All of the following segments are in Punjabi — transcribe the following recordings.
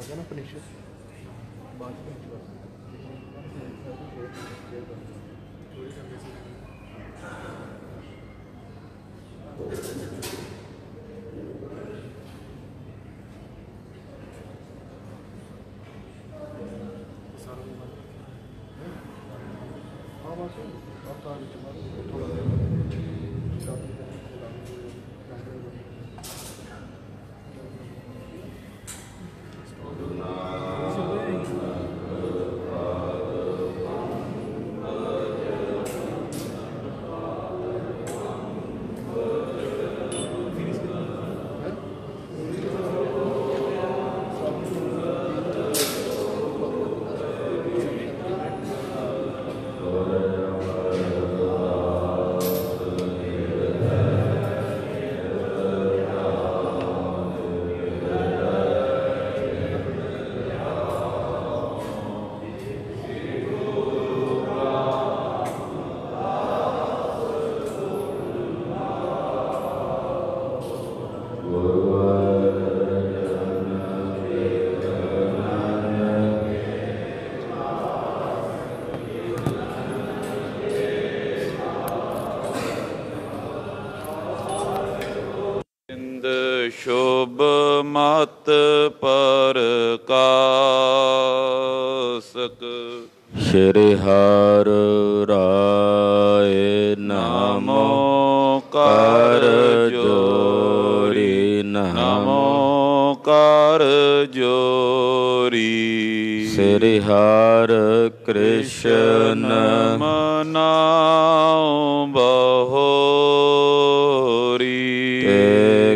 आ गया ना पनीशर बाद में थोड़ी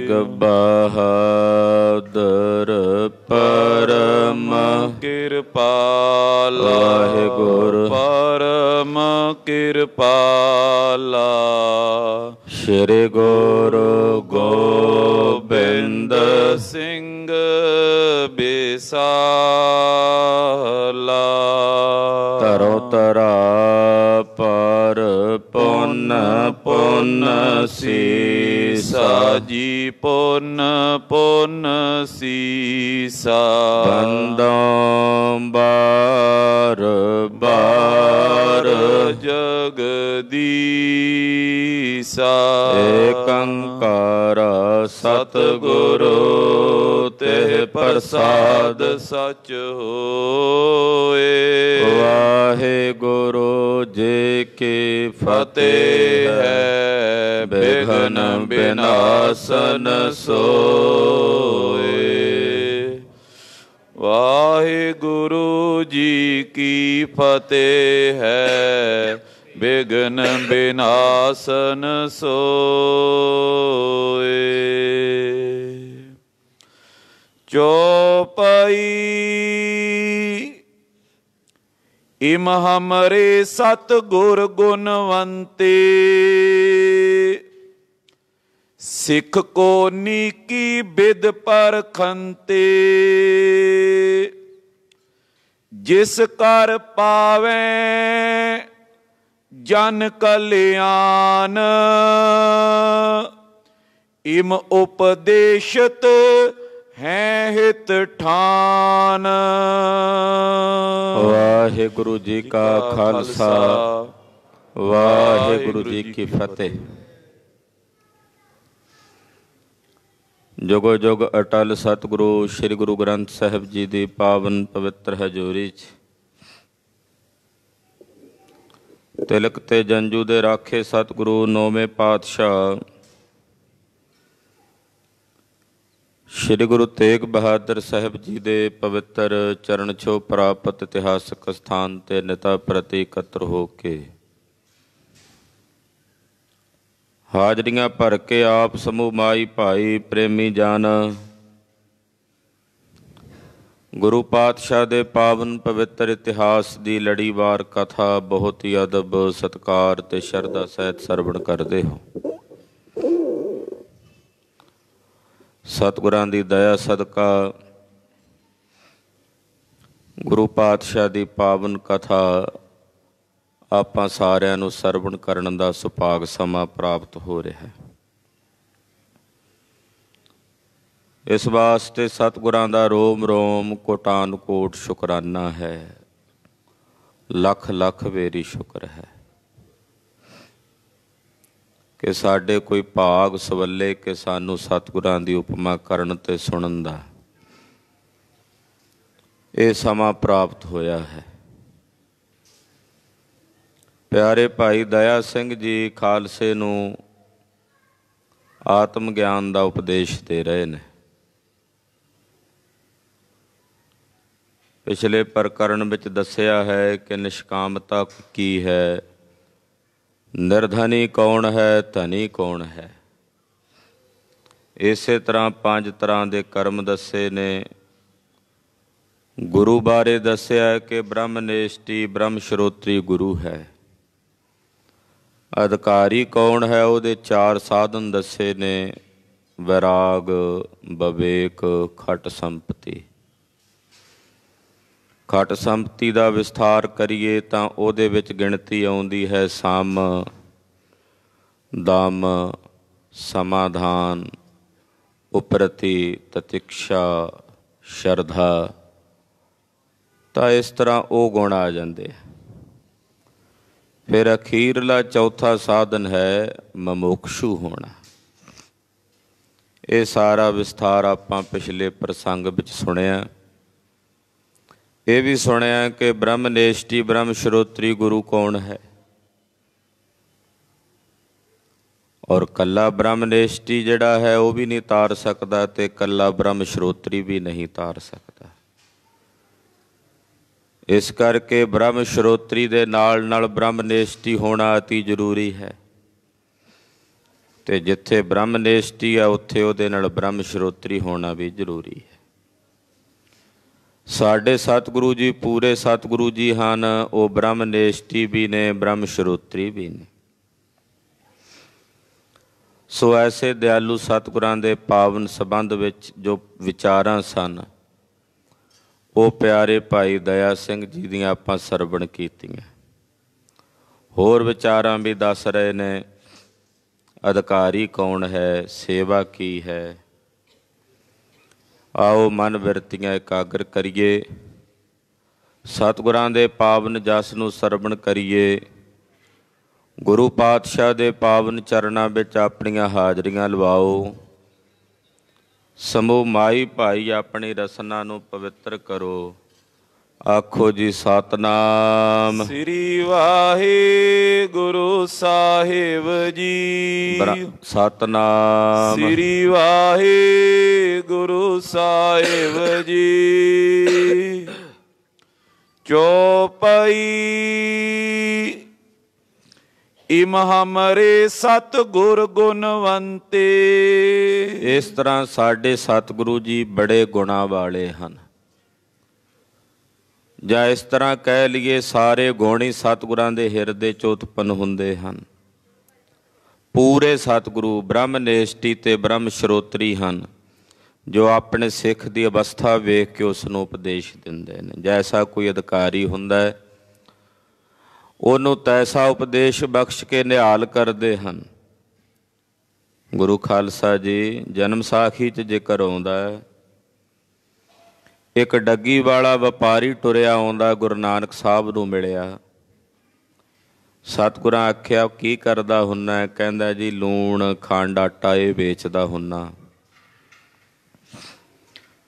ਤੇਗ ਬਹਾਦਰ ਪਰਮ ਕਿਰਪਾਲ ਵਾਹਿਗੁਰ ਪਰਮ ਕਿਰਪਾਲ ਸ੍ਰੀ ਗੁਰੂ ਗੋਬਿੰਦ ਸਿੰਘ ਬਿਸਾਲਾ ਤਰੋ ਤਰਾ ਪਰ ਪੁੰਨ ਪੁੰਨ ਸੀ ਸਾਜੀ ਪੁੰਨ ਪੁੰਨ ਸੀਸਾ ਬੰਦੋਂ ਬਾਰ ਬਾਰ ਜਗਦੀਸਾ ਏਕੰਕਾਰ ਸਤਿਗੁਰੂ ते प्रसाद सच हो वाहे गुरु जे के फतेह बिघन विनाशन सो वाहे गुरु जी की फतेह बिघन विनाशन सो ਚੋਪਈ ਇਮ ਹਮਰੇ ਸਤ ਗੁਰ ਗੁਣਵੰਤੇ ਸਿੱਖ ਕੋ ਨੀਕੀ ਬਿਦ ਪਰਖੰਤੇ ਜਿਸ ਕਰ ਪਾਵੇ ਜਨ ਕਲਿਆਣ ਇਮ ਉਪਦੇਸ਼ਤ ਹੈ ਹਿਤ ਠਾਨ ਵਾਹਿਗੁਰੂ ਜੀ ਕਾ ਖਾਲਸਾ ਵਾਹਿਗੁਰੂ ਜੀ ਕੀ ਫਤਿਹ ਜੋਗੋ ਜੋਗ ਅਟਲ ਸਤਿਗੁਰੂ ਸ੍ਰੀ ਗੁਰੂ ਗ੍ਰੰਥ ਸਾਹਿਬ ਜੀ ਦੀ ਪਾਵਨ ਪਵਿੱਤਰ ਹਜ਼ੂਰੀ 'ਚ ਤਿਲਕ ਤੇ ਜੰਜੂ ਦੇ ਰਾਖੇ ਸਤਿਗੁਰੂ ਨੌਵੇਂ ਪਾਤਸ਼ਾਹ ਸ੍ਰੀ ਗੁਰੂ ਤੇਗ ਬਹਾਦਰ ਸਾਹਿਬ ਜੀ ਦੇ ਪਵਿੱਤਰ ਚਰਨ ਛੋ ਪ੍ਰਾਪਤ ਇਤਿਹਾਸਕ ਸਥਾਨ ਤੇ ਨਿਤਾ ਪ੍ਰਤੀ ਇਕੱਤਰ ਹੋ ਕੇ ਹਾਜ਼ਰੀਆਂ ਭਰ ਕੇ ਆਪ ਸਮੂਹ ਮਾਈ ਭਾਈ ਪ੍ਰੇਮੀ ਜਨ ਗੁਰੂ ਪਾਤਸ਼ਾਹ ਦੇ ਪਾਵਨ ਪਵਿੱਤਰ ਇਤਿਹਾਸ ਦੀ ਲੜੀਵਾਰ ਕਥਾ ਬਹੁਤ ਹੀ ਅਦਬ ਸਤਕਾਰ ਤੇ ਸ਼ਰਧਾ ਸਹਿਤ ਸਰਵਣ ਕਰਦੇ ਹੋ ਸਤਿਗੁਰਾਂ ਦੀ ਦਇਆ ਸਦਕਾ ਗੁਰੂ ਪਾਤਸ਼ਾਹ ਦੀ ਪਾਵਨ ਕਥਾ ਆਪਾਂ ਸਾਰਿਆਂ ਨੂੰ ਸਰਵਣ ਕਰਨ ਦਾ ਸੁਭਾਗ ਸਮਾਂ ਪ੍ਰਾਪਤ ਹੋ ਰਿਹਾ ਹੈ ਇਸ ਵਾਸਤੇ ਸਤਿਗੁਰਾਂ ਦਾ ਰੋਮ ਰੋਮ ਕੋਟਾਨ ਕੋਟ ਸ਼ੁਕਰਾਨਾ ਹੈ ਲੱਖ ਲੱਖ ਵੇਰੀ ਸ਼ੁਕਰ ਹੈ ਕਿ ਸਾਡੇ ਕੋਈ ਭਾਗ ਸਵੱਲੇ ਕਿ ਸਾਨੂੰ ਸਤਿਗੁਰਾਂ ਦੀ ਉਪਮਾ ਕਰਨ ਤੇ ਸੁਣਨ ਦਾ ਇਹ ਸਮਾਂ ਪ੍ਰਾਪਤ ਹੋਇਆ ਹੈ ਪਿਆਰੇ ਭਾਈ ਦਇਆ ਸਿੰਘ ਜੀ ਖਾਲਸੇ ਨੂੰ ਆਤਮ ਗਿਆਨ ਦਾ ਉਪਦੇਸ਼ ਦੇ ਰਹੇ ਨੇ ਪਿਛਲੇ ਪ੍ਰਕਰਨ ਵਿੱਚ ਦੱਸਿਆ ਹੈ ਕਿ ਨਿਸ਼ਕਾਮਤਾ ਕੀ ਹੈ ਨਿਰਧਨੀ ਕੌਣ ਹੈ ਧਨੀ ਕੌਣ ਹੈ ਇਸੇ ਤਰ੍ਹਾਂ ਪੰਜ ਤਰ੍ਹਾਂ ਦੇ ਕਰਮ ਦੱਸੇ ਨੇ ਗੁਰੂ ਬਾਰੇ ਦੱਸਿਆ ਕਿ ਬ੍ਰਹਮਨੇਸ਼ਟੀ ਬ੍ਰਹਮ ਸ਼ਰੋਤਰੀ ਗੁਰੂ ਹੈ ਅਧਿਕਾਰੀ ਕੌਣ ਹੈ ਉਹਦੇ ਚਾਰ ਸਾਧਨ ਦੱਸੇ ਨੇ ਵਿਰਾਗ ਬਵੇਕ ਖਟ ਸੰਪਤੀ ਘਟ ਸੰਪਤੀ ਦਾ ਵਿਸਥਾਰ ਕਰੀਏ ਤਾਂ ਉਹਦੇ ਵਿੱਚ ਗਿਣਤੀ ਆਉਂਦੀ ਹੈ ਸਮ ਦਮ ਸਮਾਧਾਨ ਉਪਰਤੀ ਤਤਿਕਸ਼ਾ ਸ਼ਰਧਾ ਤਾਂ ਇਸ ਤਰ੍ਹਾਂ ਉਹ ਗੁਣ ਆ ਜਾਂਦੇ ਫਿਰ ਅਖੀਰਲਾ ਚੌਥਾ ਸਾਧਨ ਹੈ ਮਮੋਖਸ਼ੂ ਹੋਣਾ ਇਹ ਸਾਰਾ ਵਿਸਥਾਰ ਆਪਾਂ ਪਿਛਲੇ ਪ੍ਰਸੰਗ ਵਿੱਚ ਸੁਣਿਆ ਇਹ ਵੀ ਸੁਣਿਆ ਕਿ ਬ੍ਰਹਮਨੇਸ਼ਟੀ ਬ੍ਰਹਮ ਸ਼ਰੋਤਰੀ ਗੁਰੂ ਕੌਣ ਹੈ ਔਰ ਕੱਲਾ ਬ੍ਰਹਮਨੇਸ਼ਟੀ ਜਿਹੜਾ ਹੈ ਉਹ ਵੀ ਨਹੀਂ ਤਾਰ ਸਕਦਾ ਤੇ ਕੱਲਾ ਬ੍ਰਹਮ ਸ਼ਰੋਤਰੀ ਵੀ ਨਹੀਂ ਤਾਰ ਸਕਦਾ ਇਸ ਕਰਕੇ ਬ੍ਰਹਮ ਸ਼ਰੋਤਰੀ ਦੇ ਨਾਲ ਨਾਲ ਬ੍ਰਹਮਨੇਸ਼ਟੀ ਹੋਣਾ অতি ਜ਼ਰੂਰੀ ਹੈ ਤੇ ਜਿੱਥੇ ਬ੍ਰਹਮਨੇਸ਼ਟੀ ਆ ਉੱਥੇ ਉਹਦੇ ਨਾਲ ਬ੍ਰਹਮ ਸ਼ਰੋਤਰੀ ਹੋਣਾ ਵੀ ਜ਼ਰੂਰੀ ਹੈ ਸਾਡੇ ਸਤਿਗੁਰੂ ਜੀ ਪੂਰੇ ਸਤਿਗੁਰੂ ਜੀ ਹਨ ਉਹ ਬ੍ਰਹਮ ਨੇਸ਼ਟੀ ਵੀ ਨੇ ਬ੍ਰਹਮ ਸ਼ਰੋਤਰੀ ਵੀ ਨੇ ਸੋ ਐਸੇ ਦਿਆਲੂ ਸਤਿਗੁਰਾਂ ਦੇ ਪਾਵਨ ਸੰਬੰਧ ਵਿੱਚ ਜੋ ਵਿਚਾਰਾਂ ਸਨ ਉਹ ਪਿਆਰੇ ਭਾਈ ਦਇਆ ਸਿੰਘ ਜੀ ਦੀਆਂ ਆਪਾਂ ਸਰਵਣ ਕੀਤੀਆਂ ਹੋਰ ਵਿਚਾਰਾਂ ਵੀ ਦੱਸ ਰਹੇ ਨੇ ਅਧਿਕਾਰੀ ਕੌਣ ਹੈ ਸੇਵਾ ਕੀ ਹੈ ਆਓ ਮਨ ਬਿਰਤੀਆਂ ਇਕਾਗਰ ਕਰੀਏ ਸਤਿਗੁਰਾਂ ਦੇ ਪਾਵਨ ਜਸ ਨੂੰ ਸਰਵਣ ਕਰੀਏ ਗੁਰੂ ਪਾਤਸ਼ਾਹ ਦੇ ਪਾਵਨ ਚਰਨਾਂ ਵਿੱਚ ਆਪਣੀਆਂ ਹਾਜ਼ਰੀਆਂ ਲਵਾਓ ਸਮੋ ਮਾਈ ਭਾਈ ਆਪਣੀ ਰਸਨਾ ਨੂੰ ਪਵਿੱਤਰ ਕਰੋ ਆਖੋ ਜੀ ਸਤਨਾਮ ਸ੍ਰੀ ਵਾਹਿਗੁਰੂ ਸਾਹਿਬ ਜੀ ਸਤਨਾਮ ਸ੍ਰੀ ਵਾਹਿਗੁਰੂ ਸਾਹਿਬ ਜੀ ਚੋਪਈ ਇਮ ਹਮਰੇ ਸਤ ਗੁਰ ਗੁਣਵੰਤੇ ਇਸ ਤਰ੍ਹਾਂ ਸਾਡੇ ਸਤਿਗੁਰੂ ਜੀ ਬੜੇ ਗੁਣਾ ਵਾਲੇ ਹਨ ਜਾਂ ਇਸ ਤਰ੍ਹਾਂ ਕਹਿ ਲਈਏ ਸਾਰੇ ਗੁਣ ਸਤਿਗੁਰਾਂ ਦੇ ਹਿਰਦੇ ਚ ਉਤਪੰਨ ਹੁੰਦੇ ਹਨ ਪੂਰੇ ਸਤਿਗੁਰੂ ਬ੍ਰਹਮਨੇਸ਼ਟੀ ਤੇ ਬ੍ਰਹਮ ਸ਼ਰੋਤਰੀ ਹਨ ਜੋ ਆਪਣੇ ਸਿੱਖ ਦੀ ਅਵਸਥਾ ਵੇਖ ਕੇ ਉਸ ਨੂੰ ਉਪਦੇਸ਼ ਦਿੰਦੇ ਨੇ ਜੈਸਾ ਕੋਈ ਅਧਿਕਾਰੀ ਹੁੰਦਾ ਹੈ ਉਹਨੂੰ ਤੈਸਾ ਉਪਦੇਸ਼ ਬਖਸ਼ ਕੇ ਨਿਹਾਲ ਕਰਦੇ ਹਨ ਗੁਰੂ ਖਾਲਸਾ ਜੀ ਜਨਮ ਸਾਖੀ 'ਚ ਜ਼ਿਕਰ ਆਉਂਦਾ ਹੈ ਇੱਕ ਡੱਗੀ ਵਾਲਾ ਵਪਾਰੀ ਟੁਰਿਆ ਆਉਂਦਾ ਗੁਰੂ ਨਾਨਕ ਸਾਹਿਬ ਨੂੰ ਮਿਲਿਆ ਸਤਿਗੁਰਾਂ ਆਖਿਆ ਕੀ ਕਰਦਾ ਹੁੰਨਾ ਕਹਿੰਦਾ ਜੀ ਲੂਣ ਖੰਡ ਆਟਾ ਇਹ ਵੇਚਦਾ ਹੁੰਨਾ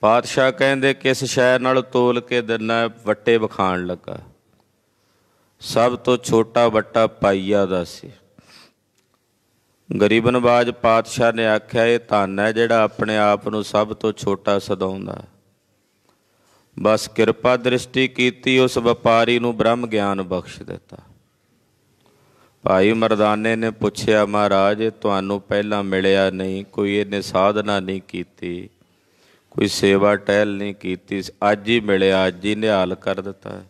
ਪਾਤਸ਼ਾਹ ਕਹਿੰਦੇ ਕਿਸ ਸ਼ਹਿਰ ਨਾਲ ਤੋਲ ਕੇ ਦਿੰਨਾ ਵੱਟੇ ਬਖਾਣ ਲੱਗਾ ਸਭ ਤੋਂ ਛੋਟਾ ਵੱਟਾ ਪਾਈਆ ਦਾ ਸੀ ਗਰੀਬਨ ਬਾਜ ਪਾਤਸ਼ਾਹ ਨੇ ਆਖਿਆ ਇਹ ਧਨ ਹੈ ਜਿਹੜਾ ਆਪਣੇ ਆਪ ਨੂੰ ਸਭ ਤੋਂ ਛੋਟਾ ਸਦਾਉਂਦਾ ਬਸ ਕਿਰਪਾ ਦ੍ਰਿਸ਼ਟੀ ਕੀਤੀ ਉਸ ਵਪਾਰੀ ਨੂੰ ਬ੍ਰਹਮ ਗਿਆਨ ਬਖਸ਼ ਦਿੱਤਾ ਭਾਈ ਮਰਦਾਨੇ ਨੇ ਪੁੱਛਿਆ ਮਹਾਰਾਜ ਤੁਹਾਨੂੰ ਪਹਿਲਾਂ ਮਿਲਿਆ ਨਹੀਂ ਕੋਈ ਇਹਨੇ ਸਾਧਨਾ ਨਹੀਂ ਕੀਤੀ ਕੋਈ ਸੇਵਾ ਟਹਿਲ ਨਹੀਂ ਕੀਤੀ ਅੱਜ ਹੀ ਮਿਲਿਆ ਅੱਜ ਹੀ ਨਿਹਾਲ ਕਰ ਦਿੱਤਾ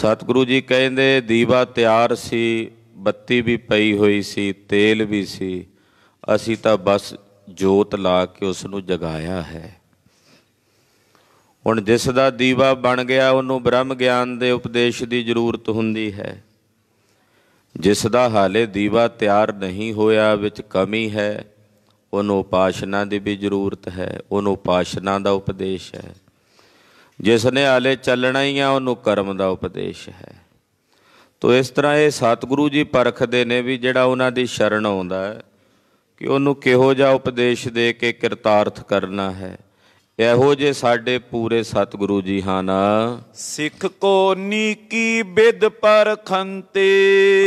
ਸਤਿਗੁਰੂ ਜੀ ਕਹਿੰਦੇ ਦੀਵਾ ਤਿਆਰ ਸੀ ਬੱਤੀ ਵੀ ਪਈ ਹੋਈ ਸੀ ਤੇਲ ਵੀ ਸੀ ਅਸੀਂ ਤਾਂ ਬਸ ਜੋਤ ਲਾ ਕੇ ਉਸ ਨੂੰ ਜਗਾਇਆ ਹੈ ਹੁਣ ਜਿਸ ਦਾ ਦੀਵਾ ਬਣ ਗਿਆ ਉਹਨੂੰ ਬ੍ਰਹਮ ਗਿਆਨ ਦੇ ਉਪਦੇਸ਼ ਦੀ ਜ਼ਰੂਰਤ ਹੁੰਦੀ ਹੈ ਜਿਸ ਦਾ ਹਾਲੇ ਦੀਵਾ ਤਿਆਰ ਨਹੀਂ ਹੋਇਆ ਵਿੱਚ ਕਮੀ ਹੈ ਉਹਨੂੰ ਉਪਾਸ਼ਨਾ ਦੀ ਵੀ ਜ਼ਰੂਰਤ ਹੈ ਉਹਨੂੰ ਉਪਾਸ਼ਨਾ ਦਾ ਉਪਦੇਸ਼ ਹੈ ਜਿਸ ਨੇ ਹਾਲੇ ਚੱਲਣਾ ਹੀ ਆ ਉਹਨੂੰ ਕਰਮ ਦਾ ਉਪਦੇਸ਼ ਹੈ ਤੋ ਇਸ ਤਰ੍ਹਾਂ ਇਹ ਸਤਿਗੁਰੂ ਜੀ ਪਰਖਦੇ ਨੇ ਵੀ ਜਿਹੜਾ ਉਹਨਾਂ ਦੀ ਸ਼ਰਨ ਆਉਂਦਾ ਹੈ ਕਿ ਉਹਨੂੰ ਕਿਹੋ ਜਿਹਾ ਉਪਦੇਸ਼ ਦੇ ਕੇ ਕਿਰਤਾਰਥ ਕਰਨਾ ਹੈ ਇਹੋ ਜੇ ਸਾਡੇ ਪੂਰੇ ਸਤਿਗੁਰੂ ਜੀ ਹਨ ਸਿੱਖ ਕੋ ਨੀਕੀ ਬਿਦ ਪਰਖੰਤੇ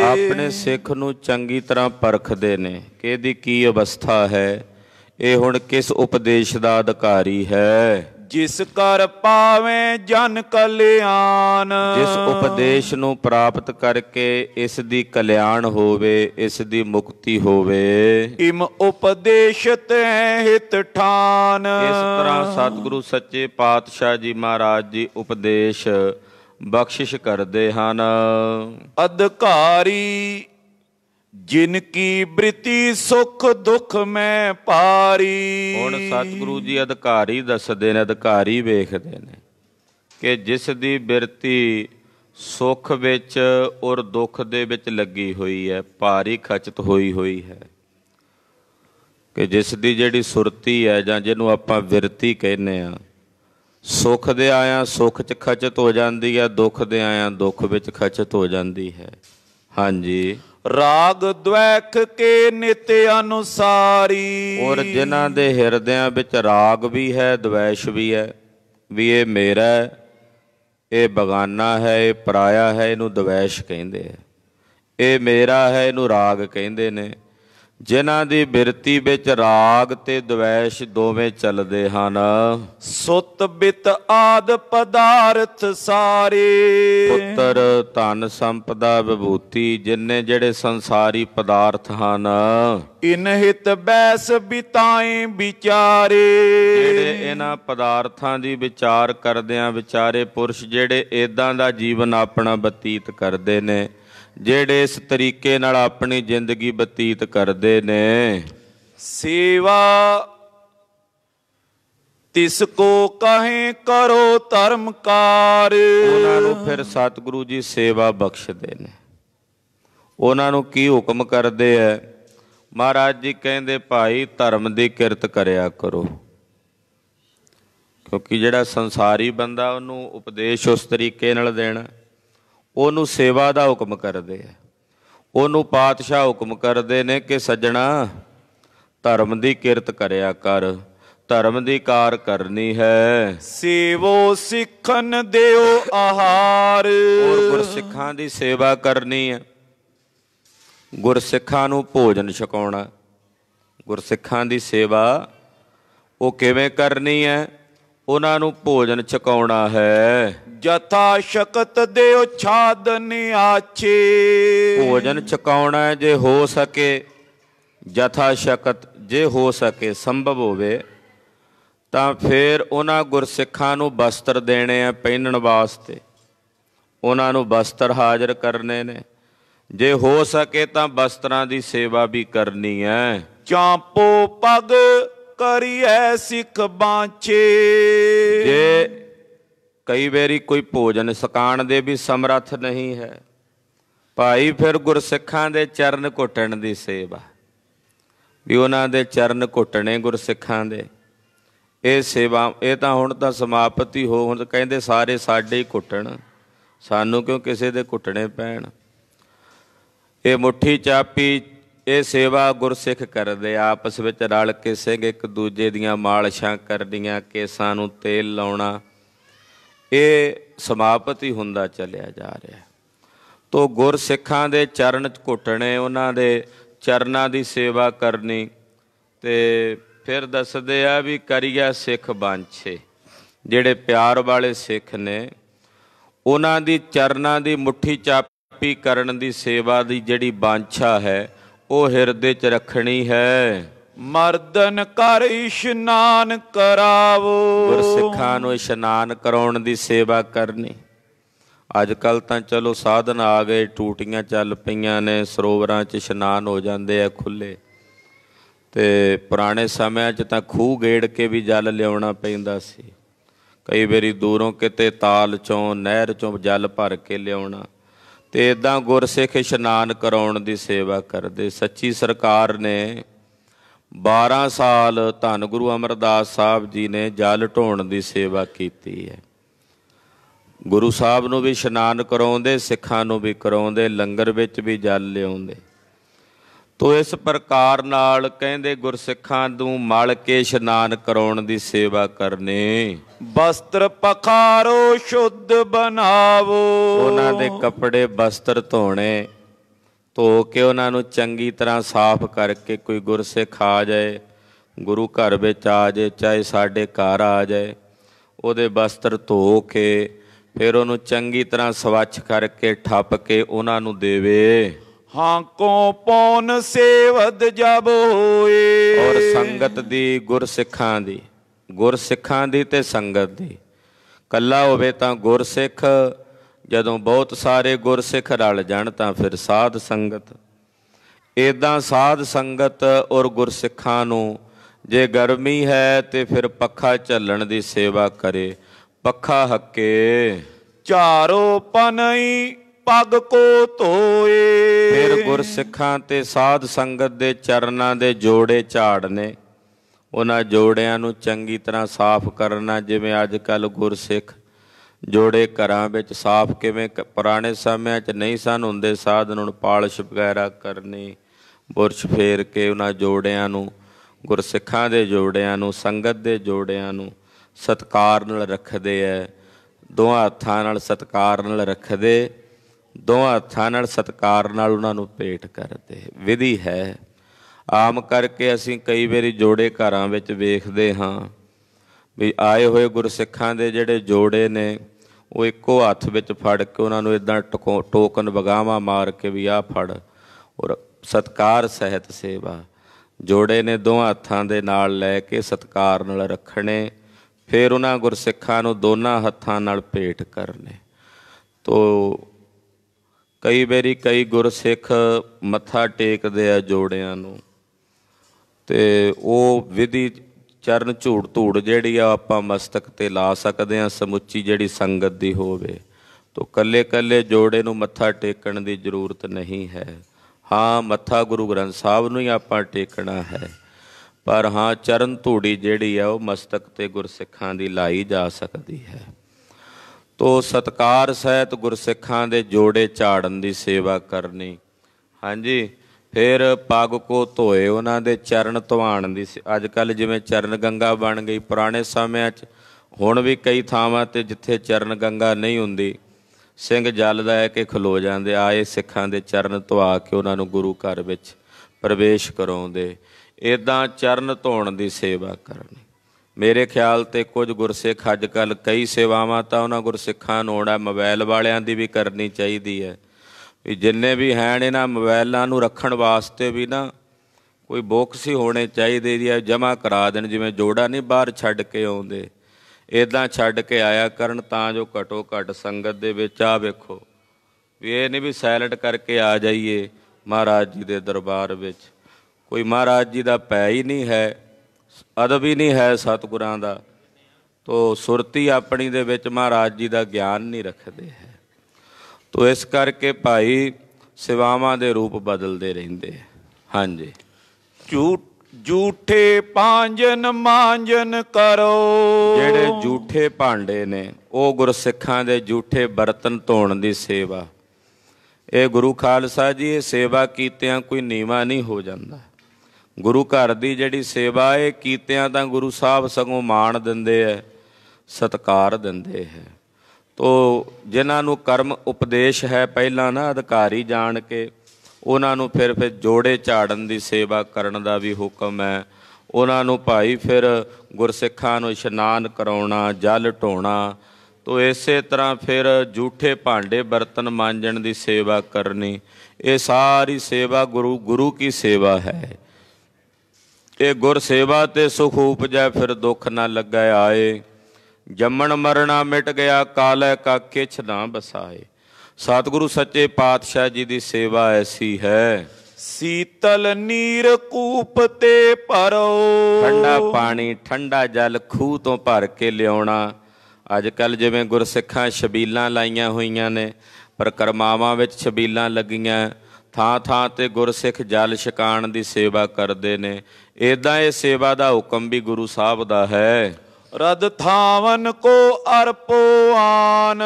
ਆਪਣੇ ਸਿੱਖ ਨੂੰ ਚੰਗੀ ਤਰ੍ਹਾਂ ਪਰਖਦੇ ਨੇ ਕਿ ਇਹਦੀ ਕੀ ਅਵਸਥਾ ਹੈ ਇਹ ਹੁਣ ਕਿਸ ਉਪਦੇਸ਼ ਦਾ ਅਧਿਕਾਰੀ ਹੈ ਜਿਸ ਕਰ ਪਾਵੇਂ ਜਨ ਕਲਿਆਣ ਜਿਸ ਉਪਦੇਸ਼ ਨੂੰ ਪ੍ਰਾਪਤ ਕਰਕੇ ਇਸ ਦੀ ਕਲਿਆਣ ਹੋਵੇ ਇਸ ਦੀ ਮੁਕਤੀ ਹੋਵੇ ਇਮ ਉਪਦੇਸ਼ ਤੇ ਹਿਤ ਠਾਨ ਇਸ ਤਰ੍ਹਾਂ ਸਤਿਗੁਰੂ ਸੱਚੇ ਪਾਤਸ਼ਾਹ ਜੀ ਮਹਾਰਾਜ ਜੀ ਉਪਦੇਸ਼ ਬਖਸ਼ਿਸ਼ ਕਰਦੇ ਹਨ ਅਧਿਕਾਰੀ ਜਿਨ ਕੀ ਬ੍ਰਿਤੀ ਸੁਖ ਦੁਖ ਮੈਂ ਪਾਰੀ ਹੁਣ ਸਤਿਗੁਰੂ ਜੀ ਅਧਿਕਾਰੀ ਦੱਸਦੇ ਨੇ ਅਧਿਕਾਰੀ ਵੇਖਦੇ ਨੇ ਕਿ ਜਿਸ ਦੀ ਬਿਰਤੀ ਸੁਖ ਵਿੱਚ ਔਰ ਦੁਖ ਦੇ ਵਿੱਚ ਲੱਗੀ ਹੋਈ ਹੈ ਪਾਰੀ ਖਚਤ ਹੋਈ ਹੋਈ ਹੈ ਕਿ ਜਿਸ ਦੀ ਜਿਹੜੀ ਸੁਰਤੀ ਹੈ ਜਾਂ ਜਿਹਨੂੰ ਆਪਾਂ ਵਿਰਤੀ ਕਹਿੰਨੇ ਆ ਸੁਖ ਦੇ ਆਇਆ ਸੁਖ 'ਚ ਖਚਤ ਹੋ ਜਾਂਦੀ ਹੈ ਦੁਖ ਦੇ ਆਇਆ ਦੁਖ ਵਿੱਚ ਖਚਤ ਹੋ ਜਾਂਦੀ ਹੈ ਹਾਂਜੀ ਰਾਗ ਦ્વੈਖ ਕੇ ਨਿਤ ਅਨੁਸਾਰੀ ਔਰ ਜਿਨ੍ਹਾਂ ਦੇ ਹਿਰਦਿਆਂ ਵਿੱਚ ਰਾਗ ਵੀ ਹੈ ਦ્વੈਸ਼ ਵੀ ਹੈ ਵੀ ਇਹ ਮੇਰਾ ਹੈ ਇਹ ਬਗਾਨਾ ਹੈ ਇਹ ਪਰਾਇਆ ਹੈ ਇਹਨੂੰ ਦ્વੈਸ਼ ਕਹਿੰਦੇ ਆ ਇਹ ਮੇਰਾ ਹੈ ਇਹਨੂੰ ਰਾਗ ਕਹਿੰਦੇ ਨੇ ਜਿਨ੍ਹਾਂ ਦੀ ਬਿਰਤੀ ਵਿੱਚ ਰਾਗ ਤੇ ਦੁਵੇਸ਼ ਦੋਵੇਂ ਚੱਲਦੇ ਹਨ ਸੁੱਤ ਬਿਤ ਆਦ ਪਦਾਰਥ ਸਾਰੇ ਪੁੱਤਰ ਧਨ ਸੰਪਦਾ ਵਿਭੂਤੀ ਜਿੰਨੇ ਜਿਹੜੇ ਸੰਸਾਰੀ ਪਦਾਰਥ ਹਨ ਇਨ ਹਿਤ ਬੈਸ ਬਿਤਾਏ ਵਿਚਾਰੇ ਜਿਹੜੇ ਇਹਨਾਂ ਪਦਾਰਥਾਂ ਦੀ ਵਿਚਾਰ ਕਰਦੇ ਆ ਵਿਚਾਰੇ ਪੁਰਸ਼ ਜਿਹੜੇ ਇਦਾਂ ਦਾ ਜੀਵਨ ਆਪਣਾ ਬਤੀਤ ਕਰਦੇ ਨੇ ਜਿਹੜੇ ਇਸ ਤਰੀਕੇ ਨਾਲ ਆਪਣੀ ਜ਼ਿੰਦਗੀ ਬਤੀਤ ਕਰਦੇ ਨੇ ਸੇਵਾ ਤਿਸ ਕੋ ਕਹੇ ਕਰੋ ਧਰਮ ਕਾਰ ਉਹਨਾਂ ਨੂੰ ਫਿਰ ਸਤਿਗੁਰੂ ਜੀ ਸੇਵਾ ਬਖਸ਼ਦੇ ਨੇ ਉਹਨਾਂ ਨੂੰ ਕੀ ਹੁਕਮ ਕਰਦੇ ਐ ਮਹਾਰਾਜ ਜੀ ਕਹਿੰਦੇ ਭਾਈ ਧਰਮ ਦੀ ਕਿਰਤ ਕਰਿਆ ਕਰੋ ਕਿਉਂਕਿ ਜਿਹੜਾ ਸੰਸਾਰੀ ਬੰਦਾ ਉਹਨੂੰ ਉਪਦੇਸ਼ ਉਸ ਤਰੀਕੇ ਨਾਲ ਦੇਣਾ ਉਹਨੂੰ ਸੇਵਾ ਦਾ ਹੁਕਮ ਕਰਦੇ ਆ ਉਹਨੂੰ ਪਾਤਸ਼ਾਹ ਹੁਕਮ ਕਰਦੇ ਨੇ ਕਿ ਸੱਜਣਾ ਧਰਮ ਦੀ ਕਿਰਤ ਕਰਿਆ ਕਰ ਧਰਮ ਦੀ ਕਾਰ ਕਰਨੀ ਹੈ ਸੇਵੋ ਸਿੱਖਨ ਦਿਓ ਆਹਾਰ ਹੋਰ ਗੁਰਸਿੱਖਾਂ ਦੀ ਸੇਵਾ ਕਰਨੀ ਹੈ ਗੁਰਸਿੱਖਾਂ ਨੂੰ ਭੋਜਨ ਛਕਾਉਣਾ ਗੁਰਸਿੱਖਾਂ ਦੀ ਸੇਵਾ ਉਹ ਕਿਵੇਂ ਕਰਨੀ ਹੈ ਉਹਨਾਂ ਨੂੰ ਭੋਜਨ ਛਕਾਉਣਾ ਹੈ ਜਥਾ ਸ਼ਕਤ ਉਛਾਦ ਛਾਦਨ ਆਛੇ ਭੋਜਨ ਛਕਾਉਣਾ ਜੇ ਹੋ ਸਕੇ ਜਥਾ ਸ਼ਕਤ ਜੇ ਹੋ ਸਕੇ ਸੰਭਵ ਹੋਵੇ ਤਾਂ ਫਿਰ ਉਹਨਾਂ ਗੁਰਸਿੱਖਾਂ ਨੂੰ ਬਸਤਰ ਦੇਣੇ ਆ ਪਹਿਨਣ ਵਾਸਤੇ ਉਹਨਾਂ ਨੂੰ ਬਸਤਰ ਹਾਜ਼ਰ ਕਰਨੇ ਨੇ ਜੇ ਹੋ ਸਕੇ ਤਾਂ ਬਸਤਰਾਂ ਦੀ ਸੇਵਾ ਵੀ ਕਰਨੀ ਹੈ ਚਾਂਪੋ ਪਗ ਕਰੀਐ ਸਿੱਖ ਬਾਂਚੇ ਜੇ ਕਈ ਵੇਰੀ ਕੋਈ ਭੋਜਨ ਸਕਾਣ ਦੇ ਵੀ ਸਮਰੱਥ ਨਹੀਂ ਹੈ ਭਾਈ ਫਿਰ ਗੁਰਸਿੱਖਾਂ ਦੇ ਚਰਨ ਘੁੱਟਣ ਦੀ ਸੇਵਾ ਵੀ ਉਹਨਾਂ ਦੇ ਚਰਨ ਘੁੱਟਣੇ ਗੁਰਸਿੱਖਾਂ ਦੇ ਇਹ ਸੇਵਾ ਇਹ ਤਾਂ ਹੁਣ ਤਾਂ ਸਮਾਪਤ ਹੀ ਹੋ ਹੁਣ ਕਹਿੰਦੇ ਸਾਰੇ ਸਾਡੇ ਹੀ ਘੁੱਟਣ ਸਾਨੂੰ ਕਿਉਂ ਕਿਸੇ ਦੇ ਘੁੱਟਣੇ ਪੈਣ ਇਹ ਮੁਠੀ ਚਾਪੀ ਇਹ ਸੇਵਾ ਗੁਰਸਿੱਖ ਕਰਦੇ ਆਪਸ ਵਿੱਚ ਰਲ ਕੇ ਸਿੰਘ ਇੱਕ ਦੂਜੇ ਦੀਆਂ ਮਾਲਸ਼ਾਂ ਕਰਦੀਆਂ ਕੇਸਾਂ ਨੂੰ ਤੇਲ ਲਾਉਣਾ ਇਹ ਸਮਾਪਤ ਹੀ ਹੁੰਦਾ ਚੱਲਿਆ ਜਾ ਰਿਹਾ ਤੋ ਗੁਰਸਿੱਖਾਂ ਦੇ ਚਰਨ ਘੁੱਟਣੇ ਉਹਨਾਂ ਦੇ ਚਰਨਾਂ ਦੀ ਸੇਵਾ ਕਰਨੀ ਤੇ ਫਿਰ ਦੱਸਦੇ ਆ ਵੀ ਕਰੀਆ ਸਿੱਖ ਬਾਂਛੇ ਜਿਹੜੇ ਪਿਆਰ ਵਾਲੇ ਸਿੱਖ ਨੇ ਉਹਨਾਂ ਦੀ ਚਰਨਾਂ ਦੀ ਮੁਠੀ ਚਾਪੀ ਕਰਨ ਦੀ ਸੇਵਾ ਦੀ ਜਿਹੜੀ ਬਾਂਛਾ ਹੈ ਉਹ ਹਿਰਦੇ ਚ ਰੱਖਣੀ ਹੈ ਮਰਦਨ ਕਰ ਇਸ਼ਨਾਨ ਕਰਾਵੋ ਗੁਰਸਿੱਖਾਂ ਨੂੰ ਇਸ਼ਨਾਨ ਕਰਾਉਣ ਦੀ ਸੇਵਾ ਕਰਨੀ ਅੱਜ ਕੱਲ ਤਾਂ ਚਲੋ ਸਾਧਨ ਆ ਗਏ ਟੂਟੀਆਂ ਚੱਲ ਪਈਆਂ ਨੇ ਸਰੋਵਰਾਂ 'ਚ ਇਸ਼ਨਾਨ ਹੋ ਜਾਂਦੇ ਆ ਖੁੱਲੇ ਤੇ ਪੁਰਾਣੇ ਸਮਿਆਂ 'ਚ ਤਾਂ ਖੂਹ ਗੇੜ ਕੇ ਵੀ ਜਲ ਲਿਆਉਣਾ ਪੈਂਦਾ ਸੀ ਕਈ ਵਾਰੀ ਦੂਰੋਂ ਕਿਤੇ ਤਾਲ 'ਚੋਂ ਨਹਿਰ 'ਚੋਂ ਜਲ ਭਰ ਕੇ ਲਿਆਉਣਾ ਤੇ ਇਦਾਂ ਗੁਰਸਿੱਖ ਇਸ਼ਨਾਨ ਕਰਾਉਣ ਦੀ ਸੇਵਾ ਕਰਦੇ ਸੱਚੀ ਸਰਕਾਰ ਨੇ 12 ਸਾਲ ਧੰਨ ਗੁਰੂ ਅਮਰਦਾਸ ਸਾਹਿਬ ਜੀ ਨੇ ਜਲ ਢੋਣ ਦੀ ਸੇਵਾ ਕੀਤੀ ਹੈ ਗੁਰੂ ਸਾਹਿਬ ਨੂੰ ਵੀ ਇਸ਼ਨਾਨ ਕਰਾਉਂਦੇ ਸਿੱਖਾਂ ਨੂੰ ਵੀ ਕਰਾਉਂਦੇ ਲੰਗਰ ਵਿੱਚ ਵੀ ਜਲ ਲਿਆਉਂਦੇ ਤੋ ਇਸ ਪ੍ਰਕਾਰ ਨਾਲ ਕਹਿੰਦੇ ਗੁਰਸਿੱਖਾਂ ਨੂੰ ਮਲ ਕੇ ਇਸ਼ਨਾਨ ਕਰਾਉਣ ਦੀ ਸੇਵਾ ਕਰਨੇ ਬਸਤਰ ਪਖਾਰੋ ਸ਼ੁੱਧ ਬਣਾਵੋ ਉਹਨਾਂ ਦੇ ਕੱਪੜੇ ਬਸਤਰ ਧੋਣੇ ਧੋ ਕੇ ਉਹਨਾਂ ਨੂੰ ਚੰਗੀ ਤਰ੍ਹਾਂ ਸਾਫ਼ ਕਰਕੇ ਕੋਈ ਗੁਰਸਿੱਖ ਆ ਜਾਏ ਗੁਰੂ ਘਰ ਵਿੱਚ ਆ ਜਾਏ ਚਾਹੇ ਸਾਡੇ ਘਰ ਆ ਜਾਏ ਉਹਦੇ ਬਸਤਰ ਧੋ ਕੇ ਫਿਰ ਉਹਨੂੰ ਚੰਗੀ ਤਰ੍ਹਾਂ ਸਵੱਛ ਕਰਕੇ ਠੱਪ ਕੇ ਉਹਨਾਂ ਨੂੰ ਦੇਵੇ ਕੋ ਪੌਨ ਸੇਵਦ ਜਬ ਹੋਏ ਔਰ ਸੰਗਤ ਦੀ ਗੁਰਸਿੱਖਾਂ ਦੀ ਗੁਰਸਿੱਖਾਂ ਦੀ ਤੇ ਸੰਗਤ ਦੀ ਕੱਲਾ ਹੋਵੇ ਤਾਂ ਗੁਰਸਿੱਖ ਜਦੋਂ ਬਹੁਤ ਸਾਰੇ ਗੁਰਸਿੱਖ ਰਲ ਜਾਣ ਤਾਂ ਫਿਰ ਸਾਧ ਸੰਗਤ ਇਦਾਂ ਸਾਧ ਸੰਗਤ ਔਰ ਗੁਰਸਿੱਖਾਂ ਨੂੰ ਜੇ ਗਰਮੀ ਹੈ ਤੇ ਫਿਰ ਪੱਖਾ ਚੱਲਣ ਦੀ ਸੇਵਾ ਕਰੇ ਪੱਖਾ ਹੱਕੇ ਚਾਰੋ ਪਨਈ ਪਗ ਕੋ ਧੋਏ ਫਿਰ ਗੁਰ ਸਿੱਖਾਂ ਤੇ ਸਾਧ ਸੰਗਤ ਦੇ ਚਰਨਾਂ ਦੇ ਜੋੜੇ ਝਾੜਨੇ ਉਹਨਾਂ ਜੋੜਿਆਂ ਨੂੰ ਚੰਗੀ ਤਰ੍ਹਾਂ ਸਾਫ਼ ਕਰਨਾ ਜਿਵੇਂ ਅੱਜ ਕੱਲ ਗੁਰਸਿੱਖ ਜੋੜੇ ਘਰਾਂ ਵਿੱਚ ਸਾਫ਼ ਕਿਵੇਂ ਪੁਰਾਣੇ ਸਮਿਆਂ 'ਚ ਨਹੀਂ ਸਨ ਹੁੰਦੇ ਸਾਧ ਨੂੰ ਪਾਲਿਸ਼ ਵਗੈਰਾ ਕਰਨੀ ਬੁਰਸ਼ ਫੇਰ ਕੇ ਉਹਨਾਂ ਜੋੜਿਆਂ ਨੂੰ ਗੁਰਸਿੱਖਾਂ ਦੇ ਜੋੜਿਆਂ ਨੂੰ ਸੰਗਤ ਦੇ ਜੋੜਿਆਂ ਨੂੰ ਸਤਕਾਰ ਨਾਲ ਰੱਖਦੇ ਐ ਦੋਹਾਂ ਹੱਥਾਂ ਨਾਲ ਸਤਕਾਰ ਨਾਲ ਰੱਖਦੇ ਦੋਹਾਂ ਹੱਥਾਂ ਨਾਲ ਸਤਕਾਰ ਨਾਲ ਉਹਨਾਂ ਨੂੰ ਪੇਟ ਕਰਦੇ ਵਿਧੀ ਹੈ ਆਮ ਕਰਕੇ ਅਸੀਂ ਕਈ ਵਾਰੀ ਜੋੜੇ ਘਰਾਂ ਵਿੱਚ ਵੇਖਦੇ ਹਾਂ ਵੀ ਆਏ ਹੋਏ ਗੁਰਸਿੱਖਾਂ ਦੇ ਜਿਹੜੇ ਜੋੜੇ ਨੇ ਉਹ ਇੱਕੋ ਹੱਥ ਵਿੱਚ ਫੜ ਕੇ ਉਹਨਾਂ ਨੂੰ ਇਦਾਂ ਟੋਕਨ ਵਗਾਵਾ ਮਾਰ ਕੇ ਵੀ ਆ ਫੜ ਔਰ ਸਤਕਾਰ ਸਹਿਤ ਸੇਵਾ ਜੋੜੇ ਨੇ ਦੋਹਾਂ ਹੱਥਾਂ ਦੇ ਨਾਲ ਲੈ ਕੇ ਸਤਕਾਰ ਨਾਲ ਰੱਖਣੇ ਫਿਰ ਉਹਨਾਂ ਗੁਰਸਿੱਖਾਂ ਨੂੰ ਦੋਨਾਂ ਹੱਥਾਂ ਨਾਲ ਪੇਟ ਕਰਨੇ ਤੋ ਕਈ ਵੇਰੀ ਕਈ ਗੁਰਸਿੱਖ ਮੱਥਾ ਟੇਕਦੇ ਆ ਜੋੜਿਆਂ ਨੂੰ ਤੇ ਉਹ ਵਿਧੀ ਚਰਨ ਝੂੜ ਧੂੜ ਜਿਹੜੀ ਆ ਆਪਾਂ ਮਸਤਕ ਤੇ ਲਾ ਸਕਦੇ ਆ ਸਮੁੱਚੀ ਜਿਹੜੀ ਸੰਗਤ ਦੀ ਹੋਵੇ ਤੋ ਕੱਲੇ ਕੱਲੇ ਜੋੜੇ ਨੂੰ ਮੱਥਾ ਟੇਕਣ ਦੀ ਜ਼ਰੂਰਤ ਨਹੀਂ ਹੈ ਹਾਂ ਮੱਥਾ ਗੁਰੂ ਗ੍ਰੰਥ ਸਾਹਿਬ ਨੂੰ ਹੀ ਆਪਾਂ ਟੇਕਣਾ ਹੈ ਪਰ ਹਾਂ ਚਰਨ ਧੂੜੀ ਜਿਹੜੀ ਆ ਉਹ ਮਸਤਕ ਤੇ ਗੁਰਸਿੱਖਾਂ ਦੀ ਲਾਈ ਜਾ ਸਕਦੀ ਹੈ ਤੋ ਸਤਕਾਰ ਸਹਿਤ ਗੁਰਸਿੱਖਾਂ ਦੇ ਜੋੜੇ ਝਾੜਨ ਦੀ ਸੇਵਾ ਕਰਨੀ ਹਾਂਜੀ ਫਿਰ ਪੱਗ ਕੋ ਧੋਏ ਉਹਨਾਂ ਦੇ ਚਰਨ ਧਵਾਣ ਦੀ ਅੱਜ ਕੱਲ ਜਿਵੇਂ ਚਰਨ ਗੰਗਾ ਬਣ ਗਈ ਪੁਰਾਣੇ ਸਮਿਆਂ 'ਚ ਹੁਣ ਵੀ ਕਈ ਥਾਵਾਂ ਤੇ ਜਿੱਥੇ ਚਰਨ ਗੰਗਾ ਨਹੀਂ ਹੁੰਦੀ ਸਿੰਘ ਜਲਦਾ ਹੈ ਕਿ ਖਲੋ ਜਾਂਦੇ ਆਏ ਸਿੱਖਾਂ ਦੇ ਚਰਨ ਧਵਾ ਕੇ ਉਹਨਾਂ ਨੂੰ ਗੁਰੂ ਘਰ ਵਿੱਚ ਪ੍ਰਵੇਸ਼ ਕਰਾਉਂਦੇ ਇਦਾਂ ਚਰਨ ਧੋਣ ਦੀ ਸੇਵਾ ਕਰਨੀ ਮੇਰੇ ਖਿਆਲ ਤੇ ਕੁਝ ਗੁਰਸਿੱਖ ਅੱਜ ਕੱਲ ਕਈ ਸੇਵਾਵਾਂ ਤਾਂ ਉਹਨਾਂ ਗੁਰਸਿੱਖਾਂ ਨੂੰ ਹੋਣਾ ਮੋਬਾਈਲ ਵਾਲਿਆਂ ਦੀ ਵੀ ਕਰਨੀ ਚਾਹੀਦੀ ਹੈ ਵੀ ਜਿੰਨੇ ਵੀ ਹੈਣ ਇਹਨਾਂ ਮੋਬਾਈਲਾਂ ਨੂੰ ਰੱਖਣ ਵਾਸਤੇ ਵੀ ਨਾ ਕੋਈ ਬੋਕਸ ਹੀ ਹੋਣੇ ਚਾਹੀਦੇ ਜੀ ਜਮਾ ਕਰਾ ਦੇਣ ਜਿਵੇਂ ਜੋੜਾ ਨਹੀਂ ਬਾਹਰ ਛੱਡ ਕੇ ਆਉਂਦੇ ਇਦਾਂ ਛੱਡ ਕੇ ਆਇਆ ਕਰਨ ਤਾਂ ਜੋ ਘਟੋ ਘਟ ਸੰਗਤ ਦੇ ਵਿੱਚ ਆ ਵੇਖੋ ਵੀ ਇਹ ਨਹੀਂ ਵੀ ਸੈਲਟ ਕਰਕੇ ਆ ਜਾਈਏ ਮਹਾਰਾਜ ਜੀ ਦੇ ਦਰਬਾਰ ਵਿੱਚ ਕੋਈ ਮਹਾਰਾਜ ਜੀ ਦਾ ਪੈ ਹੀ ਨਹੀਂ ਹੈ ਅਦਬ ਹੀ ਨਹੀਂ ਹੈ ਸਤਿਗੁਰਾਂ ਦਾ ਤੋ ਸੁਰਤੀ ਆਪਣੀ ਦੇ ਵਿੱਚ ਮਹਾਰਾਜ ਜੀ ਦਾ ਗਿਆਨ ਨਹੀਂ ਰੱਖਦੇ ਹੈ ਤੋ ਇਸ ਕਰਕੇ ਭਾਈ ਸੇਵਾਵਾਂ ਦੇ ਰੂਪ ਬਦਲਦੇ ਰਹਿੰਦੇ ਹਾਂਜੀ ਝੂਠ ਝੂਠੇ ਪਾਂਜਨ ਮਾਂਜਨ ਕਰੋ ਜਿਹੜੇ ਝੂਠੇ ਭਾਂਡੇ ਨੇ ਉਹ ਗੁਰਸਿੱਖਾਂ ਦੇ ਝੂਠੇ ਬਰਤਨ ਧੋਣ ਦੀ ਸੇਵਾ ਇਹ ਗੁਰੂ ਖਾਲਸਾ ਜੀ ਇਹ ਸੇਵਾ ਕੀਤਿਆਂ ਕੋਈ ਨੀਵਾ ਨਹੀਂ ਹੋ ਜਾਂਦਾ ਗੁਰੂ ਘਰ ਦੀ ਜਿਹੜੀ ਸੇਵਾ ਇਹ ਕੀਤਿਆਂ ਤਾਂ ਗੁਰੂ ਸਾਹਿਬ ਸਗੋਂ ਮਾਣ ਦਿੰਦੇ ਐ ਸਤਕਾਰ ਦਿੰਦੇ ਹੈ ਤੋ ਜਿਨ੍ਹਾਂ ਨੂੰ ਕਰਮ ਉਪਦੇਸ਼ ਹੈ ਪਹਿਲਾਂ ਨਾ ਅਧਿਕਾਰੀ ਜਾਣ ਕੇ ਉਹਨਾਂ ਨੂੰ ਫਿਰ ਫਿਰ ਜੋੜੇ ਝਾੜਨ ਦੀ ਸੇਵਾ ਕਰਨ ਦਾ ਵੀ ਹੁਕਮ ਹੈ ਉਹਨਾਂ ਨੂੰ ਭਾਈ ਫਿਰ ਗੁਰਸਿੱਖਾਂ ਨੂੰ ਇਸ਼ਨਾਨ ਕਰਾਉਣਾ ਜਲ ਢੋਣਾ ਤੋ ਇਸੇ ਤਰ੍ਹਾਂ ਫਿਰ ਝੂਠੇ ਭਾਂਡੇ ਬਰਤਨ ਮਾਂਜਣ ਦੀ ਸੇਵਾ ਕਰਨੀ ਇਹ ਸਾਰੀ ਸੇਵਾ ਗੁਰੂ ਗੁਰੂ ਕੀ ਸੇਵਾ ਹੈ ਇਹ ਗੁਰ ਸੇਵਾ ਤੇ ਸੁਖ ਉਪਜੈ ਫਿਰ ਦੁੱਖ ਨਾ ਲੱਗੈ ਆਏ ਜੰਮਣ ਮਰਣਾ ਮਿਟ ਗਿਆ ਕਾਲੈ ਕਾ ਕਿਛ ਨਾ ਬਸਾਏ ਸਤਿਗੁਰੂ ਸੱਚੇ ਪਾਤਸ਼ਾਹ ਜੀ ਦੀ ਸੇਵਾ ਐਸੀ ਹੈ ਸੀਤਲ ਨੀਰ ਕੂਪ ਤੇ ਭਰੋ ਠੰਡਾ ਪਾਣੀ ਠੰਡਾ ਜਲ ਖੂਹ ਤੋਂ ਭਰ ਕੇ ਲਿਆਉਣਾ ਅੱਜ ਕੱਲ ਜਿਵੇਂ ਗੁਰਸਿੱਖਾਂ ਛਬੀਲਾਂ ਲਾਈਆਂ ਹੋਈਆਂ ਨੇ ਪਰ ਕਰਮਾਵਾਂ ਵਿੱਚ ਛਬੀਲਾਂ ਲੱਗੀਆਂ ਥਾਂ ਥਾਂ ਤੇ ਗੁਰਸਿੱਖ ਜਲ ਛਕਾਣ ਦੀ ਸੇਵਾ ਕਰਦੇ ਨੇ ਇਦਾਂ ਇਹ ਸੇਵਾ ਦਾ ਹੁਕਮ ਵੀ ਗੁਰੂ ਸਾਹਿਬ ਦਾ ਹੈ ਰਦ ਥਾਵਨ ਕੋ ਅਰਪੋ ਆਨ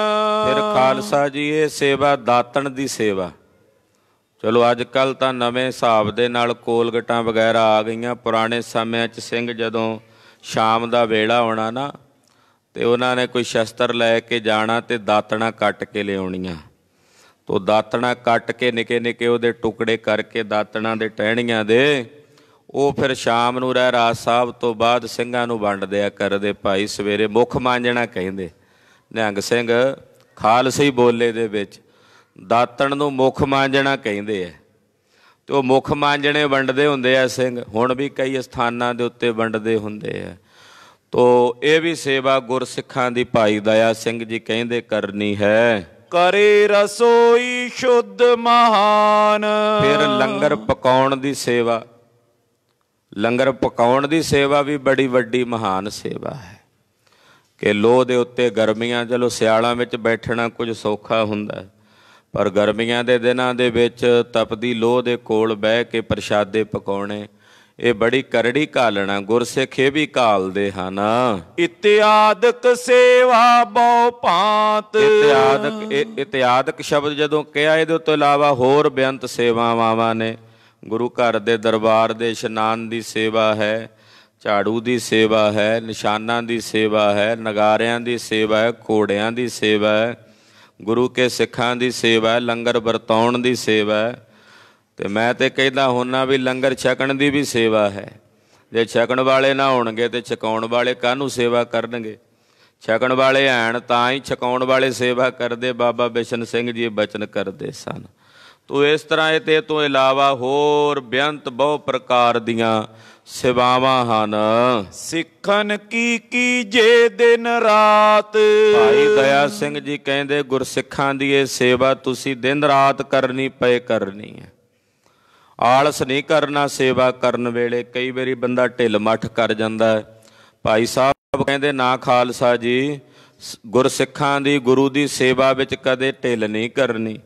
ਫਿਰ ਖਾਲਸਾ ਜੀ ਇਹ ਸੇਵਾ ਦਾਤਣ ਦੀ ਸੇਵਾ ਚਲੋ ਅੱਜ ਕੱਲ ਤਾਂ ਨਵੇਂ ਹਿਸਾਬ ਦੇ ਨਾਲ ਕੋਲਗਟਾਂ ਵਗੈਰਾ ਆ ਗਈਆਂ ਪੁਰਾਣੇ ਸਮਿਆਂ 'ਚ ਸਿੰਘ ਜਦੋਂ ਸ਼ਾਮ ਦਾ ਵੇਲਾ ਆਉਣਾ ਨਾ ਤੇ ਉਹਨਾਂ ਨੇ ਕੋਈ ਸ਼ਸਤਰ ਲੈ ਕੇ ਜਾਣਾ ਤੇ ਦਾਤਣਾ ਕੱਟ ਕੇ ਲਿਆਉਣੀਆਂ ਤੋ ਦਾਤਣਾ ਕੱਟ ਕੇ ਨਿਕੇ ਨਿਕੇ ਉਹਦੇ ਟੁਕੜੇ ਕਰਕੇ ਦਾਤਣਾ ਦੇ ਟਹਿਣੀਆਂ ਦੇ ਉਹ ਫਿਰ ਸ਼ਾਮ ਨੂੰ ਰਹਿ ਰਾਜ ਸਾਹਿਬ ਤੋਂ ਬਾਅਦ ਸਿੰਘਾਂ ਨੂੰ ਵੰਡ ਦਿਆ ਕਰਦੇ ਭਾਈ ਸਵੇਰੇ ਮੁਖ ਮਾਂਜਣਾ ਕਹਿੰਦੇ ਨਿਹੰਗ ਸਿੰਘ ਖਾਲਸਈ ਬੋਲੇ ਦੇ ਵਿੱਚ ਦਾਤਣ ਨੂੰ ਮੁਖ ਮਾਂਜਣਾ ਕਹਿੰਦੇ ਐ ਤੇ ਉਹ ਮੁਖ ਮਾਂਜਣੇ ਵੰਡਦੇ ਹੁੰਦੇ ਆ ਸਿੰਘ ਹੁਣ ਵੀ ਕਈ ਸਥਾਨਾਂ ਦੇ ਉੱਤੇ ਵੰਡਦੇ ਹੁੰਦੇ ਆ ਤੋ ਇਹ ਵੀ ਸੇਵਾ ਗੁਰਸਿੱਖਾਂ ਦੀ ਭਾਈ ਦਇਆ ਸਿੰਘ ਜੀ ਕਹਿੰਦੇ ਕਰਨੀ ਹੈ ਕਰੇ ਰਸੋਈ ਸ਼ੁੱਧ ਮਹਾਨ ਫਿਰ ਲੰਗਰ ਪਕਾਉਣ ਦੀ ਸੇਵਾ ਲੰਗਰ ਪਕਾਉਣ ਦੀ ਸੇਵਾ ਵੀ ਬੜੀ ਵੱਡੀ ਮਹਾਨ ਸੇਵਾ ਹੈ ਕਿ ਲੋਹ ਦੇ ਉੱਤੇ ਗਰਮੀਆਂ ਚਲੋ ਸਿਆਲਾਂ ਵਿੱਚ ਬੈਠਣਾ ਕੁਝ ਸੌਖਾ ਹੁੰਦਾ ਹੈ ਪਰ ਗਰਮੀਆਂ ਦੇ ਦਿਨਾਂ ਦੇ ਵਿੱਚ ਤਪਦੀ ਲੋਹ ਦੇ ਕੋਲ ਬਹਿ ਕੇ ਪ੍ਰਸ਼ਾਦੇ ਪਕਾਉਣੇ ਇਹ ਬੜੀ ਕਰੜੀ ਕਾਲਣਾ ਗੁਰਸਿੱਖ ਇਹ ਵੀ ਕਾਲਦੇ ਹਨ ਇਤਿਆਦਕ ਸੇਵਾ ਬਹੁ ਭਾਂਤ ਇਤਿਆਦਕ ਇਤਿਆਦਕ ਸ਼ਬਦ ਜਦੋਂ ਕਿਹਾ ਇਹਦੇ ਤੋਂ ਇਲਾਵਾ ਹੋਰ ਬੇਅੰਤ ਸੇਵਾਵਾਂ ਨੇ ਗੁਰੂ ਘਰ ਦੇ ਦਰਬਾਰ ਦੇ ਇਸ਼ਨਾਨ ਦੀ ਸੇਵਾ ਹੈ ਝਾੜੂ ਦੀ ਸੇਵਾ ਹੈ ਨਿਸ਼ਾਨਾਂ ਦੀ ਸੇਵਾ ਹੈ ਨਗਾਰਿਆਂ ਦੀ ਸੇਵਾ ਹੈ ਘੋੜਿਆਂ ਦੀ ਸੇਵਾ ਹੈ ਗੁਰੂ ਕੇ ਸਿੱਖਾਂ ਦੀ ਸੇਵਾ ਹੈ ਲੰਗਰ ਵਰਤਾਉਣ ਦੀ ਸੇਵਾ ਹੈ ਤੇ ਮੈਂ ਤੇ ਕਹਿੰਦਾ ਹੁੰਨਾ ਵੀ ਲੰਗਰ ਛਕਣ ਦੀ ਵੀ ਸੇਵਾ ਹੈ ਜੇ ਛਕਣ ਵਾਲੇ ਨਾ ਹੋਣਗੇ ਤੇ ਛਕਾਉਣ ਵਾਲੇ ਕਾਹਨੂੰ ਸੇਵਾ ਕਰਨਗੇ ਛਕਣ ਵਾਲੇ ਐਣ ਤਾਂ ਹੀ ਛਕਾਉਣ ਵਾਲੇ ਸੇਵਾ ਕਰਦੇ ਬਾਬਾ ਬਿਸ਼ਨ ਸਿੰਘ ਜੀ ਬਚਨ ਕਰਦੇ ਸਨ ਤੋ ਇਸ ਤਰ੍ਹਾਂ ਇਹ ਤੇ ਤੋਂ ਇਲਾਵਾ ਹੋਰ ਬਿਆੰਤ ਬਹੁ ਪ੍ਰਕਾਰ ਦੀਆਂ ਸੇਵਾਵਾਂ ਹਨ ਸਿੱਖਣ ਕੀ ਕੀ ਜੇ ਦਿਨ ਰਾਤ ਭਾਈ ਦਇਆ ਸਿੰਘ ਜੀ ਕਹਿੰਦੇ ਗੁਰਸਿੱਖਾਂ ਦੀ ਇਹ ਸੇਵਾ ਤੁਸੀਂ ਦਿਨ ਰਾਤ ਕਰਨੀ ਪਏ ਕਰਨੀ ਹੈ ਆਲਸ ਨਹੀਂ ਕਰਨਾ ਸੇਵਾ ਕਰਨ ਵੇਲੇ ਕਈ ਵਾਰੀ ਬੰਦਾ ਢਿੱਲ ਮੱਠ ਕਰ ਜਾਂਦਾ ਹੈ ਭਾਈ ਸਾਹਿਬ ਕਹਿੰਦੇ ਨਾ ਖਾਲਸਾ ਜੀ ਗੁਰਸਿੱਖਾਂ ਦੀ ਗੁਰੂ ਦੀ ਸੇਵਾ ਵਿੱਚ ਕਦੇ ਢਿੱਲ ਨਹੀਂ ਕਰਨੀ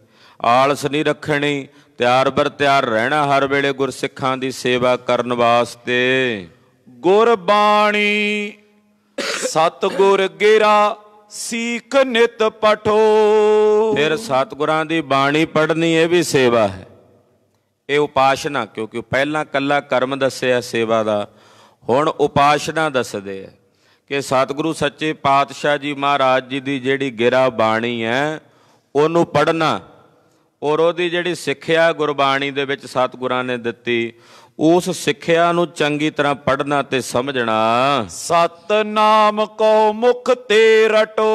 ਆਲਸ ਨਹੀਂ ਰੱਖਣੀ ਤਿਆਰ ਬਰ ਤਿਆਰ ਰਹਿਣਾ ਹਰ ਵੇਲੇ ਗੁਰਸਿੱਖਾਂ ਦੀ ਸੇਵਾ ਕਰਨ ਵਾਸਤੇ ਗੁਰਬਾਣੀ ਸਤਗੁਰ ਗੇਰਾ ਸੀਖ ਨਿਤ ਪਠੋ ਫਿਰ ਸਤਗੁਰਾਂ ਦੀ ਬਾਣੀ ਪੜ੍ਹਨੀ ਇਹ ਵੀ ਸੇਵਾ ਹੈ ਇਹ ਉਪਾਸ਼ਨਾ ਕਿਉਂਕਿ ਪਹਿਲਾਂ ਕੱਲਾ ਕਰਮ ਦੱਸਿਆ ਸੇਵਾ ਦਾ ਹੁਣ ਉਪਾਸ਼ਨਾ ਦੱਸਦੇ ਆ ਕਿ ਸਤਿਗੁਰੂ ਸੱਚੇ ਪਾਤਸ਼ਾਹ ਜੀ ਮਹਾਰਾਜ ਜੀ ਦੀ ਜਿਹੜੀ ਗਿਰਾ ਬਾਣੀ ਹੈ ਉਹਨੂੰ ਪੜਨਾ ਔਰ ਉਹਦੀ ਜਿਹੜੀ ਸਿੱਖਿਆ ਗੁਰਬਾਣੀ ਦੇ ਵਿੱਚ ਸਤਿਗੁਰਾਂ ਨੇ ਦਿੱਤੀ ਉਸ ਸਿੱਖਿਆ ਨੂੰ ਚੰਗੀ ਤਰ੍ਹਾਂ ਪੜਨਾ ਤੇ ਸਮਝਣਾ ਸਤਨਾਮ ਕੋ ਮੁਖ ਤੇ ਰਟੋ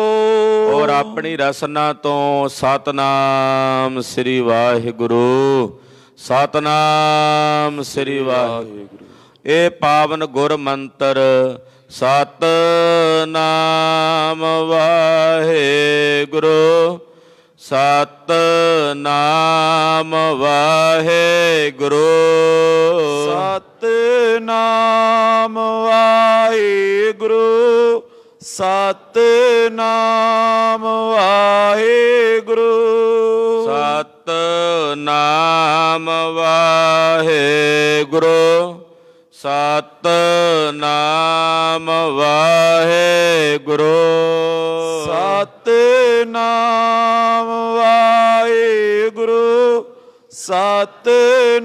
ਔਰ ਆਪਣੀ ਰਸਨਾ ਤੋਂ ਸਤਨਾਮ ਸ੍ਰੀ ਵਾਹਿਗੁਰੂ ਸਤਨਾਮ ਸ੍ਰੀ ਵਾਹਿਗੁਰੂ ਇਹ ਪਾਵਨ ਗੁਰ ਮੰਤਰ ਸਤਨਾਮ ਵਾਹਿਗੁਰੂ ਸਤਨਾਮ ਵਾਹਿਗੁਰੂ ਸਤਨਾਮ ਵਾਹਿਗੁਰੂ ਸਤਨਾਮ ਵਾਹਿਗੁਰੂ ਨਾਮ ਵਾਹਿਗੁਰੂ ਸਤ ਨਾਮ ਵਾਹਿਗੁਰੂ ਸਤ ਨਾਮ ਵਾਹਿਗੁਰੂ ਸਤ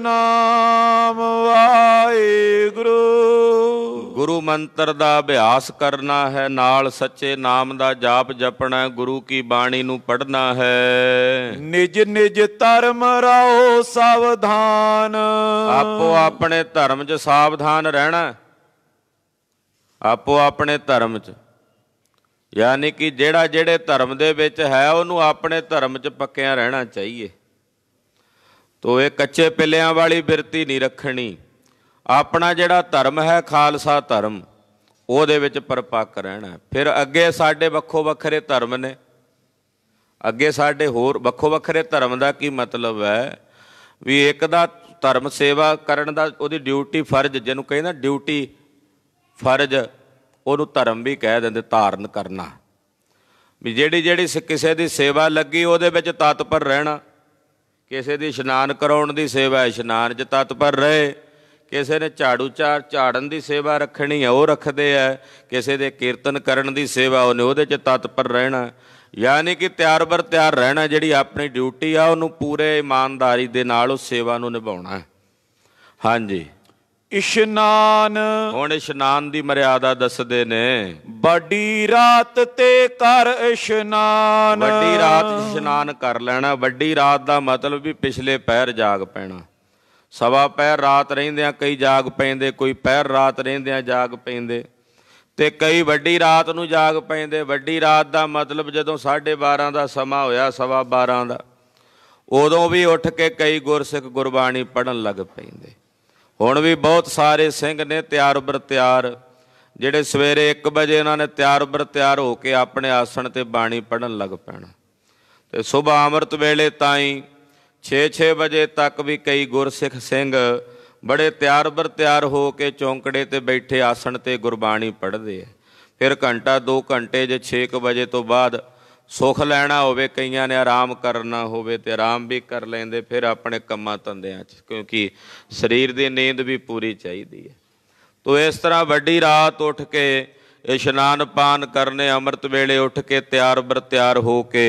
ਨਾਮ ਵਾਹਿਗੁਰੂ ਗੁਰੂ ਮੰਤਰ ਦਾ ਅਭਿਆਸ ਕਰਨਾ ਹੈ ਨਾਲ ਸੱਚੇ ਨਾਮ ਦਾ ਜਾਪ ਜਪਣਾ ਗੁਰੂ ਕੀ ਬਾਣੀ ਨੂੰ ਪੜ੍ਹਨਾ ਹੈ ਨਿਜ ਨਿਜ ਧਰਮ ਰਹੋ ਸਾਵਧਾਨ ਆਪੋ ਆਪਣੇ ਧਰਮ 'ਚ ਸਾਵਧਾਨ ਰਹਿਣਾ ਆਪੋ ਆਪਣੇ ਧਰਮ 'ਚ ਯਾਨੀ ਕਿ ਜਿਹੜਾ ਜਿਹੜੇ ਧਰਮ ਦੇ ਵਿੱਚ ਹੈ ਉਹਨੂੰ ਆਪਣੇ ਧਰਮ 'ਚ ਪੱਕਿਆ ਰਹਿਣਾ ਚਾਹੀਏ ਤੋ ਇਹ ਕੱਚੇ ਪਿੱਲਿਆਂ ਵਾਲੀ ਬਿਰਤੀ ਨਹੀਂ ਰੱਖਣੀ ਆਪਣਾ ਜਿਹੜਾ ਧਰਮ ਹੈ ਖਾਲਸਾ ਧਰਮ ਉਹਦੇ ਵਿੱਚ ਪਰਪੱਕ ਰਹਿਣਾ ਫਿਰ ਅੱਗੇ ਸਾਡੇ ਵੱਖੋ ਵੱਖਰੇ ਧਰਮ ਨੇ ਅੱਗੇ ਸਾਡੇ ਹੋਰ ਵੱਖੋ ਵੱਖਰੇ ਧਰਮ ਦਾ ਕੀ ਮਤਲਬ ਹੈ ਵੀ ਇੱਕ ਦਾ ਧਰਮ ਸੇਵਾ ਕਰਨ ਦਾ ਉਹਦੀ ਡਿਊਟੀ ਫਰਜ਼ ਜਿਹਨੂੰ ਕਹਿੰਦਾ ਡਿਊਟੀ ਫਰਜ਼ ਉਹਨੂੰ ਧਰਮ ਵੀ ਕਹਿ ਦਿੰਦੇ ਧਾਰਨ ਕਰਨਾ ਵੀ ਜਿਹੜੀ ਜਿਹੜੀ ਕਿਸੇ ਦੀ ਸੇਵਾ ਲੱਗੀ ਉਹਦੇ ਵਿੱਚ ਤਤਪਰ ਰਹਿਣਾ ਕਿਸੇ ਦੀ ਇਸ਼ਨਾਨ ਕਰਾਉਣ ਦੀ ਸੇਵਾ ਇਸ਼ਨਾਨ 'ਚ ਤਤਪਰ ਰਹੇ ਕਿਸੇ ਨੇ ਝਾੜੂ ਚਾਰ ਝਾੜਨ ਦੀ ਸੇਵਾ ਰੱਖਣੀ ਹੈ ਉਹ ਰੱਖਦੇ ਆ ਕਿਸੇ ਦੇ ਕੀਰਤਨ ਕਰਨ ਦੀ ਸੇਵਾ ਉਹਨੇ ਉਹਦੇ 'ਚ ਤਤਪਰ ਰਹਿਣਾ ਯਾਨੀ ਕਿ ਤਿਆਰ ਬਰ ਤਿਆਰ ਰਹਿਣਾ ਜਿਹੜੀ ਆਪਣੀ ਡਿਊਟੀ ਆ ਉਹਨੂੰ ਪੂਰੇ ਇਮਾਨਦਾਰੀ ਦੇ ਨਾਲ ਉਹ ਸੇਵਾ ਨੂੰ ਨਿਭਾਉਣਾ ਹਾਂਜੀ ਇਸ਼ਨਾਨ ਹੁਣ ਇਸ਼ਨਾਨ ਦੀ ਮਰਿਆਦਾ ਦੱਸਦੇ ਨੇ ਵੱਡੀ ਰਾਤ ਤੇ ਕਰ ਇਸ਼ਨਾਨ ਵੱਡੀ ਰਾਤ ਇਸ਼ਨਾਨ ਕਰ ਲੈਣਾ ਵੱਡੀ ਰਾਤ ਦਾ ਮਤਲਬ ਵੀ ਪਿਛਲੇ ਪਹਿਰ ਜਾਗ ਪੈਣਾ ਸਵਾ ਪੈਰ ਰਾਤ ਰਹਿੰਦਿਆਂ ਕਈ ਜਾਗ ਪੈਂਦੇ ਕੋਈ ਪੈਰ ਰਾਤ ਰਹਿੰਦਿਆਂ ਜਾਗ ਪੈਂਦੇ ਤੇ ਕਈ ਵੱਡੀ ਰਾਤ ਨੂੰ ਜਾਗ ਪੈਂਦੇ ਵੱਡੀ ਰਾਤ ਦਾ ਮਤਲਬ ਜਦੋਂ 12:30 ਦਾ ਸਮਾਂ ਹੋਇਆ ਸਵਾ 12 ਦਾ ਉਦੋਂ ਵੀ ਉੱਠ ਕੇ ਕਈ ਗੁਰਸਿੱਖ ਗੁਰਬਾਣੀ ਪੜਨ ਲੱਗ ਪੈਂਦੇ ਹੁਣ ਵੀ ਬਹੁਤ ਸਾਰੇ ਸਿੰਘ ਨੇ ਤਿਆਰ ਬਰ ਤਿਆਰ ਜਿਹੜੇ ਸਵੇਰੇ 1 ਵਜੇ ਉਹਨਾਂ ਨੇ ਤਿਆਰ ਬਰ ਤਿਆਰ ਹੋ ਕੇ ਆਪਣੇ ਆਸਣ ਤੇ ਬਾਣੀ ਪੜਨ ਲੱਗ ਪੈਣਾ ਤੇ ਸਵੇਰ ਅੰਮ੍ਰਿਤ ਵੇਲੇ ਤਾਂ ਹੀ 6-6 ਵਜੇ ਤੱਕ ਵੀ ਕਈ ਗੁਰਸਿੱਖ ਸਿੰਘ ਬੜੇ ਤਿਆਰ ਬਰ ਤਿਆਰ ਹੋ ਕੇ ਚੌਂਕੜੇ ਤੇ ਬੈਠੇ ਆਸਣ ਤੇ ਗੁਰਬਾਣੀ ਪੜ੍ਹਦੇ ਆ ਫਿਰ ਘੰਟਾ 2 ਘੰਟੇ ਜੇ 6 ਵਜੇ ਤੋਂ ਬਾਅਦ ਸੁਖ ਲੈਣਾ ਹੋਵੇ ਕਈਆਂ ਨੇ ਆਰਾਮ ਕਰਨਾ ਹੋਵੇ ਤੇ ਆਰਾਮ ਵੀ ਕਰ ਲੈਂਦੇ ਫਿਰ ਆਪਣੇ ਕੰਮਾਂ ਧੰਦਿਆਂ 'ਚ ਕਿਉਂਕਿ ਸਰੀਰ ਦੀ ਨੀਂਦ ਵੀ ਪੂਰੀ ਚਾਹੀਦੀ ਹੈ ਤੋ ਇਸ ਤਰ੍ਹਾਂ ਵੱਡੀ ਰਾਤ ਉੱਠ ਕੇ ਇਸ਼ਨਾਨ ਪਾਨ ਕਰਨੇ ਅੰਮ੍ਰਿਤ ਵੇਲੇ ਉੱਠ ਕੇ ਤਿਆਰ ਬਰ ਤਿਆਰ ਹੋ ਕੇ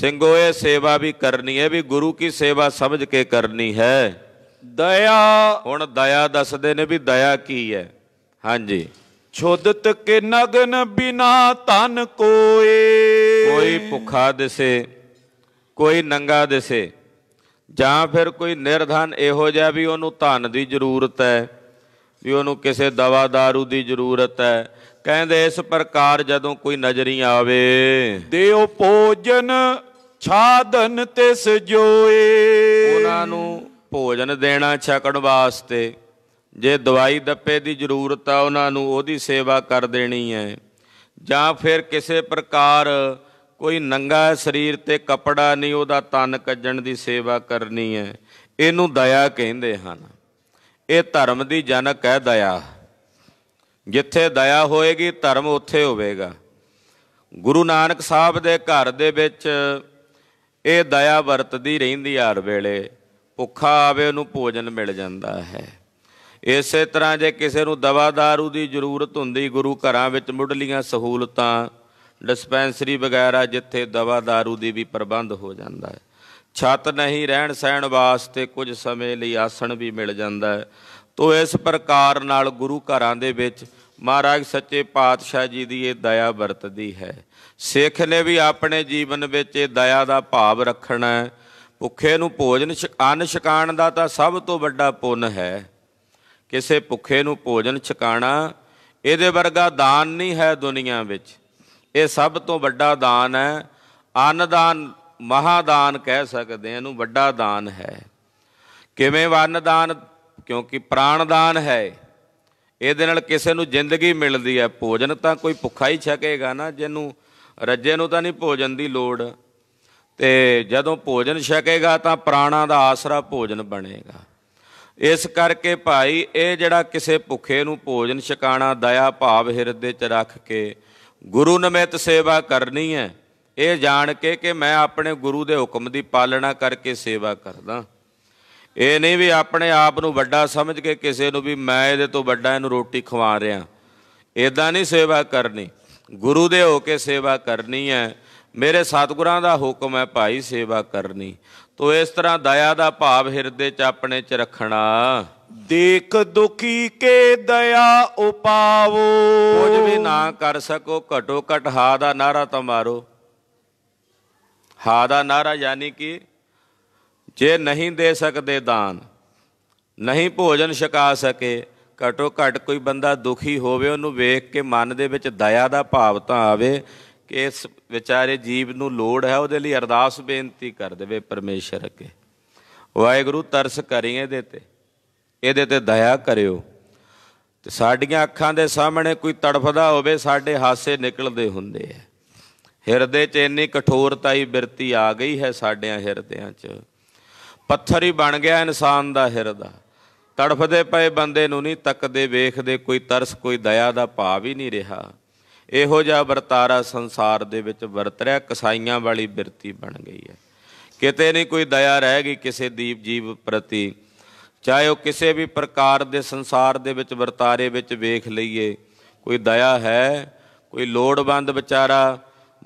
ਸਿੰਘੋਏ ਸੇਵਾ ਵੀ ਕਰਨੀ ਹੈ ਵੀ ਗੁਰੂ ਕੀ ਸੇਵਾ ਸਮਝ ਕੇ ਕਰਨੀ ਹੈ ਦਇਆ ਹੁਣ ਦਇਆ ਦੱਸਦੇ ਨੇ ਵੀ ਦਇਆ ਕੀ ਹੈ ਹਾਂਜੀ ਛੁੱਦਤ ਕੇ ਨਗਨ ਬਿਨਾ ਤਨ ਕੋਏ ਕੋਈ ਭੁੱਖਾ ਦਿਸੇ ਕੋਈ ਨੰਗਾ ਦਿਸੇ ਜਾਂ ਫਿਰ ਕੋਈ ਨਿਰਧਨ ਇਹੋ ਜਿਹਾ ਵੀ ਉਹਨੂੰ ਧਨ ਦੀ ਜ਼ਰੂਰਤ ਹੈ ਵੀ ਉਹਨੂੰ ਕਿਸੇ ਦਵਾ ਦਾਰੂ ਦੀ ਜ਼ਰੂਰਤ ਹੈ ਕਹਿੰਦੇ ਇਸ ਪ੍ਰਕਾਰ ਜਦੋਂ ਕੋਈ ਨਜ਼ਰੀ ਆਵੇ ਦੇਉ ਭੋਜਨ ਛਾਦਨ ਤਿਸ ਜੋਏ ਉਹਨਾਂ ਨੂੰ ਭੋਜਨ ਦੇਣਾ ਛਕਣ ਵਾਸਤੇ ਜੇ ਦਵਾਈ ਦੱਪੇ ਦੀ ਜ਼ਰੂਰਤ ਆ ਉਹਨਾਂ ਨੂੰ ਉਹਦੀ ਸੇਵਾ ਕਰ ਦੇਣੀ ਹੈ ਜਾਂ ਫਿਰ ਕਿਸੇ ਪ੍ਰਕਾਰ ਕੋਈ ਨੰਗਾ ਸਰੀਰ ਤੇ ਕਪੜਾ ਨਹੀਂ ਉਹਦਾ ਤਨ ਕੱਜਣ ਦੀ ਸੇਵਾ ਕਰਨੀ ਹੈ ਇਹਨੂੰ ਦਇਆ ਕਹਿੰਦੇ ਹਨ ਇਹ ਧਰਮ ਦੀ ਜਨਕ ਹੈ ਦਇਆ ਜਿੱਥੇ ਦਇਆ ਹੋਏਗੀ ਧਰਮ ਉੱਥੇ ਹੋਵੇਗਾ ਗੁਰੂ ਨਾਨਕ ਸਾਹਿਬ ਦੇ ਘਰ ਦੇ ਵਿੱਚ ਇਹ ਦਇਆ ਵਰਤਦੀ ਰਹਿੰਦੀ ਆਰ ਵੇਲੇ ਭੁੱਖਾ ਆਵੇ ਉਹਨੂੰ ਭੋਜਨ ਮਿਲ ਜਾਂਦਾ ਹੈ ਇਸੇ ਤਰ੍ਹਾਂ ਜੇ ਕਿਸੇ ਨੂੰ दारू ਦੀ ਜ਼ਰੂਰਤ ਹੁੰਦੀ ਗੁਰੂ ਘਰਾਂ ਵਿੱਚ ਮੁੱਢਲੀਆਂ ਸਹੂਲਤਾਂ ਡਿਸਪੈਂਸਰੀ ਵਗੈਰਾ ਜਿੱਥੇ दारू ਦੀ ਵੀ ਪ੍ਰਬੰਧ ਹੋ ਜਾਂਦਾ ਹੈ ਛੱਤ ਨਹੀਂ ਰਹਿਣ ਸਹਿਣ ਵਾਸਤੇ ਕੁਝ ਸਮੇਂ ਲਈ ਆਸਣ ਵੀ ਮਿਲ ਜਾਂਦਾ ਹੈ ਤੋ ਇਸ ਪ੍ਰਕਾਰ ਨਾਲ ਗੁਰੂ ਘਰਾਂ ਦੇ ਵਿੱਚ ਮਹਾਰਾਜ ਸੱਚੇ ਪਾਤਸ਼ਾਹ ਜੀ ਦੀ ਇਹ ਦਇਆ ਵਰਤਦੀ ਹੈ ਸਿੱਖ ਨੇ ਵੀ ਆਪਣੇ ਜੀਵਨ ਵਿੱਚ ਇਹ ਦਇਆ ਦਾ ਭਾਵ ਰੱਖਣਾ ਹੈ ਭੁੱਖੇ ਨੂੰ ਭੋਜਨ ਅੰਨ ਛਕਾਣ ਦਾ ਤਾਂ ਸਭ ਤੋਂ ਵੱਡਾ ਪੁੰਨ ਹੈ ਕਿਸੇ ਭੁੱਖੇ ਨੂੰ ਭੋਜਨ ਛਕਾਣਾ ਇਹਦੇ ਵਰਗਾ ਦਾਨ ਨਹੀਂ ਹੈ ਦੁਨੀਆ ਵਿੱਚ ਇਹ ਸਭ ਤੋਂ ਵੱਡਾ ਦਾਨ ਹੈ ਅੰਨਦਾਨ ਮਹਾਦਾਨ ਕਹਿ ਸਕਦੇ ਇਹਨੂੰ ਵੱਡਾ ਦਾਨ ਹੈ ਕਿਵੇਂ ਵੰਨਦਾਨ ਕਿਉਂਕਿ ਪ੍ਰਾਣ ਦਾਨ ਹੈ ਇਹਦੇ ਨਾਲ ਕਿਸੇ ਨੂੰ ਜ਼ਿੰਦਗੀ ਮਿਲਦੀ ਹੈ ਭੋਜਨ ਤਾਂ ਕੋਈ ਭੁੱਖਾ ਹੀ ਛਕੇਗਾ ਨਾ ਜਿਹਨੂੰ ਰੱਜੇ ਨੂੰ ਤਾਂ ਨਹੀਂ ਭੋਜਨ ਦੀ ਲੋੜ ਤੇ ਜਦੋਂ ਭੋਜਨ ਛਕੇਗਾ ਤਾਂ ਪ੍ਰਾਣਾ ਦਾ ਆਸਰਾ ਭੋਜਨ ਬਣੇਗਾ ਇਸ ਕਰਕੇ ਭਾਈ ਇਹ ਜਿਹੜਾ ਕਿਸੇ ਭੁੱਖੇ ਨੂੰ ਭੋਜਨ ਛਕਾਣਾ ਦਇਆ ਭਾਵ ਹਿਰਦੇ 'ਚ ਰੱਖ ਕੇ ਗੁਰੂ ਨਿਮਿਤ ਸੇਵਾ ਕਰਨੀ ਹੈ ਇਹ ਜਾਣ ਕੇ ਕਿ ਮੈਂ ਆਪਣੇ ਗੁਰੂ ਦੇ ਹੁਕਮ ਦੀ ਪਾਲਣਾ ਕਰਕੇ ਸੇਵਾ ਕਰਦਾ ਇਹ ਨਹੀਂ ਵੀ ਆਪਣੇ ਆਪ ਨੂੰ ਵੱਡਾ ਸਮਝ ਕੇ ਕਿਸੇ ਨੂੰ ਵੀ ਮੈਂ ਇਹਦੇ ਤੋਂ ਵੱਡਾ ਇਹਨੂੰ ਰੋਟੀ ਖਵਾ ਰਿਹਾ ਇਦਾਂ ਨਹੀਂ ਸੇਵਾ ਕਰਨੀ ਗੁਰੂ ਦੇ ਹੋ ਕੇ ਸੇਵਾ ਕਰਨੀ ਹੈ ਮੇਰੇ ਸਤਿਗੁਰਾਂ ਦਾ ਹੁਕਮ ਹੈ ਭਾਈ ਸੇਵਾ ਕਰਨੀ ਤੋ ਇਸ ਤਰ੍ਹਾਂ ਦਇਆ ਦਾ ਭਾਵ ਹਿਰਦੇ 'ਚ ਆਪਣੇ 'ਚ ਰੱਖਣਾ ਦੇਖ ਦੁਖੀ ਕੇ ਦਇਆ ਉਪਾਵੋ ਕੁਝ ਵੀ ਨਾ ਕਰ ਸਕੋ ਘਟੋ ਘਟ ਹਾ ਦਾ ਨਾਰਾ ਤਾਂ ਮਾਰੋ ਹਾ ਦਾ ਨਾਰਾ ਯਾਨੀ ਕਿ ਜੇ ਨਹੀਂ ਦੇ ਸਕਦੇ ਦਾਨ ਨਹੀਂ ਭੋਜਨ ਛਕਾ ਸਕੇ ਘਟੋ ਘਟ ਕੋਈ ਬੰਦਾ ਦੁਖੀ ਹੋਵੇ ਉਹਨੂੰ ਵੇਖ ਕੇ ਮਨ ਦੇ ਵਿੱਚ ਦਇਆ ਦਾ ਭਾਵ ਤਾਂ ਆਵੇ ਕਿ ਇਸ ਵਿਚਾਰੇ ਜੀਵ ਨੂੰ ਲੋੜ ਹੈ ਉਹਦੇ ਲਈ ਅਰਦਾਸ ਬੇਨਤੀ ਕਰ ਦੇਵੇ ਪਰਮੇਸ਼ਰ ਅੱਗੇ ਵਾਹਿਗੁਰੂ ਤਰਸ ਕਰੀਏ ਇਹਦੇ ਤੇ ਇਹਦੇ ਤੇ ਦਇਆ ਕਰਿਓ ਤੇ ਸਾਡੀਆਂ ਅੱਖਾਂ ਦੇ ਸਾਹਮਣੇ ਕੋਈ ਤੜਫਦਾ ਹੋਵੇ ਸਾਡੇ ਹਾਸੇ ਨਿਕਲਦੇ ਹੁੰਦੇ ਆ ਹਿਰਦੇ 'ਚ ਇੰਨੀ ਕਠੋਰਤਾ ਹੀ ਬਿਰਤੀ ਆ ਗਈ ਹੈ ਸਾਡਿਆਂ ਹਿਰਦਿਆਂ 'ਚ ਪੱਥਰ ਹੀ ਬਣ ਗਿਆ ਇਨਸਾਨ ਦਾ ਹਿਰਦਾ ਤੜਫਦੇ ਪਏ ਬੰਦੇ ਨੂੰ ਨਹੀਂ ਤੱਕਦੇ ਵੇਖਦੇ ਕੋਈ ਤਰਸ ਕੋਈ ਦਇਆ ਦਾ ਭਾਵ ਹੀ ਨਹੀਂ ਰਿਹਾ ਇਹੋ ਜਿਹਾ ਵਰਤਾਰਾ ਸੰਸਾਰ ਦੇ ਵਿੱਚ ਵਰਤ ਰਿਹਾ ਕਸਾਈਆਂ ਵਾਲੀ ਬਿਰਤੀ ਬਣ ਗਈ ਹੈ ਕਿਤੇ ਨਹੀਂ ਕੋਈ ਦਇਆ ਰਹਿ ਗਈ ਕਿਸੇ ਦੀਪ ਜੀਵ ਪ੍ਰਤੀ ਚਾਹੇ ਉਹ ਕਿਸੇ ਵੀ ਪ੍ਰਕਾਰ ਦੇ ਸੰਸਾਰ ਦੇ ਵਿੱਚ ਵਰਤਾਰੇ ਵਿੱਚ ਵੇਖ ਲਈਏ ਕੋਈ ਦਇਆ ਹੈ ਕੋਈ ਲੋੜਵੰਦ ਵਿਚਾਰਾ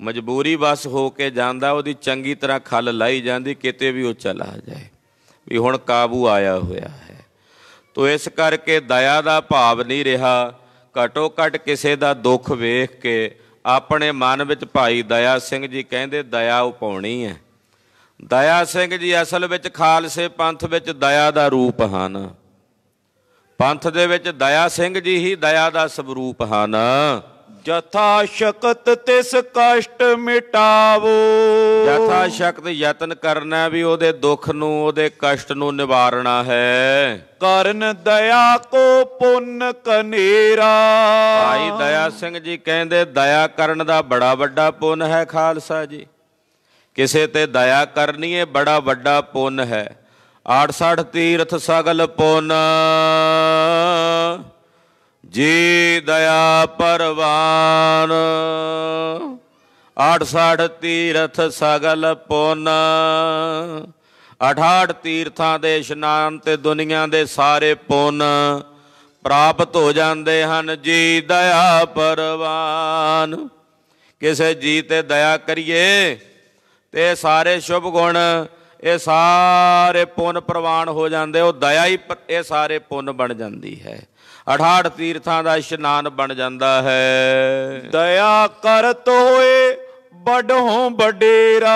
ਮਜਬੂਰੀ ਬਸ ਹੋ ਕੇ ਜਾਂਦਾ ਉਹਦੀ ਚੰਗੀ ਤਰ੍ਹਾਂ ਖੱਲ ਲਾਈ ਜਾਂਦੀ ਕਿਤੇ ਵੀ ਉਹ ਚਲਾ ਜਾਏ ਵੀ ਹੁਣ ਕਾਬੂ ਆਇਆ ਹੋਇਆ ਹੈ ਤੋ ਇਸ ਕਰਕੇ ਦਇਆ ਦਾ ਭਾਵ ਨਹੀਂ ਰਿਹਾ ਘਟੋ ਘਟ ਕਿਸੇ ਦਾ ਦੁੱਖ ਵੇਖ ਕੇ ਆਪਣੇ ਮਨ ਵਿੱਚ ਭਾਈ ਦਇਆ ਸਿੰਘ ਜੀ ਕਹਿੰਦੇ ਦਇਆ ਉਪਾਉਣੀ ਹੈ ਦਇਆ ਸਿੰਘ ਜੀ ਅਸਲ ਵਿੱਚ ਖਾਲਸੇ ਪੰਥ ਵਿੱਚ ਦਇਆ ਦਾ ਰੂਪ ਹਨ ਪੰਥ ਦੇ ਵਿੱਚ ਦਇਆ ਸਿੰਘ ਜੀ ਹੀ ਦਇਆ ਦਾ ਸਰੂਪ ਹਨ ਜਥਾ ਸ਼ਕਤ ਤਿਸ ਕਸ਼ਟ ਮਿਟਾਵੋ ਜਥਾ ਸ਼ਕਤ ਯਤਨ ਕਰਨਾ ਵੀ ਉਹਦੇ ਦੁੱਖ ਨੂੰ ਉਹਦੇ ਕਸ਼ਟ ਨੂੰ ਨਿਵਾਰਨਾ ਹੈ ਕਰਨ ਦਇਆ ਕੋ ਪੁੰਨ ਕਨੇਰਾ ਭਾਈ ਦਇਆ ਸਿੰਘ ਜੀ ਕਹਿੰਦੇ ਦਇਆ ਕਰਨ ਦਾ ਬੜਾ ਵੱਡਾ ਪੁੰਨ ਹੈ ਖਾਲਸਾ ਜੀ ਕਿਸੇ ਤੇ ਦਇਆ ਕਰਨੀ ਇਹ ਬੜਾ ਵੱਡਾ ਪੁੰਨ ਹੈ 68 ਤੀਰਥ ਸਗਲ ਪੁੰਨ ਜੀ ਦਇਆ ਪਰਵਾਨ 68 ਤੀਰਥ ਸਗਲ ਪੁੰਨ 68 ਤੀਰਥਾਂ ਦੇ ਇਸ਼ਨਾਨ ਤੇ ਦੁਨੀਆਂ ਦੇ ਸਾਰੇ ਪੁੰਨ ਪ੍ਰਾਪਤ ਹੋ ਜਾਂਦੇ ਹਨ ਜੀ ਦਇਆ ਪਰਵਾਨ ਕਿਸੇ ਜੀ ਤੇ ਦਇਆ ਕਰੀਏ ਤੇ ਸਾਰੇ ਸ਼ੁਭ ਗੁਣ ਇਹ ਸਾਰੇ ਪੁੰਨ ਪ੍ਰਵਾਨ ਹੋ ਜਾਂਦੇ ਉਹ ਦਇਆ ਹੀ ਇਹ ਸਾਰੇ ਪੁੰਨ ਬਣ ਜਾਂਦੀ ਹੈ 68 ਤੀਰਥਾਂ ਦਾ ਇਸ਼ਨਾਨ ਬਣ ਜਾਂਦਾ ਹੈ ਦਇਆ ਕਰਤ ਹੋਏ ਵੱਡੋਂ ਵਡੇਰਾ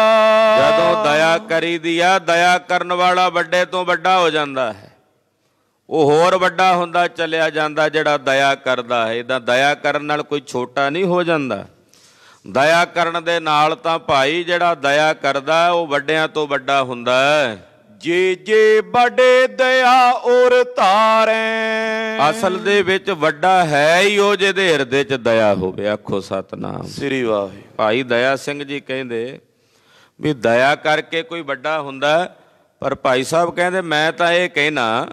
ਜਦੋਂ ਦਇਆ ਕਰੀ ਆ ਦਇਆ ਕਰਨ ਵਾਲਾ ਵੱਡੇ ਤੋਂ ਵੱਡਾ ਹੋ ਜਾਂਦਾ ਹੈ ਉਹ ਹੋਰ ਵੱਡਾ ਹੁੰਦਾ ਚੱਲਿਆ ਜਾਂਦਾ ਜਿਹੜਾ ਦਇਆ ਕਰਦਾ ਹੈ ਇਹਦਾ ਦਇਆ ਕਰਨ ਨਾਲ ਕੋਈ ਛੋਟਾ ਨਹੀਂ ਹੋ ਜਾਂਦਾ ਦਇਆ ਕਰਨ ਦੇ ਨਾਲ ਤਾਂ ਭਾਈ ਜਿਹੜਾ ਦਇਆ ਕਰਦਾ ਉਹ ਵੱਡਿਆਂ ਤੋਂ ਵੱਡਾ ਹੁੰਦਾ ਹੈ ਜੇ ਜੇ ਬੜੇ ਦਇਆ ਔਰ ਧਾਰੈ ਅਸਲ ਦੇ ਵਿੱਚ ਵੱਡਾ ਹੈ ਹੀ ਉਹ ਜਿਹਦੇ ਹਿਰਦੇ 'ਚ ਦਇਆ ਹੋਵੇ ਆਖੋ ਸਤਨਾਮ ਸ੍ਰੀ ਵਾਹਿਗੁਰੂ ਭਾਈ ਦਇਆ ਸਿੰਘ ਜੀ ਕਹਿੰਦੇ ਵੀ ਦਇਆ ਕਰਕੇ ਕੋਈ ਵੱਡਾ ਹੁੰਦਾ ਪਰ ਭਾਈ ਸਾਹਿਬ ਕਹਿੰਦੇ ਮੈਂ ਤਾਂ ਇਹ ਕਹਿਣਾ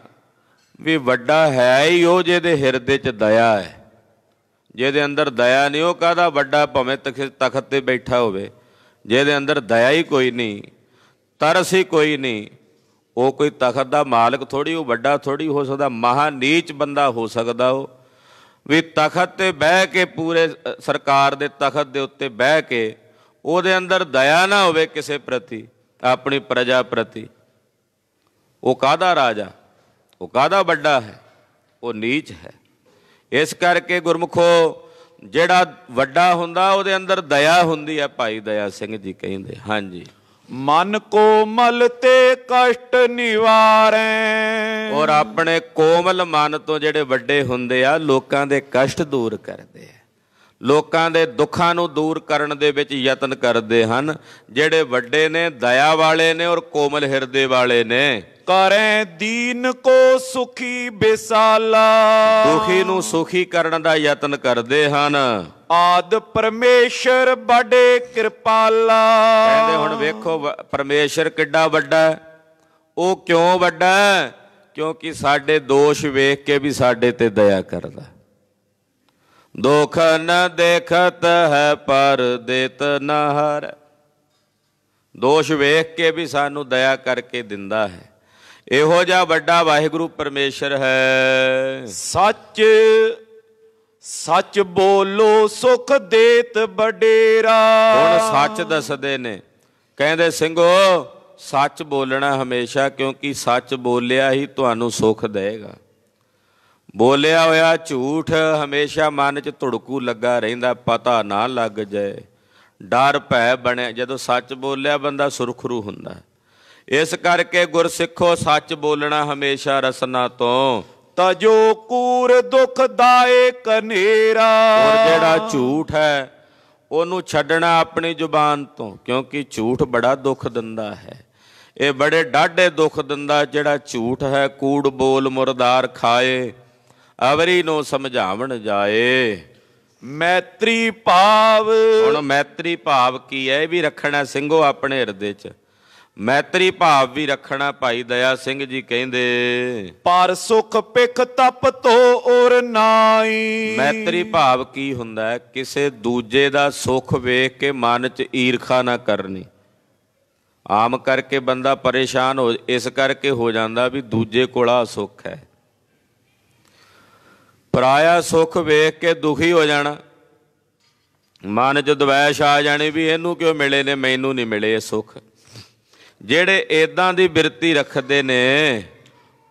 ਵੀ ਵੱਡਾ ਹੈ ਹੀ ਉਹ ਜਿਹਦੇ ਹਿਰਦੇ 'ਚ ਦਇਆ ਹੈ ਜਿਹਦੇ ਅੰਦਰ ਦਇਆ ਨਹੀਂ ਉਹ ਕਾਹਦਾ ਵੱਡਾ ਭਵੇਂ ਤਖਤ ਤੇ ਬੈਠਾ ਹੋਵੇ ਜਿਹਦੇ ਅੰਦਰ ਦਇਆ ਹੀ ਕੋਈ ਨਹੀਂ ਤਰਸ ਹੀ ਕੋਈ ਨਹੀਂ ਉਹ ਕੋਈ ਤਖਤ ਦਾ ਮਾਲਕ ਥੋੜੀ ਉਹ ਵੱਡਾ ਥੋੜੀ ਹੋ ਸਕਦਾ ਮਹਾ ਨੀਚ ਬੰਦਾ ਹੋ ਸਕਦਾ ਉਹ ਵੀ ਤਖਤ ਤੇ ਬਹਿ ਕੇ ਪੂਰੇ ਸਰਕਾਰ ਦੇ ਤਖਤ ਦੇ ਉੱਤੇ ਬਹਿ ਕੇ ਉਹਦੇ ਅੰਦਰ ਦਇਆ ਨਾ ਹੋਵੇ ਕਿਸੇ ਪ੍ਰਤੀ ਆਪਣੀ ਪ੍ਰਜਾ ਪ੍ਰਤੀ ਉਹ ਕਾਦਾ ਰਾਜਾ ਉਹ ਕਾਦਾ ਵੱਡਾ ਹੈ ਉਹ ਨੀਚ ਹੈ ਇਸ ਕਰਕੇ ਗੁਰਮਖੋ ਜਿਹੜਾ ਵੱਡਾ ਹੁੰਦਾ ਉਹਦੇ ਅੰਦਰ ਦਇਆ ਹੁੰਦੀ ਹੈ ਭਾਈ ਦਇਆ ਸਿੰਘ ਜੀ ਕਹਿੰਦੇ ਹਾਂਜੀ ਮਨ ਕੋਮਲ ਤੇ ਕਸ਼ਟ ਨਿਵਾਰੈ ਔਰ ਆਪਣੇ ਕੋਮਲ ਮਨ ਤੋਂ ਜਿਹੜੇ ਵੱਡੇ ਹੁੰਦੇ ਆ ਲੋਕਾਂ ਦੇ ਕਸ਼ਟ ਦੂਰ ਕਰਦੇ ਆ ਲੋਕਾਂ ਦੇ ਦੁੱਖਾਂ ਨੂੰ ਦੂਰ ਕਰਨ ਦੇ ਵਿੱਚ ਯਤਨ ਕਰਦੇ ਹਨ ਜਿਹੜੇ ਵੱਡੇ ਨੇ ਦਇਆ ਵਾਲੇ ਨੇ ਔਰ ਕੋਮਲ ਹਿਰਦੇ ਵਾਲੇ ਨੇ ਕਰੈ ਦੀਨ ਕੋ ਸੁਖੀ ਬਿਸਾਲਾ ਦੁਖੀ ਨੂੰ ਸੁਖੀ ਕਰਨ ਦਾ ਯਤਨ ਕਰਦੇ ਹਨ ਆਦ ਪਰਮੇਸ਼ਰ ਬੜੇ ਕਿਰਪਾਲਾ ਕਹਿੰਦੇ ਹੁਣ ਵੇਖੋ ਪਰਮੇਸ਼ਰ ਕਿੱਡਾ ਵੱਡਾ ਉਹ ਕਿਉਂ ਵੱਡਾ ਕਿਉਂਕਿ ਸਾਡੇ ਦੋਸ਼ ਵੇਖ ਕੇ ਵੀ ਸਾਡੇ ਤੇ ਦਇਆ ਕਰਦਾ ਦੁਖ ਨ ਦੇਖਤ ਹੈ ਪਰ ਦੇਤ ਨ ਹਰ ਦੋਸ਼ ਵੇਖ ਕੇ ਵੀ ਸਾਨੂੰ ਦਇਆ ਕਰਕੇ ਦਿੰਦਾ ਹੈ ਇਹੋ ਜਿਹਾ ਵੱਡਾ ਵਾਹਿਗੁਰੂ ਪਰਮੇਸ਼ਰ ਹੈ ਸੱਚ ਸੱਚ ਬੋਲੋ ਸੁਖ ਦੇਤ ਬਡੇਰਾ ਹੁਣ ਸੱਚ ਦੱਸਦੇ ਨੇ ਕਹਿੰਦੇ ਸਿੰਘੋ ਸੱਚ ਬੋਲਣਾ ਹਮੇਸ਼ਾ ਕਿਉਂਕਿ ਸੱਚ ਬੋਲਿਆ ਹੀ ਤੁਹਾਨੂੰ ਸੁਖ ਦੇਗਾ ਬੋਲਿਆ ਹੋਇਆ ਝੂਠ ਹਮੇਸ਼ਾ ਮਨ 'ਚ ਧੜਕੂ ਲੱਗਾ ਰਹਿੰਦਾ ਪਤਾ ਨਾ ਲੱਗ ਜਾਏ ਡਰ ਭੈ ਬਣਿਆ ਜਦੋਂ ਸੱਚ ਬੋਲਿਆ ਬੰਦਾ ਸੁਰਖਰੂ ਹੁੰਦਾ ਇਸ ਕਰਕੇ ਗੁਰਸਿੱਖੋ ਸੱਚ ਬੋਲਣਾ ਹਮੇਸ਼ਾ ਰਸਨਾ ਤੋਂ ਤਾ ਜੋ ਕੂਰ ਦੁਖਦਾਏ ਕਨੇਰਾ ਔਰ ਜਿਹੜਾ ਝੂਠ ਹੈ ਉਹਨੂੰ ਛੱਡਣਾ ਆਪਣੀ ਜ਼ੁਬਾਨ ਤੋਂ ਕਿਉਂਕਿ ਝੂਠ ਬੜਾ ਦੁੱਖ ਦਿੰਦਾ ਹੈ ਇਹ ਬੜੇ ਡਾਢੇ ਦੁੱਖ ਦਿੰਦਾ ਜਿਹੜਾ ਝੂਠ ਹੈ ਕੂੜ ਬੋਲ ਮੁਰਦਾਰ ਖਾਏ ਅਵਰੀ ਨੂੰ ਸਮਝਾਵਣ ਜਾਏ ਮੈਤਰੀ ਭਾਵ ਹੁਣ ਮੈਤਰੀ ਭਾਵ ਕੀ ਹੈ ਇਹ ਵੀ ਰੱਖਣਾ ਸਿੰਘੋ ਆਪਣੇ ਹਿਰਦੇ 'ਚ ਮੈਤਰੀ ਭਾਵ ਵੀ ਰੱਖਣਾ ਭਾਈ ਦਇਆ ਸਿੰਘ ਜੀ ਕਹਿੰਦੇ ਪਰ ਸੁਖ ਪਿਖ ਤਪ ਤੋ ਔਰ ਨਾਈ ਮੈਤਰੀ ਭਾਵ ਕੀ ਹੁੰਦਾ ਕਿਸੇ ਦੂਜੇ ਦਾ ਸੁਖ ਵੇਖ ਕੇ ਮਨ 'ਚ ਈਰਖਾ ਨਾ ਕਰਨੀ ਆਮ ਕਰਕੇ ਬੰਦਾ ਪਰੇਸ਼ਾਨ ਹੋ ਇਸ ਕਰਕੇ ਹੋ ਜਾਂਦਾ ਵੀ ਦੂਜੇ ਕੋਲ ਆ ਸੁਖ ਹੈ ਪਰਾਇਆ ਸੁਖ ਵੇਖ ਕੇ ਦੁਖੀ ਹੋ ਜਾਣਾ ਮਨ 'ਚ ਦਵੈਸ਼ ਆ ਜਾਣੀ ਵੀ ਇਹਨੂੰ ਕਿਉਂ ਮਿਲੇ ਨੇ ਮੈਨੂੰ ਨਹੀਂ ਮਿਲੇ ਇਹ ਸੁਖ ਜਿਹੜੇ ਏਦਾਂ ਦੀ ਬਿਰਤੀ ਰੱਖਦੇ ਨੇ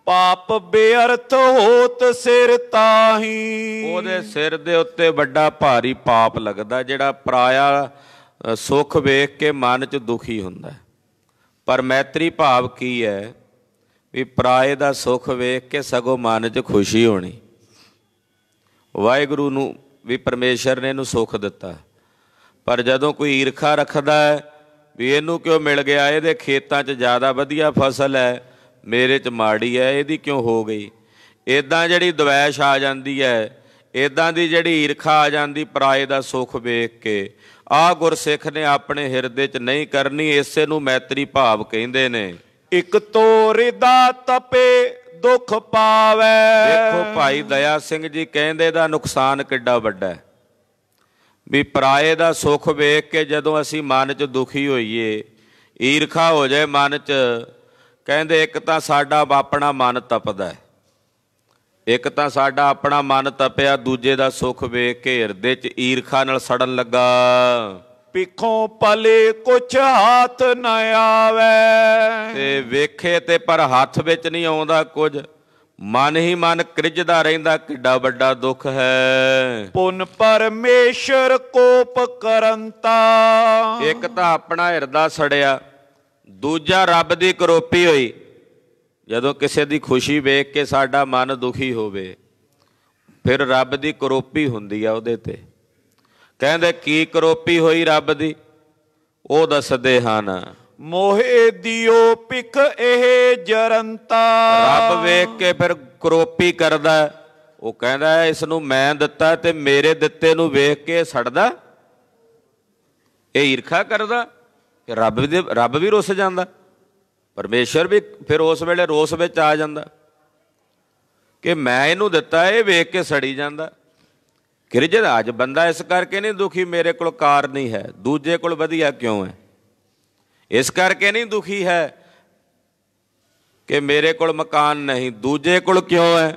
ਪਾਪ ਬੇਅਰਥ ਹੋਤ ਸਿਰ ਤਾਹੀ ਉਹਦੇ ਸਿਰ ਦੇ ਉੱਤੇ ਵੱਡਾ ਭਾਰੀ ਪਾਪ ਲੱਗਦਾ ਜਿਹੜਾ ਪਰਾਇਆ ਸੁਖ ਵੇਖ ਕੇ ਮਨ 'ਚ ਦੁਖੀ ਹੁੰਦਾ ਪਰ ਮੈਤਰੀ ਭਾਵ ਕੀ ਹੈ ਵੀ ਪਰਾਏ ਦਾ ਸੁਖ ਵੇਖ ਕੇ ਸਗੋਂ ਮਨ 'ਚ ਖੁਸ਼ੀ ਹੋਣੀ ਵਾਹਿਗੁਰੂ ਨੂੰ ਵੀ ਪਰਮੇਸ਼ਰ ਨੇ ਇਹਨੂੰ ਸੁੱਖ ਦਿੱਤਾ ਪਰ ਜਦੋਂ ਕੋਈ ਈਰਖਾ ਰੱਖਦਾ ਹੈ ਵੀ ਇਹਨੂੰ ਕਿਉਂ ਮਿਲ ਗਿਆ ਇਹਦੇ ਖੇਤਾਂ 'ਚ ਜ਼ਿਆਦਾ ਵਧੀਆ ਫਸਲ ਹੈ ਮੇਰੇ 'ਚ ਮਾੜੀ ਹੈ ਇਹਦੀ ਕਿਉਂ ਹੋ ਗਈ ਇਦਾਂ ਜਿਹੜੀ ਦੁਵੇਸ਼ ਆ ਜਾਂਦੀ ਹੈ ਇਦਾਂ ਦੀ ਜਿਹੜੀ ਈਰਖਾ ਆ ਜਾਂਦੀ ਪਰਾਏ ਦਾ ਸੁੱਖ ਵੇਖ ਕੇ ਆ ਗੁਰਸਿੱਖ ਨੇ ਆਪਣੇ ਹਿਰਦੇ 'ਚ ਨਹੀਂ ਕਰਨੀ ਇਸੇ ਨੂੰ ਮੈਤਰੀ ਭਾਵ ਕਹਿੰਦੇ ਨੇ ਇੱਕ ਤੋਰ ਦਾ ਤਪੇ ਦੁੱਖ ਪਾਵੇ ਦੇਖੋ ਭਾਈ ਦਇਆ ਸਿੰਘ ਜੀ ਕਹਿੰਦੇ ਦਾ ਨੁਕਸਾਨ ਕਿੱਡਾ ਵੱਡਾ ਹੈ ਵੀ ਪਰਾਏ ਦਾ ਸੁੱਖ ਵੇਖ ਕੇ ਜਦੋਂ ਅਸੀਂ ਮਨ 'ਚ ਦੁਖੀ ਹੋਈਏ ਈਰਖਾ ਹੋ ਜਾਏ ਮਨ 'ਚ ਕਹਿੰਦੇ ਇੱਕ ਤਾਂ ਸਾਡਾ ਆਪਣਾ ਮਨ ਤਪਦਾ ਇੱਕ ਤਾਂ ਸਾਡਾ ਆਪਣਾ ਮਨ ਤਪਿਆ ਦੂਜੇ ਦਾ ਸੁੱਖ ਵੇਖ ਕੇ ਹਿਰਦੇ 'ਚ ਈਰਖਾ ਨਾਲ ਸੜਨ ਲੱਗਾ ਪਿੱਖੋਂ ਪਲੇ ਕੁਛ ਹੱਥ ਨ ਆਵੇ ਤੇ ਵੇਖੇ ਤੇ ਪਰ ਹੱਥ ਵਿੱਚ ਨਹੀਂ ਆਉਂਦਾ ਕੁਝ ਮਨ ਹੀ ਮਨ ਕ੍ਰਿਜਦਾ ਰਹਿੰਦਾ ਕਿੱਡਾ ਵੱਡਾ ਦੁੱਖ ਹੈ ਪੁੰਨ ਪਰਮੇਸ਼ਰ ਕੋਪ ਕਰੰਤਾ ਇੱਕ ਤਾਂ ਆਪਣਾ ਹਿਰਦਾ ਸੜਿਆ ਦੂਜਾ ਰੱਬ ਦੀ ਕਰੋਪੀ ਹੋਈ ਜਦੋਂ ਕਿਸੇ ਦੀ ਖੁਸ਼ੀ ਵੇਖ ਕੇ ਸਾਡਾ ਮਨ ਦੁਖੀ ਹੋਵੇ ਫਿਰ ਰੱਬ ਦੀ ਕਰੋਪੀ ਹੁੰਦੀ ਆ ਉਹਦੇ ਤੇ ਕਹਿੰਦੇ ਕੀ ਕਰੋਪੀ ਹੋਈ ਰੱਬ ਦੀ ਉਹ ਦੱਸਦੇ ਹਨ ਮੋਹੇ ਦਿਓ ਪਿਖ ਇਹ ਜਰੰਤਾ ਰੱਬ ਵੇਖ ਕੇ ਫਿਰ ਕਰੋਪੀ ਕਰਦਾ ਉਹ ਕਹਿੰਦਾ ਇਸ ਨੂੰ ਮੈਂ ਦਿੱਤਾ ਤੇ ਮੇਰੇ ਦਿੱਤੇ ਨੂੰ ਵੇਖ ਕੇ ਸੜਦਾ ਇਹ ਈਰਖਾ ਕਰਦਾ ਕਿ ਰੱਬ ਦੇ ਰੱਬ ਵੀ ਰੁੱਸ ਜਾਂਦਾ ਪਰਮੇਸ਼ਰ ਵੀ ਫਿਰ ਉਸ ਵੇਲੇ ਰੋਸ ਵਿੱਚ ਆ ਜਾਂਦਾ ਕਿ ਮੈਂ ਇਹਨੂੰ ਦਿੱਤਾ ਇਹ ਵੇਖ ਕੇ ਸੜੀ ਜਾਂਦਾ ਕਿਰਜ ਰਾਜ ਬੰਦਾ ਇਸ ਕਰਕੇ ਨਹੀਂ ਦੁਖੀ ਮੇਰੇ ਕੋਲ ਕਾਰ ਨਹੀਂ ਹੈ ਦੂਜੇ ਕੋਲ ਵਧੀਆ ਕਿਉਂ ਹੈ ਇਸ ਕਰਕੇ ਨਹੀਂ ਦੁਖੀ ਹੈ ਕਿ ਮੇਰੇ ਕੋਲ ਮਕਾਨ ਨਹੀਂ ਦੂਜੇ ਕੋਲ ਕਿਉਂ ਹੈ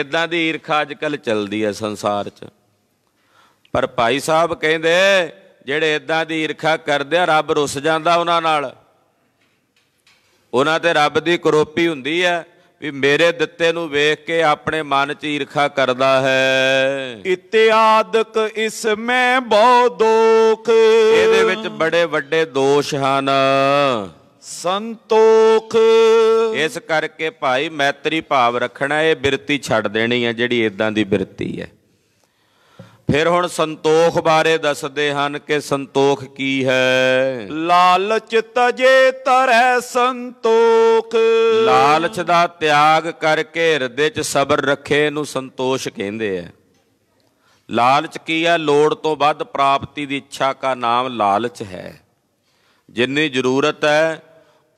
ਇਦਾਂ ਦੀ ਈਰਖਾ ਅੱਜ ਕੱਲ ਚੱਲਦੀ ਹੈ ਸੰਸਾਰ 'ਚ ਪਰ ਭਾਈ ਸਾਹਿਬ ਕਹਿੰਦੇ ਜਿਹੜੇ ਇਦਾਂ ਦੀ ਈਰਖਾ ਕਰਦੇ ਆ ਰੱਬ ਰੁੱਸ ਜਾਂਦਾ ਉਹਨਾਂ ਨਾਲ ਉਹਨਾਂ ਤੇ ਰੱਬ ਦੀ ਕਰੋਪੀ ਹੁੰਦੀ ਹੈ ਵੀ ਮੇਰੇ ਦਿੱਤੇ ਨੂੰ ਵੇਖ ਕੇ ਆਪਣੇ ਮਨ 'ਚ ਈਰਖਾ ਕਰਦਾ ਹੈ ਇਤਿਆਦਕ ਇਸ ਮੈਂ ਬਹੁ ਦੋਖ ਇਹਦੇ ਵਿੱਚ ਬੜੇ ਵੱਡੇ ਦੋਸ਼ ਹਨ ਸੰਤੋਖ ਇਸ ਕਰਕੇ ਭਾਈ ਮੈਤਰੀ ਭਾਵ ਰੱਖਣਾ ਇਹ ਬਿਰਤੀ ਛੱਡ ਦੇਣੀ ਹੈ ਜਿਹੜੀ ਇਦਾਂ ਦੀ ਬਿਰਤੀ ਹੈ ਫਿਰ ਹੁਣ ਸੰਤੋਖ ਬਾਰੇ ਦੱਸਦੇ ਹਨ ਕਿ ਸੰਤੋਖ ਕੀ ਹੈ ਲਾਲਚ ਤਜੇ ਤਰੈ ਸੰਤੋਖ ਲਾਲਚ ਦਾ ਤਿਆਗ ਕਰਕੇ ਹਿਰਦੇ 'ਚ ਸਬਰ ਰੱਖੇ ਨੂੰ ਸੰਤੋਸ਼ ਕਹਿੰਦੇ ਆ ਲਾਲਚ ਕੀ ਹੈ ਲੋੜ ਤੋਂ ਵੱਧ ਪ੍ਰਾਪਤੀ ਦੀ ਇੱਛਾ ਦਾ ਨਾਮ ਲਾਲਚ ਹੈ ਜਿੰਨੀ ਜ਼ਰੂਰਤ ਹੈ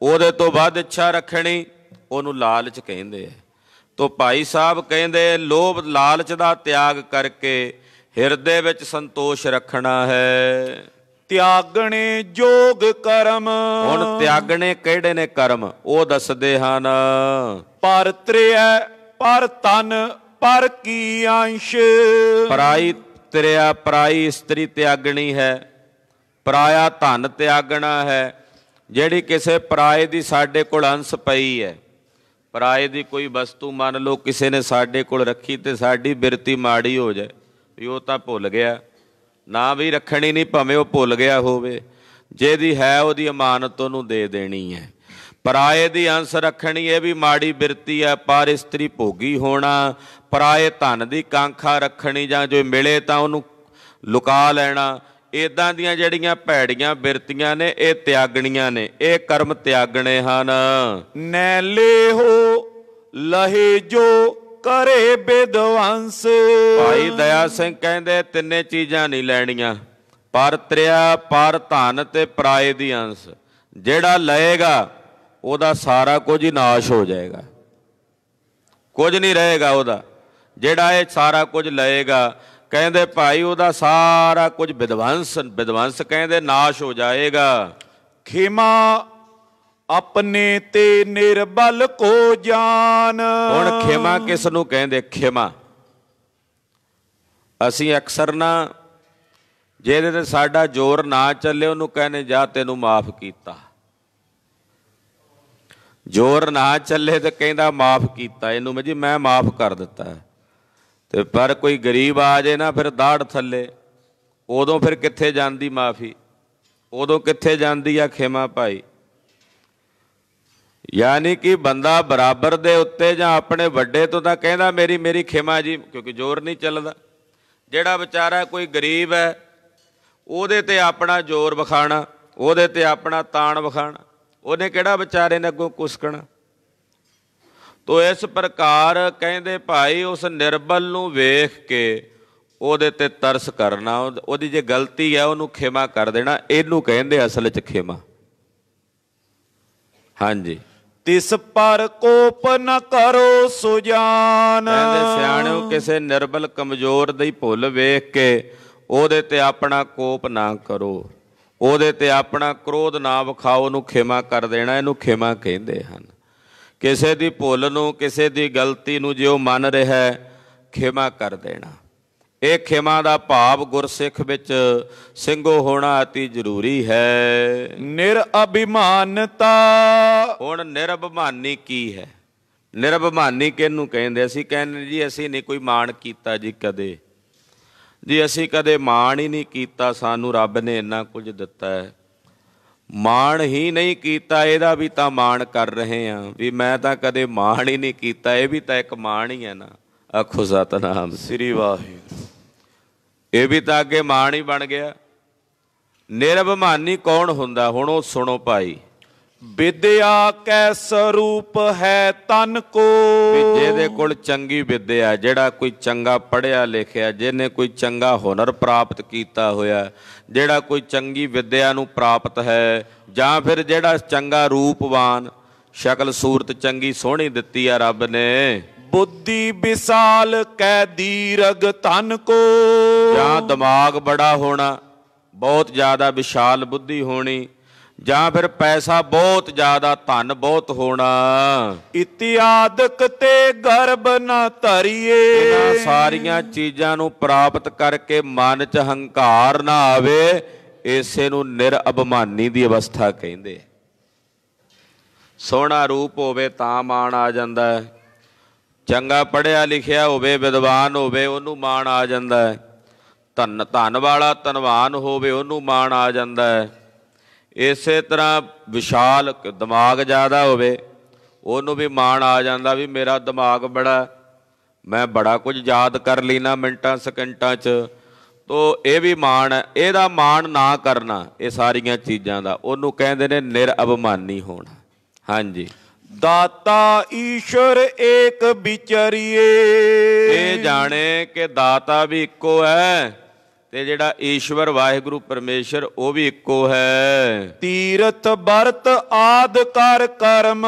ਉਹਦੇ ਤੋਂ ਵੱਧ ਇੱਛਾ ਰੱਖਣੀ ਉਹਨੂੰ ਲਾਲਚ ਕਹਿੰਦੇ ਆ ਤੋਂ ਭਾਈ ਸਾਹਿਬ ਕਹਿੰਦੇ ਲੋਭ ਲਾਲਚ ਦਾ ਤਿਆਗ ਕਰਕੇ ਹਿਰਦੇ ਵਿੱਚ ਸੰਤੋਸ਼ ਰੱਖਣਾ ਹੈ ਤਿਆਗਣੇ ਜੋਗ ਕਰਮ ਹੁਣ ਤਿਆਗਣੇ ਕਿਹੜੇ ਨੇ ਕਰਮ ਉਹ ਦੱਸਦੇ ਹਨ ਪਰ ਤ੍ਰਿਆ ਪਰ ਤਨ ਪਰ ਕੀ ਅੰਸ਼ ਪਰਾਈ ਤ੍ਰਿਆ ਪਰਾਈ ਇਸਤਰੀ ਤਿਆਗਣੀ ਹੈ ਪਰਾਇਆ ਧਨ ਤਿਆਗਣਾ ਹੈ ਜਿਹੜੀ ਕਿਸੇ ਪਰਾਏ ਦੀ ਸਾਡੇ ਕੋਲ ਅੰਸ ਪਈ ਹੈ ਪਰਾਏ ਦੀ ਕੋਈ ਵਸਤੂ ਮੰਨ ਲਓ ਕਿਸੇ ਨੇ ਸਾਡੇ ਕੋਲ ਰੱਖੀ ਤੇ ਸਾਡੀ ਬਿਰਤੀ ਮਾੜੀ ਹੋ ਜਾਏ ਵੀ ਉਹ ਤਾਂ ਭੁੱਲ ਗਿਆ ਨਾ ਵੀ ਰੱਖਣੀ ਨਹੀਂ ਭਾਵੇਂ ਉਹ ਭੁੱਲ ਗਿਆ ਹੋਵੇ ਜਿਹਦੀ ਹੈ ਉਹਦੀ ਅਮਾਨਤ ਉਹਨੂੰ ਦੇ ਦੇਣੀ ਹੈ ਪਰਾਏ ਦੀ ਅੰਸ ਰੱਖਣੀ ਇਹ ਵੀ ਮਾੜੀ ਬਿਰਤੀ ਹੈ ਪਰ ਇਸਤਰੀ ਭੋਗੀ ਹੋਣਾ ਪਰਾਏ ਧਨ ਦੀ ਕਾਂਖਾ ਰੱਖਣੀ ਜਾਂ ਜੋ ਮਿਲੇ ਤਾਂ ਉਹਨੂੰ ਲੁਕਾ ਲੈਣਾ ਇਦਾਂ ਦੀਆਂ ਜਿਹੜੀਆਂ ਭੈੜੀਆਂ ਬਿਰਤੀਆਂ ਨੇ ਇਹ ਤਿਆਗਣੀਆਂ ਨੇ ਇਹ ਕਰਮ ਤਿਆਗਣੇ ਹਨ ਨੈਲੇ ਹੋ ਲਹੇ ਜੋ ਕਰੇ ਵਿਦਵੰਸ ਭਾਈ ਦਇਆ ਸਿੰਘ ਕਹਿੰਦੇ ਤਿੰਨੇ ਚੀਜ਼ਾਂ ਨਹੀਂ ਲੈਣੀਆਂ ਪਰ ਤ੍ਰਿਆ ਪਰ ਧਨ ਤੇ ਪਰਾਏ ਦੀ ਅੰਸ ਜਿਹੜਾ ਲਏਗਾ ਉਹਦਾ ਸਾਰਾ ਕੁਝ ਹੀ ਨਾਸ਼ ਹੋ ਜਾਏਗਾ ਕੁਝ ਨਹੀਂ ਰਹੇਗਾ ਉਹਦਾ ਜਿਹੜਾ ਇਹ ਸਾਰਾ ਕੁਝ ਲਏਗਾ ਕਹਿੰਦੇ ਭਾਈ ਉਹਦਾ ਸਾਰਾ ਕੁਝ ਵਿਦਵੰਸ ਵਿਦਵੰਸ ਕਹਿੰਦੇ ਨਾਸ਼ ਹੋ ਜਾਏਗਾ ਖੇਮਾ ਆਪਣੇ ਤੇ ਨਿਰਬਲ ਕੋ ਜਾਨ ਹੁਣ ਖਿਮਾ ਕਿਸ ਨੂੰ ਕਹਿੰਦੇ ਖਿਮਾ ਅਸੀਂ ਅਕਸਰ ਨਾ ਜਿਹਦੇ ਤੇ ਸਾਡਾ ਜ਼ੋਰ ਨਾ ਚੱਲੇ ਉਹਨੂੰ ਕਹਿੰਦੇ ਜਾ ਤੈਨੂੰ ਮਾਫ ਕੀਤਾ ਜ਼ੋਰ ਨਾ ਚੱਲੇ ਤੇ ਕਹਿੰਦਾ ਮਾਫ ਕੀਤਾ ਇਹਨੂੰ ਮੈਂ ਜੀ ਮੈਂ ਮਾਫ ਕਰ ਦਿੱਤਾ ਤੇ ਪਰ ਕੋਈ ਗਰੀਬ ਆ ਜੇ ਨਾ ਫਿਰ ਦਾੜ ਥੱਲੇ ਉਦੋਂ ਫਿਰ ਕਿੱਥੇ ਜਾਂਦੀ ਮਾਫੀ ਉਦੋਂ ਕਿੱਥੇ ਜਾਂਦੀ ਆ ਖਿਮਾ ਭਾਈ ਯਾਨੀ ਕਿ ਬੰਦਾ ਬਰਾਬਰ ਦੇ ਉੱਤੇ ਜਾਂ ਆਪਣੇ ਵੱਡੇ ਤੋਂ ਤਾਂ ਕਹਿੰਦਾ ਮੇਰੀ ਮੇਰੀ ਖਿਮਾ ਜੀ ਕਿਉਂਕਿ ਜ਼ੋਰ ਨਹੀਂ ਚੱਲਦਾ ਜਿਹੜਾ ਵਿਚਾਰਾ ਕੋਈ ਗਰੀਬ ਹੈ ਉਹਦੇ ਤੇ ਆਪਣਾ ਜ਼ੋਰ ਵਿਖਾਣਾ ਉਹਦੇ ਤੇ ਆਪਣਾ ਤਾਣ ਵਿਖਾਣਾ ਉਹਨੇ ਕਿਹੜਾ ਵਿਚਾਰੇ ਨੇ ਅੱਗੋਂ ਕੁਸਕਣਾ ਤੋ ਇਸ ਪ੍ਰਕਾਰ ਕਹਿੰਦੇ ਭਾਈ ਉਸ ਨਿਰਬਲ ਨੂੰ ਵੇਖ ਕੇ ਉਹਦੇ ਤੇ ਤਰਸ ਕਰਨਾ ਉਹਦੀ ਜੇ ਗਲਤੀ ਹੈ ਉਹਨੂੰ ਖਿਮਾ ਕਰ ਦੇਣਾ ਇਹਨੂੰ ਕਹਿੰਦੇ ਅਸਲ 'ਚ ਖਿਮਾ ਹਾਂਜੀ ਤਿਸ ਪਰ ਕੋਪ ਨ ਕਰੋ ਸੁਜਾਨ ਕਹਿੰਦੇ ਸਿਆਣਿਓ ਕਿਸੇ ਨਿਰਬਲ ਕਮਜ਼ੋਰ ਦੀ ਭੁੱਲ ਵੇਖ ਕੇ ਉਹਦੇ ਤੇ ਆਪਣਾ ਕੋਪ ਨਾ ਕਰੋ ਉਹਦੇ ਤੇ ਆਪਣਾ ਕ੍ਰੋਧ ਨਾ ਵਿਖਾਓ ਉਹਨੂੰ ਖਿਮਾ ਕਰ ਦੇਣਾ ਇਹਨੂੰ ਖਿਮਾ ਕਹਿੰਦੇ ਹਨ ਕਿਸੇ ਦੀ ਭੁੱਲ ਨੂੰ ਕਿਸੇ ਦੀ ਗਲਤੀ ਨੂੰ ਜੇ ਉਹ ਮੰਨ ਰਿਹਾ ਹੈ ਖਿਮਾ ਕਰ ਦੇਣਾ ਇਹ ਖਿਮਾ ਦਾ ਭਾਵ ਗੁਰਸਿੱਖ ਵਿੱਚ ਸਿੰਘੋ ਹੋਣਾ ਅਤੀ ਜ਼ਰੂਰੀ ਹੈ ਨਿਰਅਭਿਮਾਨਤਾ ਹੁਣ ਅਭਿਮਾਨੀ ਕੀ ਹੈ ਅਭਿਮਾਨੀ ਕਿਹਨੂੰ ਕਹਿੰਦੇ ਅਸੀਂ ਕਹਿੰਦੇ ਜੀ ਅਸੀਂ ਨਹੀਂ ਕੋਈ ਮਾਣ ਕੀਤਾ ਜੀ ਕਦੇ ਜੀ ਅਸੀਂ ਕਦੇ ਮਾਣ ਹੀ ਨਹੀਂ ਕੀਤਾ ਸਾਨੂੰ ਰੱਬ ਨੇ ਇੰਨਾ ਕੁਝ ਦਿੱਤਾ ਹੈ ਮਾਣ ਹੀ ਨਹੀਂ ਕੀਤਾ ਇਹਦਾ ਵੀ ਤਾਂ ਮਾਣ ਕਰ ਰਹੇ ਆ ਵੀ ਮੈਂ ਤਾਂ ਕਦੇ ਮਾਣ ਹੀ ਨਹੀਂ ਕੀਤਾ ਇਹ ਵੀ ਤਾਂ ਇੱਕ ਮਾਣ ਹੀ ਹੈ ਨਾ ਆਖੋ ਸਤਨਾਮ ਸ੍ਰੀ ਵਾਹਿਗੁਰੂ ਇਹ ਵੀ ਤਾਂ ਅੱਗੇ ਮਾਣ ਹੀ ਬਣ ਗਿਆ ਨਿਰਭਮਾਨੀ ਕੌਣ ਹੁੰਦਾ ਹੁਣ ਉਹ ਸੁਣੋ ਭਾਈ ਵਿਦਿਆ ਕੈ ਸਰੂਪ ਹੈ ਤਨ ਕੋ ਵਿਦਿਆ ਜਿਹਦੇ ਕੋਲ ਚੰਗੀ ਵਿਦਿਆ ਜਿਹੜਾ ਕੋਈ ਚੰਗਾ ਪੜਿਆ ਲਿਖਿਆ ਜਿਹਨੇ ਕੋਈ ਚੰਗਾ ਹੁਨਰ ਪ੍ਰਾਪਤ ਕੀਤਾ ਹੋਇਆ ਜਿਹੜਾ ਕੋਈ ਚੰਗੀ ਵਿਦਿਆ ਨੂੰ ਪ੍ਰਾਪਤ ਹੈ ਜਾਂ ਫਿਰ ਜਿਹੜਾ ਚੰਗਾ ਰੂਪਵਾਨ ਸ਼ਕਲ ਸੂਰਤ ਚੰਗੀ ਸੋਹਣੀ ਦਿੱਤੀ ਆ ਰੱਬ ਨੇ ਬੁੱਧੀ ਵਿਸਾਲ ਕੈ ਦੀਰਗ ਧਨ ਕੋ ਜਾਂ ਦਿਮਾਗ ਬੜਾ ਹੋਣਾ ਬਹੁਤ ਜ਼ਿਆਦਾ ਵਿਸ਼ਾਲ ਬੁੱਧੀ ਹੋਣੀ ਜਾਂ ਫਿਰ ਪੈਸਾ ਬਹੁਤ ਜ਼ਿਆਦਾ ਧਨ ਬਹੁਤ ਹੋਣਾ ਇਤਿਆਦਕ ਤੇ ਗਰਬ ਨਾ ਧਰੀਏ ਇਹਨਾਂ ਸਾਰੀਆਂ ਚੀਜ਼ਾਂ ਨੂੰ ਪ੍ਰਾਪਤ ਕਰਕੇ ਮਨ 'ਚ ਹੰਕਾਰ ਨਾ ਆਵੇ ਇਸੇ ਨੂੰ ਨਿਰਅਭਮਾਨੀ ਦੀ ਅਵਸਥਾ ਕਹਿੰਦੇ ਸੋਹਣਾ ਰੂਪ ਹੋਵੇ ਤਾਂ ਮਾਣ ਆ ਜਾਂਦਾ ਚੰਗਾ ਪੜਿਆ ਲਿਖਿਆ ਹੋਵੇ ਵਿਦਵਾਨ ਹੋਵੇ ਉਹਨੂੰ ਮਾਣ ਆ ਜਾਂਦਾ ਹੈ ਧਨ ਧਨ ਵਾਲਾ ਧਨਵਾਨ ਹੋਵੇ ਉਹਨੂੰ ਮਾਣ ਆ ਜਾਂਦਾ ਹੈ ਇਸੇ ਤਰ੍ਹਾਂ ਵਿਸ਼ਾਲ ਦਿਮਾਗ ਜ਼ਿਆਦਾ ਹੋਵੇ ਉਹਨੂੰ ਵੀ ਮਾਣ ਆ ਜਾਂਦਾ ਵੀ ਮੇਰਾ ਦਿਮਾਗ ਬੜਾ ਮੈਂ ਬੜਾ ਕੁਝ ਯਾਦ ਕਰ ਲੀਨਾ ਮਿੰਟਾਂ ਸਕਿੰਟਾਂ 'ਚ ਤੋ ਇਹ ਵੀ ਮਾਣ ਹੈ ਇਹਦਾ ਮਾਣ ਨਾ ਕਰਨਾ ਇਹ ਸਾਰੀਆਂ ਚੀਜ਼ਾਂ ਦਾ ਉਹਨੂੰ ਕਹਿੰਦੇ ਨੇ ਨਿਰਅਭਮਾਨੀ ਹੋਣਾ ਹਾਂਜੀ ਦਾਤਾ ਈਸ਼ਰ ਏਕ ਵਿਚਰੀਏ ਇਹ ਜਾਣੇ ਕਿ ਦਾਤਾ ਵੀ ਇੱਕੋ ਹੈ ਤੇ ਜਿਹੜਾ ਈਸ਼ਵਰ ਵਾਹਿਗੁਰੂ ਪਰਮੇਸ਼ਰ ਉਹ ਵੀ ਇੱਕੋ ਹੈ ਤੀਰਥ ਵਰਤ ਆਦ ਕਰ ਕਰਮ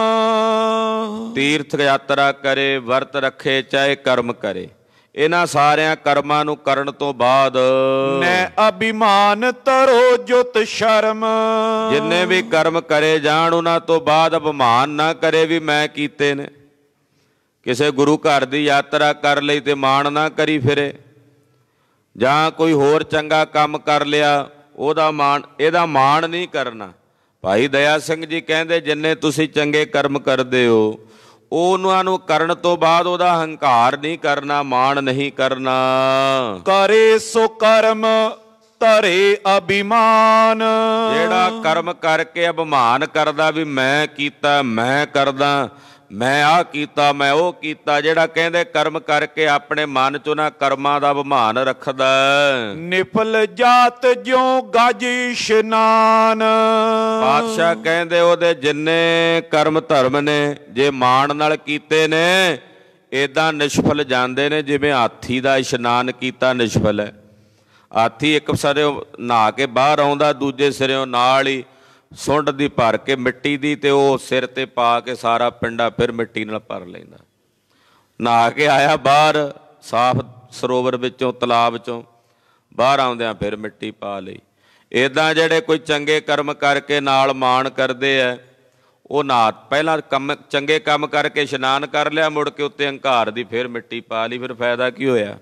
ਤੀਰਥ ਯਾਤਰਾ ਕਰੇ ਵਰਤ ਰੱਖੇ ਚਾਹੇ ਕਰਮ ਕਰੇ ਇਹਨਾਂ ਸਾਰਿਆਂ ਕਰਮਾਂ ਨੂੰ ਕਰਨ ਤੋਂ ਬਾਅਦ ਨੈ ਅਭਿਮਾਨ ਤਰੋ ਜੁਤ ਸ਼ਰਮ ਜਿੰਨੇ ਵੀ ਕਰਮ ਕਰੇ ਜਾਣ ਉਹਨਾਂ ਤੋਂ ਬਾਅਦ ਅਭਿਮਾਨ ਨਾ ਕਰੇ ਵੀ ਮੈਂ ਕੀਤੇ ਨੇ ਕਿਸੇ ਗੁਰੂ ਘਰ ਦੀ ਯਾਤਰਾ ਕਰ ਲਈ ਤੇ ਮਾਣ ਨਾ ਕਰੀ ਫਿਰੇ ਜਾਂ ਕੋਈ ਹੋਰ ਚੰਗਾ ਕੰਮ ਕਰ ਲਿਆ ਉਹਦਾ ਮਾਣ ਇਹਦਾ ਮਾਣ ਨਹੀਂ ਕਰਨਾ ਭਾਈ ਦਇਆ ਸਿੰਘ ਜੀ ਕਹਿੰਦੇ ਜਿੰਨੇ ਤੁਸੀਂ ਚੰਗੇ ਕਰਮ ਕਰਦੇ ਹੋ ਉਹਨਾਂ ਨੂੰ ਕਰਨ ਤੋਂ ਬਾਅਦ ਉਹਦਾ ਹੰਕਾਰ ਨਹੀਂ ਕਰਨਾ ਮਾਣ ਨਹੀਂ ਕਰਨਾ ਕਰੇ ਸੋ ਕਰਮ ਤਰੇ ਅਭਿਮਾਨ ਜਿਹੜਾ ਕਰਮ ਕਰਕੇ ਅਭਿਮਾਨ ਕਰਦਾ ਵੀ ਮੈਂ ਕੀਤਾ ਮੈਂ ਕਰਦਾ ਮੈਂ ਆ ਕੀਤਾ ਮੈਂ ਉਹ ਕੀਤਾ ਜਿਹੜਾ ਕਹਿੰਦੇ ਕਰਮ ਕਰਕੇ ਆਪਣੇ ਮਨ ਚ ਉਹਨਾਂ ਕਰਮਾਂ ਦਾ ਅਭਿਮਾਨ ਰੱਖਦਾ ਨਿਪਲ ਜਾਤ ਜਿਉ ਗਾਜੀ ਸ਼ਨਾਨ ਬਾਦਸ਼ਾਹ ਕਹਿੰਦੇ ਉਹਦੇ ਜਿੰਨੇ ਕਰਮ ਧਰਮ ਨੇ ਜੇ ਮਾਣ ਨਾਲ ਕੀਤੇ ਨੇ ਇਦਾਂ ਨਿਸ਼ਫਲ ਜਾਂਦੇ ਨੇ ਜਿਵੇਂ ਹਾਥੀ ਦਾ ਇਸ਼ਨਾਨ ਕੀਤਾ ਨਿਸ਼ਫਲ ਹੈ ਹਾਥੀ ਇੱਕ ਸਾਰੇ ਨਹਾ ਕੇ ਬਾਹਰ ਆਉਂਦਾ ਦੂਜੇ ਸਿਰੇ ਨਾਲ ਹੀ ਸੁੰਡ ਦੀ ਭਰ ਕੇ ਮਿੱਟੀ ਦੀ ਤੇ ਉਹ ਸਿਰ ਤੇ ਪਾ ਕੇ ਸਾਰਾ ਪਿੰਡਾ ਫਿਰ ਮਿੱਟੀ ਨਾਲ ਭਰ ਲੈਂਦਾ ਨਹਾ ਕੇ ਆਇਆ ਬਾਹਰ ਸਾਫ਼ ਸਰੋਵਰ ਵਿੱਚੋਂ ਤਲਾਬ ਵਿੱਚੋਂ ਬਾਹਰ ਆਉਂਦਿਆਂ ਫਿਰ ਮਿੱਟੀ ਪਾ ਲਈ ਇਦਾਂ ਜਿਹੜੇ ਕੋਈ ਚੰਗੇ ਕਰਮ ਕਰਕੇ ਨਾਲ ਮਾਣ ਕਰਦੇ ਐ ਉਹ ਨਾ ਪਹਿਲਾਂ ਕੰਮ ਚੰਗੇ ਕੰਮ ਕਰਕੇ ਇਸ਼ਨਾਨ ਕਰ ਲਿਆ ਮੁੜ ਕੇ ਉੱਤੇ ਹੰਕਾਰ ਦੀ ਫਿਰ ਮਿੱਟੀ ਪਾ ਲਈ ਫਿਰ ਫਾਇਦਾ ਕੀ ਹੋਇਆ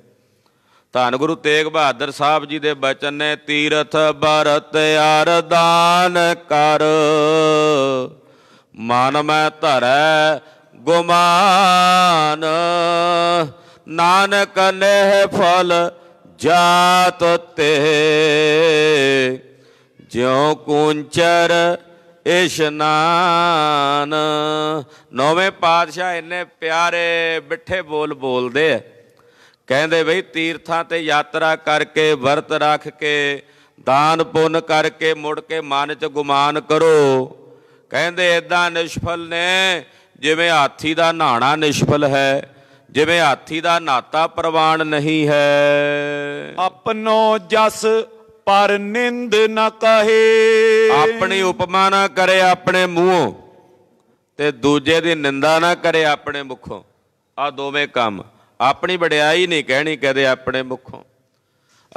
ਧੰਨ ਗੁਰੂ ਤੇਗ ਬਹਾਦਰ ਸਾਹਿਬ ਜੀ ਦੇ ਬਚਨ ਨੇ ਤੀਰਥ ਬਰਤ ਅਰਦਾਨ ਕਰ ਮਨ ਮੈਂ ਧਰੈ ਗੁਮਾਨ ਨਾਨਕ ਨੇ ਫਲ ਜਾਤ ਤੇ ਜਿਉ ਕੁੰਚਰ ਇਸ਼ਨਾਨ ਨੌਵੇਂ ਪਾਤਸ਼ਾਹ ਇੰਨੇ ਪਿਆਰੇ ਬਿਠੇ ਬੋਲ ਬੋਲਦੇ ਆ ਕਹਿੰਦੇ ਬਈ ਤੀਰਥਾਂ ਤੇ ਯਾਤਰਾ ਕਰਕੇ ਵਰਤ ਰੱਖ ਕੇ ਦਾਨ ਪੁੰਨ ਕਰਕੇ ਮੁੜ ਕੇ ਮਨ 'ਚ ਗੁਮਾਨ ਕਰੋ ਕਹਿੰਦੇ ਇਦਾਂ ਨਿਸ਼ਫਲ ਨੇ ਜਿਵੇਂ ਹਾਥੀ ਦਾ ਨਹਾਣਾ ਨਿਸ਼ਫਲ ਹੈ ਜਿਵੇਂ ਹਾਥੀ ਦਾ ਨਾਤਾ ਪ੍ਰਵਾਨ ਨਹੀਂ ਹੈ ਆਪਣੋ ਜਸ ਪਰ ਨਿੰਦ ਨਾ ਕਹੇ ਆਪਣੀ ਉਪਮਾ ਨਾ ਕਰੇ ਆਪਣੇ ਮੂੰਹੋਂ ਤੇ ਦੂਜੇ ਦੀ ਨਿੰਦਾ ਨਾ ਕਰੇ ਆਪਣੇ ਮੁਖੋਂ ਆ ਦੋਵੇਂ ਕੰਮ ਆਪਣੀ ਵਡਿਆਈ ਨਹੀਂ ਕਹਿਣੀ ਕਦੇ ਆਪਣੇ ਮੁਖੋਂ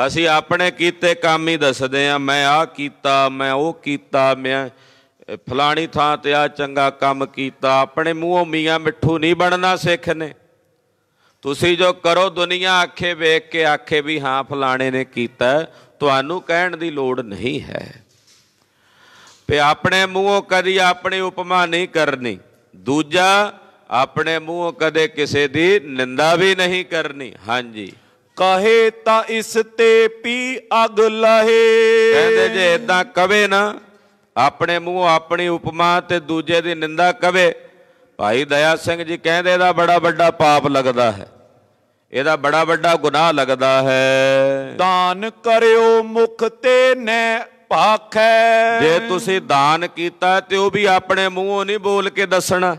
ਅਸੀਂ ਆਪਣੇ ਕੀਤੇ ਕੰਮ ਹੀ ਦੱਸਦੇ ਆ ਮੈਂ ਆ ਕੀਤਾ ਮੈਂ ਉਹ ਕੀਤਾ ਮੈਂ ਫਲਾਣੀ ਥਾਂ ਤੇ ਆ ਚੰਗਾ ਕੰਮ ਕੀਤਾ ਆਪਣੇ ਮੂੰਹੋਂ ਮੀਆਂ ਮਿੱਠੂ ਨਹੀਂ ਬਣਨਾ ਸਿੱਖ ਨੇ ਤੁਸੀਂ ਜੋ ਕਰੋ ਦੁਨੀਆ ਆਖੇ ਵੇਖ ਕੇ ਆਖੇ ਵੀ ਹਾਂ ਫਲਾਣੇ ਨੇ ਕੀਤਾ ਤੁਹਾਨੂੰ ਕਹਿਣ ਦੀ ਲੋੜ ਨਹੀਂ ਹੈ ਤੇ ਆਪਣੇ ਮੂੰਹੋਂ ਕਦੀ ਆਪਣੀ ਉਪਮਾ ਨਹੀਂ ਕਰਨੀ ਦੂਜਾ ਆਪਣੇ ਮੂੰਹ ਕਦੇ ਕਿਸੇ ਦੀ ਨਿੰਦਾ ਵੀ ਨਹੀਂ ਕਰਨੀ ਹਾਂਜੀ ਕਹੇ ਤਾਂ ਇਸ ਤੇ ਪੀ ਅਗ ਲਹੇ ਕਹਿੰਦੇ ਜੇ ਇਦਾਂ ਕਵੇ ਨਾ ਆਪਣੇ ਮੂੰਹ ਆਪਣੀ ਉਪਮਾ ਤੇ ਦੂਜੇ ਦੀ ਨਿੰਦਾ ਕਵੇ ਭਾਈ ਦਇਆ ਸਿੰਘ ਜੀ ਕਹਿੰਦੇ ਇਹਦਾ ਬੜਾ ਵੱਡਾ ਪਾਪ ਲੱਗਦਾ ਹੈ ਇਹਦਾ ਬੜਾ ਵੱਡਾ ਗੁਨਾਹ ਲੱਗਦਾ ਹੈ ਦਾਨ ਕਰਿਓ ਮੁਖ ਤੇ ਨੈ ਭਾਖੈ ਜੇ ਤੁਸੀਂ ਦਾਨ ਕੀਤਾ ਤੇ ਉਹ ਵੀ ਆਪਣੇ ਮੂੰਹੋਂ ਨਹੀਂ ਬੋਲ ਕੇ ਦੱਸਣਾ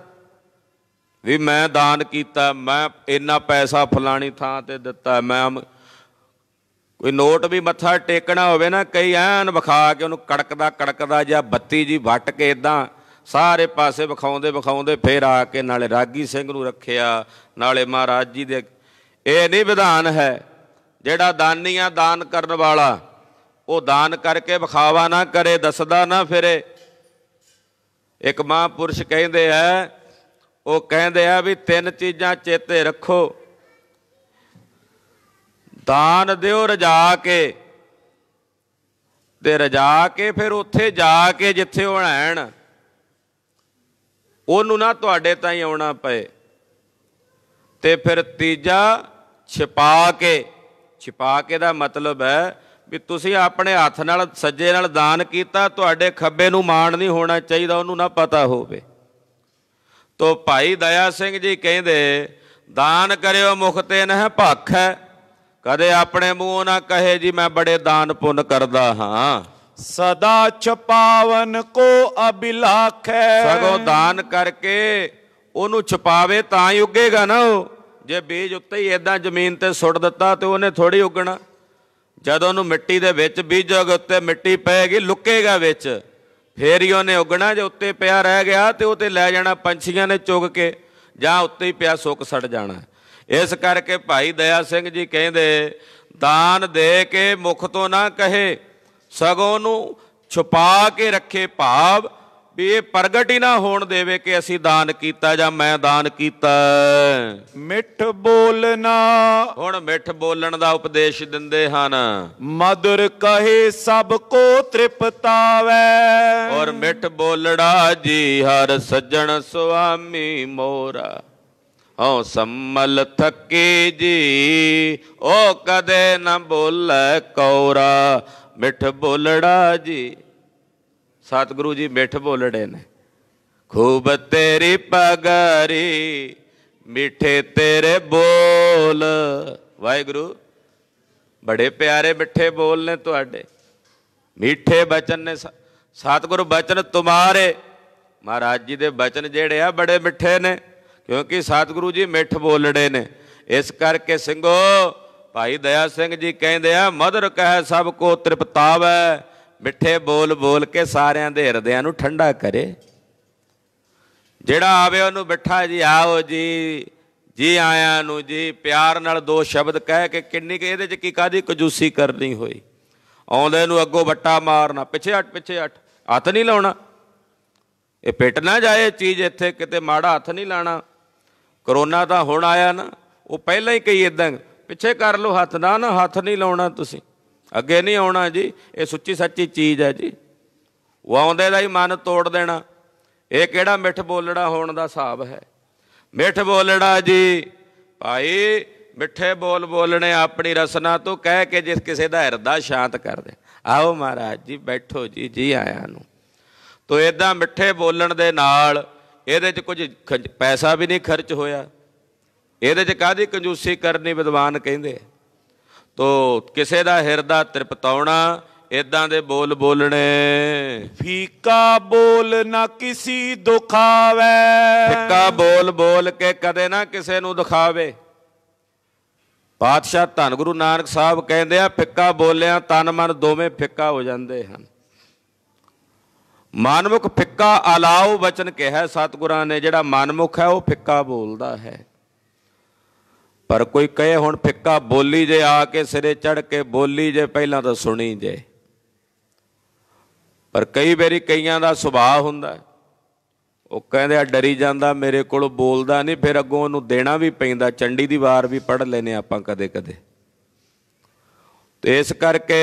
ਵੀ ਮੈਂ ਦਾਨ ਕੀਤਾ ਮੈਂ ਇੰਨਾ ਪੈਸਾ ਫਲਾਣੀ ਥਾਂ ਤੇ ਦਿੱਤਾ ਮੈਂ ਕੋਈ ਨੋਟ ਵੀ ਮੱਥਾ ਟੇਕਣਾ ਹੋਵੇ ਨਾ ਕਈ ਐਨ ਵਿਖਾ ਕੇ ਉਹਨੂੰ ਕੜਕਦਾ ਕੜਕਦਾ ਜਾਂ ਬੱਤੀ ਜੀ ਵੱਟ ਕੇ ਇਦਾਂ ਸਾਰੇ ਪਾਸੇ ਵਿਖਾਉਂਦੇ ਵਿਖਾਉਂਦੇ ਫੇਰ ਆ ਕੇ ਨਾਲੇ ਰਾਗੀ ਸਿੰਘ ਨੂੰ ਰੱਖਿਆ ਨਾਲੇ ਮਹਾਰਾਜ ਜੀ ਦੇ ਇਹ ਨਹੀਂ ਵਿਧਾਨ ਹੈ ਜਿਹੜਾ ਦਾਨੀਆਂ ਦਾਨ ਕਰਨ ਵਾਲਾ ਉਹ ਦਾਨ ਕਰਕੇ ਵਿਖਾਵਾ ਨਾ ਕਰੇ ਦੱਸਦਾ ਨਾ ਫਿਰੇ ਇੱਕ ਮਹਾਂਪੁਰਸ਼ ਕਹਿੰਦੇ ਐ ਉਹ ਕਹਿੰਦੇ ਆ ਵੀ ਤਿੰਨ ਚੀਜ਼ਾਂ ਚੇਤੇ ਰੱਖੋ ਦਾਨ ਦਿਓ ਰਜਾ ਕੇ ਤੇ ਰਜਾ ਕੇ ਫਿਰ ਉੱਥੇ ਜਾ ਕੇ ਜਿੱਥੇ ਉਹ ਰਹਿਣ ਉਹਨੂੰ ਨਾ ਤੁਹਾਡੇ ਤਾਂ ਹੀ ਆਉਣਾ ਪਏ ਤੇ ਫਿਰ ਤੀਜਾ ਛਿਪਾ ਕੇ ਛਿਪਾ ਕੇ ਦਾ ਮਤਲਬ ਹੈ ਵੀ ਤੁਸੀਂ ਆਪਣੇ ਹੱਥ ਨਾਲ ਸੱਜੇ ਨਾਲ ਦਾਨ ਕੀਤਾ ਤੁਹਾਡੇ ਖੱਬੇ ਨੂੰ ਮਾਣ ਨਹੀਂ ਹੋਣਾ ਚਾਹੀਦਾ ਉਹਨੂੰ ਨਾ ਪਤਾ ਹੋਵੇ ਤੋ ਭਾਈ ਦਇਆ ਸਿੰਘ ਜੀ ਕਹਿੰਦੇ ਦਾਨ ਕਰਿਓ ਮੁਖ ਤੇ ਨਹਿ ਭੱਖ ਕਦੇ ਆਪਣੇ ਮੂੰਹੋਂ ਨਾ ਕਹੇ ਜੀ ਮੈਂ ਬੜੇ ਦਾਨ ਪੁੰਨ ਕਰਦਾ ਹਾਂ ਸਦਾ ਛਪਾਵਨ ਕੋ ਅਬਿਲਾਖੈ ਹੈ ਸਗੋ ਦਾਨ ਕਰਕੇ ਉਹਨੂੰ ਛਪਾਵੇ ਤਾਂ ਹੀ ਉੱਗੇਗਾ ਨਾ ਉਹ ਜੇ ਬੀਜ ਉੱਤੇ ਹੀ ਇਦਾਂ ਜ਼ਮੀਨ ਤੇ ਸੁੱਟ ਦਿੱਤਾ ਤੇ ਉਹਨੇ ਥੋੜੀ ਉੱਗਣਾ ਜਦੋਂ ਉਹਨੂੰ ਮਿੱਟੀ ਦੇ ਵਿੱਚ ਬੀਜੋਗੇ ਉੱਤੇ ਮਿੱਟੀ ਪੈਗੀ ਲੁਕੇਗਾ ਵਿੱਚ ਫੇਰ ਹੀ ਉਹਨੇ ਉਗਣਾ ਜੇ ਉੱਤੇ ਪਿਆ ਰਹਿ ਗਿਆ ਤੇ ਉਹ ਤੇ ਲੈ ਜਾਣਾ ਪੰਛੀਆਂ ਨੇ ਚੁਗ ਕੇ ਜਾਂ ਉੱਤੇ ਹੀ ਪਿਆ ਸੁੱਕ ਸੜ ਜਾਣਾ ਇਸ ਕਰਕੇ ਭਾਈ ਦਇਆ ਸਿੰਘ ਜੀ ਕਹਿੰਦੇ ਦਾਨ ਦੇ ਕੇ ਮੁਖ ਤੋਂ ਨਾ ਕਹੇ ਸਗੋਂ ਨੂੰ ਛੁਪਾ ਕੇ ਰੱਖੇ ਭਾਵ ਵੀ ਇਹ ਪ੍ਰਗਟ ਹੀ ਨਾ ਹੋਣ ਦੇਵੇ ਕਿ ਅਸੀਂ ਦਾਨ ਕੀਤਾ ਜਾਂ ਮੈਂ ਦਾਨ ਕੀਤਾ ਮਿੱਠ ਬੋਲਣਾ ਹੁਣ ਮਿੱਠ ਬੋਲਣ ਦਾ ਉਪਦੇਸ਼ ਦਿੰਦੇ ਹਨ ਮਦਰ ਕਹੇ ਸਭ ਕੋ ਤ੍ਰਿਪਤਾਵੇ ਔਰ ਮਿੱਠ ਬੋਲੜਾ ਜੀ ਹਰ ਸੱਜਣ ਸੁਆਮੀ ਮੋਰਾ ਹਉ ਸੰਮਲ ਥੱਕੇ ਜੀ ਉਹ ਕਦੇ ਨਾ ਬੋਲੇ ਕੌਰਾ ਮਿੱਠ ਬੋਲੜਾ ਜੀ ਸਤਿਗੁਰੂ ਜੀ ਮਿੱਠ ਬੋਲੜੇ ਨੇ ਖੂਬ ਤੇਰੀ ਪਗਾਰੀ ਮਿੱਠੇ ਤੇਰੇ ਬੋਲ ਵਾਹਿਗੁਰੂ ਬੜੇ ਪਿਆਰੇ ਮਿੱਠੇ ਬੋਲ ਨੇ ਤੁਹਾਡੇ ਮਿੱਠੇ ਬਚਨ ਨੇ ਸਤਿਗੁਰੂ ਬਚਨ ਤੁਮਾਰੇ ਮਹਾਰਾਜ ਜੀ ਦੇ ਬਚਨ ਜਿਹੜੇ ਆ ਬੜੇ ਮਿੱਠੇ ਨੇ ਕਿਉਂਕਿ ਸਤਿਗੁਰੂ ਜੀ ਮਿੱਠ ਬੋਲੜੇ ਨੇ ਇਸ ਕਰਕੇ ਸਿੰਘੋ ਭਾਈ ਦਇਆ ਸਿੰਘ ਜੀ ਕਹਿੰਦੇ ਆ ਮਦਰ ਕਹੈ ਸਭ ਕੋ ਤ੍ਰਿਪਤਾਵੈ ਮਿੱਠੇ ਬੋਲ ਬੋਲ ਕੇ ਸਾਰਿਆਂ ਦੇ ਹਿਰਦਿਆਂ ਨੂੰ ਠੰਡਾ ਕਰੇ ਜਿਹੜਾ ਆਵੇ ਉਹਨੂੰ ਬਿਠਾ ਜੀ ਆਓ ਜੀ ਜੀ ਆਇਆਂ ਨੂੰ ਜੀ ਪਿਆਰ ਨਾਲ ਦੋ ਸ਼ਬਦ ਕਹਿ ਕੇ ਕਿੰਨੀ ਕਿ ਇਹਦੇ ਚ ਕੀ ਕਾਦੀ ਕਜੂਸੀ ਕਰਨੀ ਹੋਈ ਆਉਂਦੇ ਨੂੰ ਅੱਗੋਂ ਵੱਟਾ ਮਾਰਨਾ ਪਿੱਛੇ ਹਟ ਪਿੱਛੇ ਹਟ ਹੱਥ ਨਹੀਂ ਲਾਉਣਾ ਇਹ ਪਿੱਟ ਨਾ ਜਾਏ ਚੀਜ਼ ਇੱਥੇ ਕਿਤੇ ਮਾੜਾ ਹੱਥ ਨਹੀਂ ਲਾਣਾ ਕਰੋਨਾ ਤਾਂ ਹੁਣ ਆਇਆ ਨਾ ਉਹ ਪਹਿਲਾਂ ਹੀ ਕਈ ਇਦਾਂ ਪਿੱਛੇ ਕਰ ਲੋ ਹੱਥ ਨਾ ਨਾ ਹੱਥ ਨਹੀਂ ਲਾਉਣਾ ਤੁਸੀਂ ਅੱਗੇ ਨਹੀਂ ਆਉਣਾ ਜੀ ਇਹ ਸੁੱਚੀ ਸੱਚੀ ਚੀਜ਼ ਹੈ ਜੀ ਉਹ ਆਉਂਦੇ ਦਾ ਹੀ ਮਨ ਤੋੜ ਦੇਣਾ ਇਹ ਕਿਹੜਾ ਮਿੱਠ ਬੋਲੜਾ ਹੋਣ ਦਾ ਹਿਸਾਬ ਹੈ ਮਿੱਠ ਬੋਲੜਾ ਜੀ ਭਾਈ ਮਿੱਠੇ ਬੋਲ ਬੋਲਣੇ ਆਪਣੀ ਰਸਨਾ ਤੋਂ ਕਹਿ ਕੇ ਜਿਸ ਕਿਸੇ ਦਾ ਹਿਰਦਾ ਸ਼ਾਂਤ ਕਰ ਦੇ ਆਓ ਮਹਾਰਾਜ ਜੀ ਬੈਠੋ ਜੀ ਜੀ ਆਇਆਂ ਨੂੰ ਤੋ ਇਦਾਂ ਮਿੱਠੇ ਬੋਲਣ ਦੇ ਨਾਲ ਇਹਦੇ 'ਚ ਕੁਝ ਪੈਸਾ ਵੀ ਨਹੀਂ ਖਰਚ ਹੋਇਆ ਇਹਦੇ 'ਚ ਕਾਦੀ ਕੰਜੂਸੀ ਕਰਨੀ ਵਿਦਵਾਨ ਕਹਿੰਦੇ ਤੋ ਕਿਸੇ ਦਾ ਹਿਰਦਾ ਤ੍ਰਿਪਤਾਉਣਾ ਇਦਾਂ ਦੇ ਬੋਲ ਬੋਲਣੇ ਫੀਕਾ ਬੋਲ ਨਾ ਕਿਸੇ ਦੁਖਾਵੇ ਫੀਕਾ ਬੋਲ ਬੋਲ ਕੇ ਕਦੇ ਨਾ ਕਿਸੇ ਨੂੰ ਦਿਖਾਵੇ ਪਾਤਸ਼ਾਹ ਧੰਨ ਗੁਰੂ ਨਾਨਕ ਸਾਹਿਬ ਕਹਿੰਦੇ ਆ ਫਿੱਕਾ ਬੋਲਿਆ ਤਨ ਮਨ ਦੋਵੇਂ ਫਿੱਕਾ ਹੋ ਜਾਂਦੇ ਹਨ ਮਨਮੁਖ ਫਿੱਕਾ ਅਲਾਉ ਬਚਨ ਕਿਹਾ ਸਤਿਗੁਰਾਂ ਨੇ ਜਿਹੜਾ ਮਨਮੁਖ ਹੈ ਉਹ ਫਿੱਕਾ ਬੋਲਦਾ ਹੈ ਪਰ ਕੋਈ ਕਹੇ ਹੁਣ ਫਿੱਕਾ ਬੋਲੀ ਜੇ ਆ ਕੇ ਸਿਰੇ ਚੜ ਕੇ ਬੋਲੀ ਜੇ ਪਹਿਲਾਂ ਤਾਂ ਸੁਣੀ ਜੇ ਪਰ ਕਈ ਵਾਰੀ ਕਈਆਂ ਦਾ ਸੁਭਾਅ ਹੁੰਦਾ ਉਹ ਕਹਿੰਦੇ ਆ ਡਰੀ ਜਾਂਦਾ ਮੇਰੇ ਕੋਲ ਬੋਲਦਾ ਨਹੀਂ ਫਿਰ ਅੱਗੋਂ ਉਹਨੂੰ ਦੇਣਾ ਵੀ ਪੈਂਦਾ ਚੰਡੀ ਦੀ ਵਾਰ ਵੀ ਪੜ ਲੈਨੇ ਆਪਾਂ ਕਦੇ ਕਦੇ ਤੇ ਇਸ ਕਰਕੇ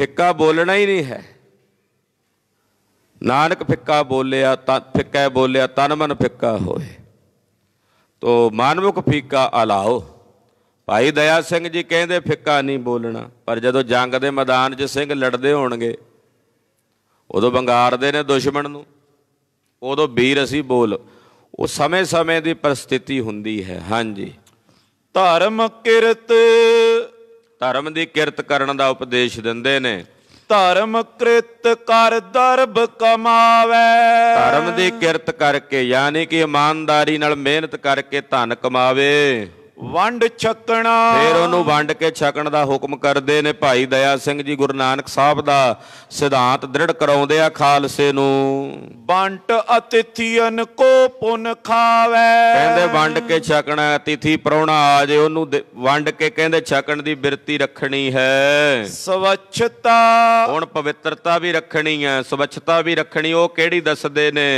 ਫਿੱਕਾ ਬੋਲਣਾ ਹੀ ਨਹੀਂ ਹੈ ਨਾਨਕ ਫਿੱਕਾ ਬੋਲਿਆ ਤਾਂ ਫਿੱਕਾ ਬੋਲਿਆ ਤਨ ਮਨ ਫਿੱਕਾ ਹੋਏ ਤੋ ਮਾਨਮੁਖ ਫੀਕਾ ਅਲਾਓ ਭਾਈ ਦਇਆ ਸਿੰਘ ਜੀ ਕਹਿੰਦੇ ਫਿੱਕਾ ਨਹੀਂ ਬੋਲਣਾ ਪਰ ਜਦੋਂ ਜੰਗ ਦੇ ਮੈਦਾਨ 'ਚ ਸਿੰਘ ਲੜਦੇ ਹੋਣਗੇ ਉਦੋਂ ਬੰਗਾਰਦੇ ਨੇ ਦੁਸ਼ਮਣ ਨੂੰ ਉਦੋਂ ਵੀਰ ਅਸੀਂ ਬੋਲ ਉਹ ਸਮੇਂ-ਸਮੇਂ ਦੀ ਪ੍ਰਸਥਿਤੀ ਹੁੰਦੀ ਹੈ ਹਾਂਜੀ ਧਰਮ ਕਿਰਤ ਧਰਮ ਦੀ ਕਿਰਤ ਕਰਨ ਦਾ ਉਪਦੇਸ਼ ਦਿੰਦੇ ਨੇ ਧਰਮ ਕਰਤ ਕਰ ਦਰਬ ਕਮਾਵੇ ਧਰਮ ਦੀ ਕਿਰਤ ਕਰਕੇ ਯਾਨੀ ਕਿ ਇਮਾਨਦਾਰੀ ਨਾਲ ਮਿਹਨਤ ਕਰਕੇ ਧਨ ਕਮਾਵੇ ਵੰਡ ਛਕਣਾ ਫਿਰ ਉਹਨੂੰ ਵੰਡ ਕੇ ਛਕਣ ਦਾ ਹੁਕਮ ਕਰਦੇ ਨੇ ਭਾਈ ਦਇਆ ਸਿੰਘ ਜੀ ਗੁਰੂ ਨਾਨਕ ਸਾਹਿਬ ਦਾ ਸਿਧਾਂਤ ਦ੍ਰਿੜ ਕਰਾਉਂਦੇ ਆ ਖਾਲਸੇ ਨੂੰ ਵੰਟ ਅਤਿਥੀਨ ਕੋ ਪੁਨ ਖਾਵੇ ਕਹਿੰਦੇ ਵੰਡ ਕੇ ਛਕਣਾ ਅਤਿਥੀ ਪਰਉਣਾ ਆ ਜੇ ਉਹਨੂੰ ਵੰਡ ਕੇ ਕਹਿੰਦੇ ਛਕਣ ਦੀ ਬਿਰਤੀ ਰੱਖਣੀ ਹੈ ਸਵੱਛਤਾ ਹੁਣ ਪਵਿੱਤਰਤਾ ਵੀ ਰੱਖਣੀ ਹੈ ਸਵੱਛਤਾ ਵੀ ਰੱਖਣੀ ਉਹ ਕਿਹੜੀ ਦੱਸਦੇ ਨੇ